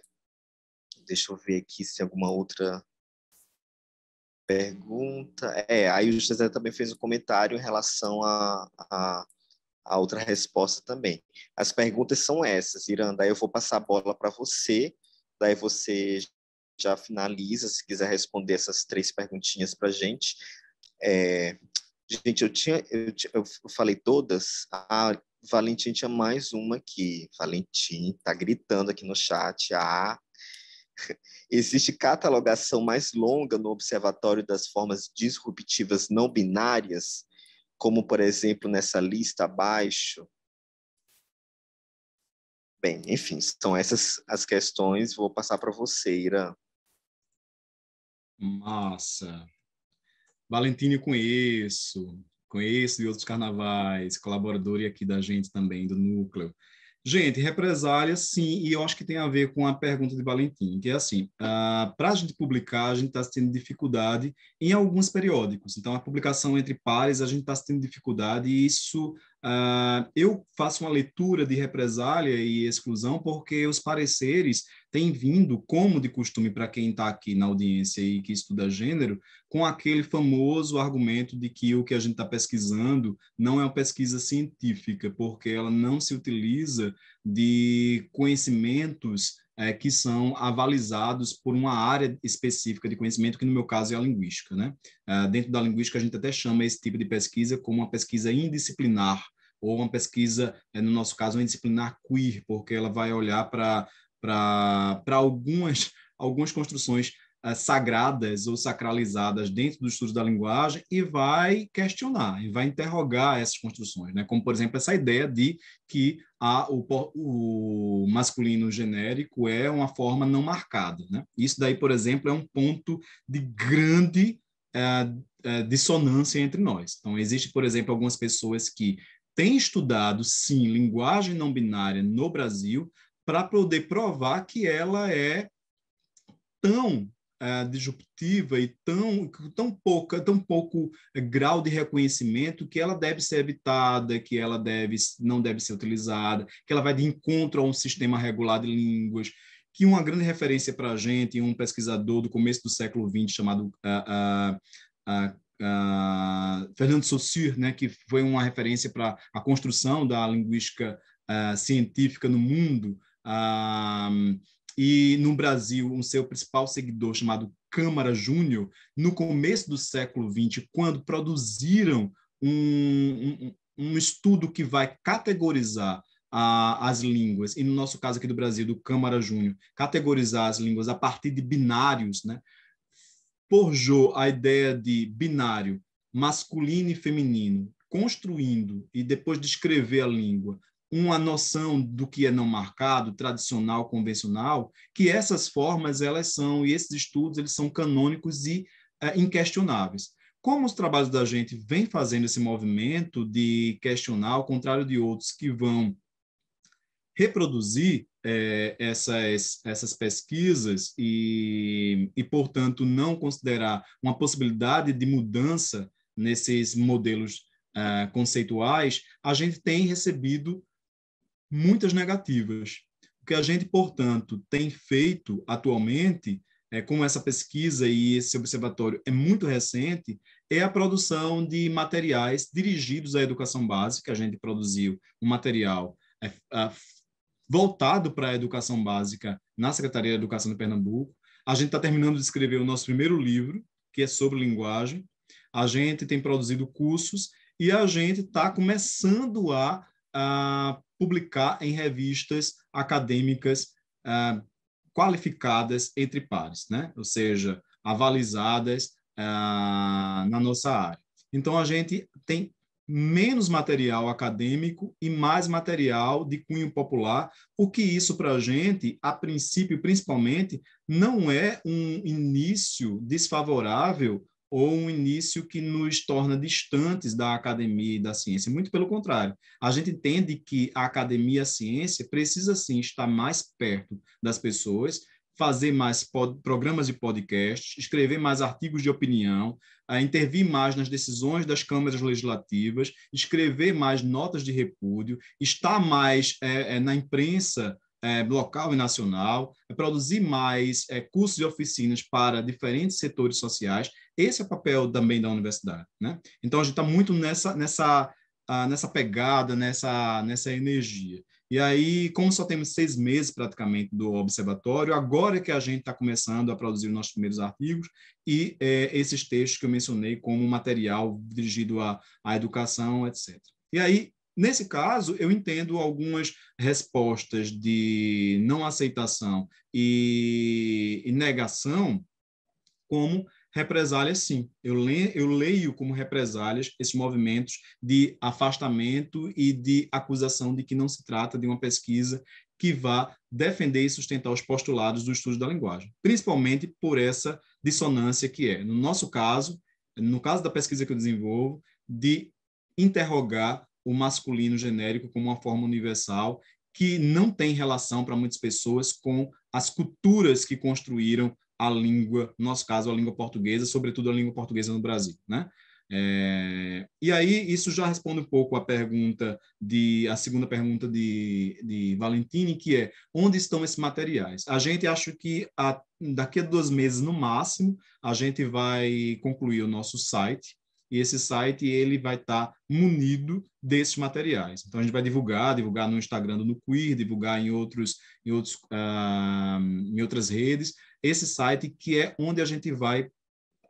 deixa eu ver aqui se alguma outra pergunta. É, aí o José também fez um comentário em relação a, a, a outra resposta também. As perguntas são essas, Iranda. Aí eu vou passar a bola para você, daí você já finaliza, se quiser responder essas três perguntinhas para a gente. É, Gente, eu tinha, eu, eu falei todas. A ah, Valentim tinha mais uma aqui. Valentim está gritando aqui no chat. Ah, existe catalogação mais longa no Observatório das Formas Disruptivas Não Binárias, como, por exemplo, nessa lista abaixo. Bem, enfim, são essas as questões. Vou passar para você, Ira. Massa. Valentino conheço, conheço de outros carnavais, colaborador e aqui da gente também, do núcleo. Gente, represália, sim, e eu acho que tem a ver com a pergunta de Valentim, que é assim, uh, ah, para a gente publicar, a gente está tendo dificuldade em alguns periódicos. Então, a publicação entre pares, a gente está tendo dificuldade, e isso, uh, eu faço uma leitura de represália e exclusão, porque os pareceres tem vindo, como de costume para quem está aqui na audiência e que estuda gênero, com aquele famoso argumento de que o que a gente está pesquisando não é uma pesquisa científica, porque ela não se utiliza de conhecimentos é, que são avalizados por uma área específica de conhecimento, que no meu caso é a linguística. Né? É, dentro da linguística, a gente até chama esse tipo de pesquisa como uma pesquisa indisciplinar, ou uma pesquisa, é, no nosso caso, uma disciplinar queer, porque ela vai olhar para para algumas, algumas construções uh, sagradas ou sacralizadas dentro do estudo da linguagem e vai questionar, e vai interrogar essas construções, né? como, por exemplo, essa ideia de que a, o, o masculino genérico é uma forma não marcada. Né? Isso daí, por exemplo, é um ponto de grande uh, uh, dissonância entre nós. Então, existe, por exemplo, algumas pessoas que têm estudado, sim, linguagem não binária no Brasil, para poder provar que ela é tão ah, disruptiva e tão, tão, pouca, tão pouco é, grau de reconhecimento que ela deve ser evitada, que ela deve, não deve ser utilizada, que ela vai de encontro a um sistema regulado de línguas, que uma grande referência para a gente, um pesquisador do começo do século XX chamado Uh, Fernando Saussure, né, que foi uma referência para a construção da linguística uh, científica no mundo, e no Brasil, um seu principal seguidor chamado Câmara Júnior, no começo do século XX, quando produziram um, um, um estudo que vai categorizar as línguas, e no nosso caso aqui do Brasil, do Câmara Júnior, categorizar as línguas a partir de binários, né? forjou a ideia de binário masculino e feminino, construindo e depois descrever a língua uma noção do que é não marcado, tradicional, convencional, que essas formas elas são e esses estudos eles são canônicos e é, inquestionáveis. Como os trabalhos da gente vem fazendo esse movimento de questionar, ao contrário de outros que vão reproduzir é, essas, essas pesquisas e, e, portanto, não considerar uma possibilidade de mudança nesses modelos uh, conceituais, a gente tem recebido muitas negativas. O que a gente, portanto, tem feito atualmente, é, como essa pesquisa e esse observatório é muito recente, é a produção de materiais dirigidos à educação básica. A gente produziu um material é, é, voltado para a educação básica na Secretaria de Educação de Pernambuco. A gente está terminando de escrever o nosso primeiro livro, que é sobre linguagem. A gente tem produzido cursos e a gente está começando a, a publicar em revistas acadêmicas eh, qualificadas entre pares, né? ou seja, avalizadas eh, na nossa área. Então, a gente tem menos material acadêmico e mais material de cunho popular, o que isso para a gente, a princípio, principalmente, não é um início desfavorável ou um início que nos torna distantes da academia e da ciência. Muito pelo contrário, a gente entende que a academia e a ciência precisa sim estar mais perto das pessoas, fazer mais programas de podcast, escrever mais artigos de opinião, intervir mais nas decisões das câmaras legislativas, escrever mais notas de repúdio, estar mais é, é, na imprensa é, local e nacional, é produzir mais é, cursos e oficinas para diferentes setores sociais. Esse é o papel também da universidade. Né? Então, a gente está muito nessa, nessa, ah, nessa pegada, nessa, nessa energia. E aí, como só temos seis meses praticamente do observatório, agora é que a gente está começando a produzir nossos primeiros artigos e é, esses textos que eu mencionei como material dirigido à, à educação, etc. E aí, Nesse caso, eu entendo algumas respostas de não aceitação e, e negação como represálias, sim. Eu, le, eu leio como represálias esses movimentos de afastamento e de acusação de que não se trata de uma pesquisa que vá defender e sustentar os postulados do estudo da linguagem, principalmente por essa dissonância que é, no nosso caso, no caso da pesquisa que eu desenvolvo, de interrogar o masculino genérico como uma forma universal que não tem relação para muitas pessoas com as culturas que construíram a língua, no nosso caso, a língua portuguesa, sobretudo a língua portuguesa no Brasil, né? É, e aí isso já responde um pouco a pergunta de a segunda pergunta de, de Valentini que é onde estão esses materiais a gente acho que a, daqui a dois meses no máximo a gente vai concluir o nosso site e esse site ele vai estar tá munido desses materiais. Então a gente vai divulgar, divulgar no Instagram, no Queer, divulgar em outros, em outros, uh, em outras redes. Esse site que é onde a gente vai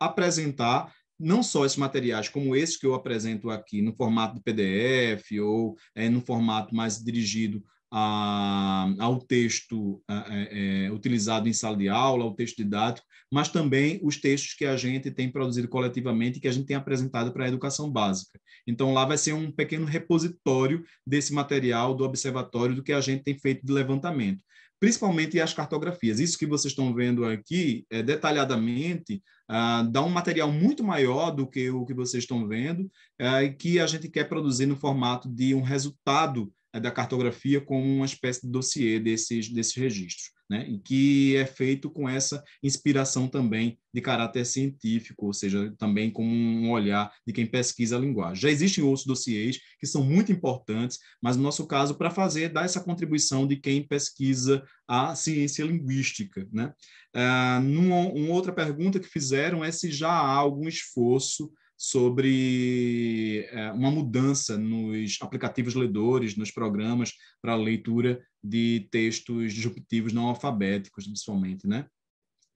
apresentar não só esses materiais, como esse que eu apresento aqui, no formato de PDF ou é, no formato mais dirigido a, ao texto é, utilizado em sala de aula, ao texto didático, mas também os textos que a gente tem produzido coletivamente e que a gente tem apresentado para a educação básica. Então, lá vai ser um pequeno repositório desse material do observatório, do que a gente tem feito de levantamento, principalmente as cartografias. Isso que vocês estão vendo aqui, é, detalhadamente, ah, dá um material muito maior do que o que vocês estão vendo, ah, que a gente quer produzir no formato de um resultado é, da cartografia como uma espécie de dossiê desses, desses registros, né? e que é feito com essa inspiração também de caráter científico, ou seja, também como um olhar de quem pesquisa a linguagem. Já existem outros dossiês que são muito importantes, mas no nosso caso, para fazer, dá essa contribuição de quem pesquisa a ciência linguística. Né? Ah, numa, uma outra pergunta que fizeram é se já há algum esforço sobre é, uma mudança nos aplicativos ledores, nos programas para leitura de textos disruptivos não alfabéticos, principalmente, né?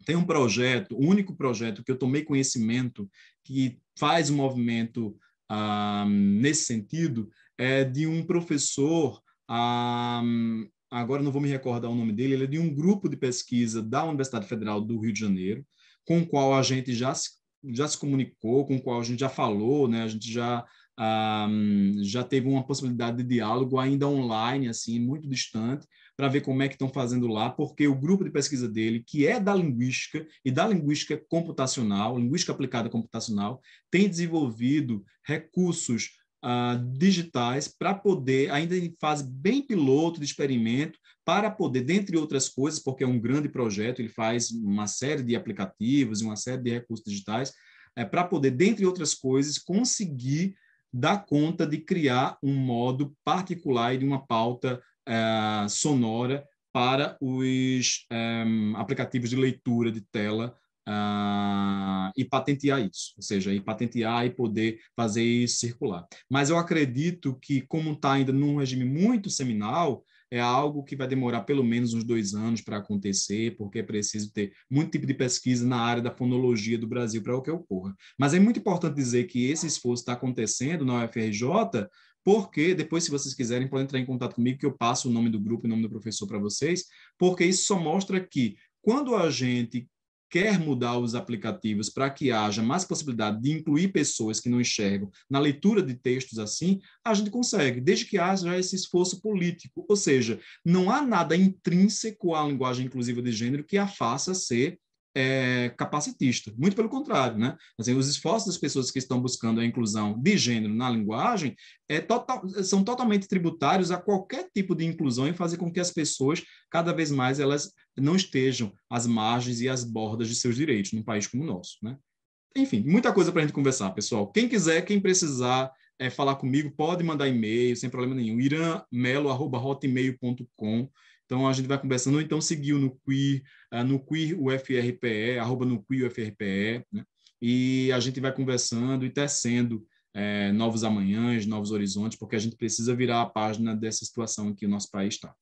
Tem um projeto, o único projeto que eu tomei conhecimento que faz um movimento ah, nesse sentido é de um professor, ah, agora não vou me recordar o nome dele, ele é de um grupo de pesquisa da Universidade Federal do Rio de Janeiro, com o qual a gente já se já se comunicou, com o qual a gente já falou, né? A gente já um, ah, já teve uma possibilidade de diálogo ainda online, assim, muito distante, para ver como é que estão fazendo lá, porque o grupo de pesquisa dele, que é da linguística e da linguística computacional, linguística aplicada computacional, tem desenvolvido recursos uh, digitais para poder, ainda em fase bem piloto de experimento, para poder, dentre outras coisas, porque é um grande projeto, ele faz uma série de aplicativos e uma série de recursos digitais, é, para poder, dentre outras coisas, conseguir dar conta de criar um modo particular e de uma pauta é, sonora para os é, aplicativos de leitura de tela é, e patentear isso, ou seja, e patentear e poder fazer isso circular. Mas eu acredito que, como está ainda num regime muito seminal, é algo que vai demorar pelo menos uns dois anos para acontecer, porque é preciso ter muito tipo de pesquisa na área da fonologia do Brasil para o que ocorra. Mas é muito importante dizer que esse esforço está acontecendo na UFRJ, porque depois, se vocês quiserem, podem entrar em contato comigo, que eu passo o nome do grupo e o nome do professor para vocês, porque isso só mostra que quando a gente quer mudar os aplicativos para que haja mais possibilidade de incluir pessoas que não enxergam na leitura de textos assim, a gente consegue, desde que haja esse esforço político. Ou seja, não há nada intrínseco à linguagem inclusiva de gênero que a faça ser é, capacitista. Muito pelo contrário, né? Assim, os esforços das pessoas que estão buscando a inclusão de gênero na linguagem é total, são totalmente tributários a qualquer tipo de inclusão e fazer com que as pessoas, cada vez mais, elas não estejam às margens e às bordas de seus direitos num país como o nosso, né? Enfim, muita coisa para a gente conversar, pessoal. Quem quiser, quem precisar é, falar comigo, pode mandar e-mail, sem problema nenhum. iranmelo.hotmail.com então a gente vai conversando, ou então seguiu no Queer, no Queer UFRPE, arroba no Queer UFRPE, né? e a gente vai conversando e tecendo é, novos amanhãs, novos horizontes, porque a gente precisa virar a página dessa situação em que o nosso país está.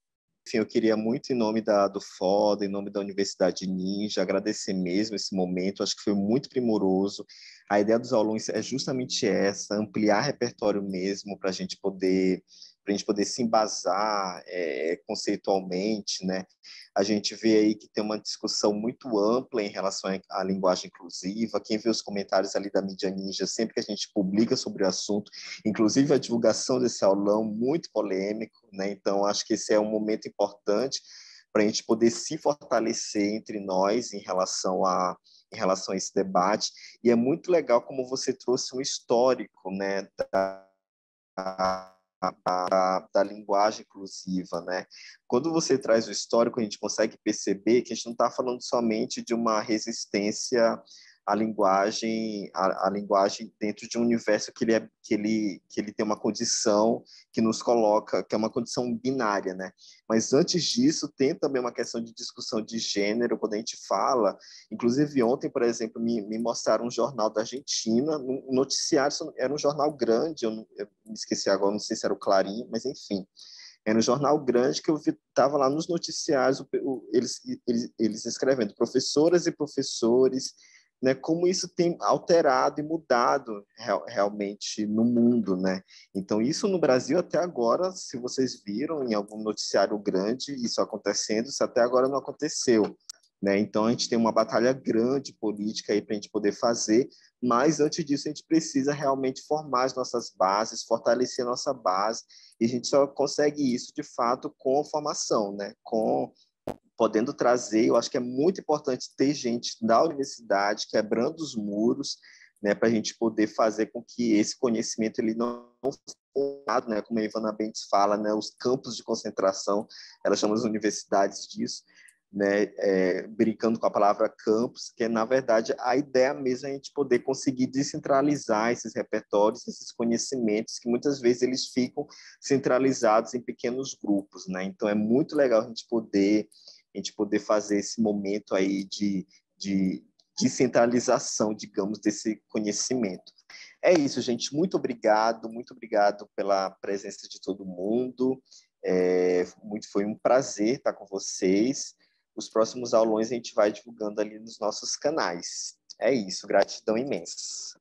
Sim, eu queria muito, em nome da, do FODA, em nome da Universidade Ninja, agradecer mesmo esse momento, acho que foi muito primoroso. A ideia dos alunos é justamente essa, ampliar repertório mesmo para a gente poder para a gente poder se embasar é, conceitualmente, né? A gente vê aí que tem uma discussão muito ampla em relação à linguagem inclusiva. Quem vê os comentários ali da mídia ninja sempre que a gente publica sobre o assunto, inclusive a divulgação desse aulão muito polêmico, né? Então acho que esse é um momento importante para a gente poder se fortalecer entre nós em relação a em relação a esse debate. E é muito legal como você trouxe um histórico, né? Da da, da, linguagem inclusiva, né? Quando você traz o histórico, a gente consegue perceber que a gente não está falando somente de uma resistência a linguagem a, a, linguagem dentro de um universo que ele é, que ele que ele tem uma condição que nos coloca que é uma condição binária né mas antes disso tem também uma questão de discussão de gênero quando a gente fala inclusive ontem por exemplo me, me mostraram um jornal da Argentina um noticiário era um jornal grande eu, eu me esqueci agora não sei se era o Clarim mas enfim era um jornal grande que eu estava lá nos noticiários o, o, eles, eles, eles escrevendo professoras e professores né, como isso tem alterado e mudado real, realmente no mundo, né? Então isso no Brasil até agora, se vocês viram em algum noticiário grande isso acontecendo, isso até agora não aconteceu, né? Então a gente tem uma batalha grande política aí para a gente poder fazer, mas antes disso a gente precisa realmente formar as nossas bases, fortalecer a nossa base e a gente só consegue isso de fato com formação, né? Com podendo trazer, eu acho que é muito importante ter gente da universidade quebrando os muros, né, para a gente poder fazer com que esse conhecimento ele não formado, né, como a Ivana Bentes fala, né, os campos de concentração, ela chama as universidades disso, né, é, brincando com a palavra campus, que é, na verdade, a ideia mesmo é a gente poder conseguir descentralizar esses repertórios, esses conhecimentos, que muitas vezes eles ficam centralizados em pequenos grupos, né, então é muito legal a gente poder a gente poder fazer esse momento aí de, de descentralização, digamos, desse conhecimento. É isso, gente. Muito obrigado, muito obrigado pela presença de todo mundo. É, muito, foi um prazer estar com vocês. Os próximos aulões a gente vai divulgando ali nos nossos canais. É isso, gratidão imensa.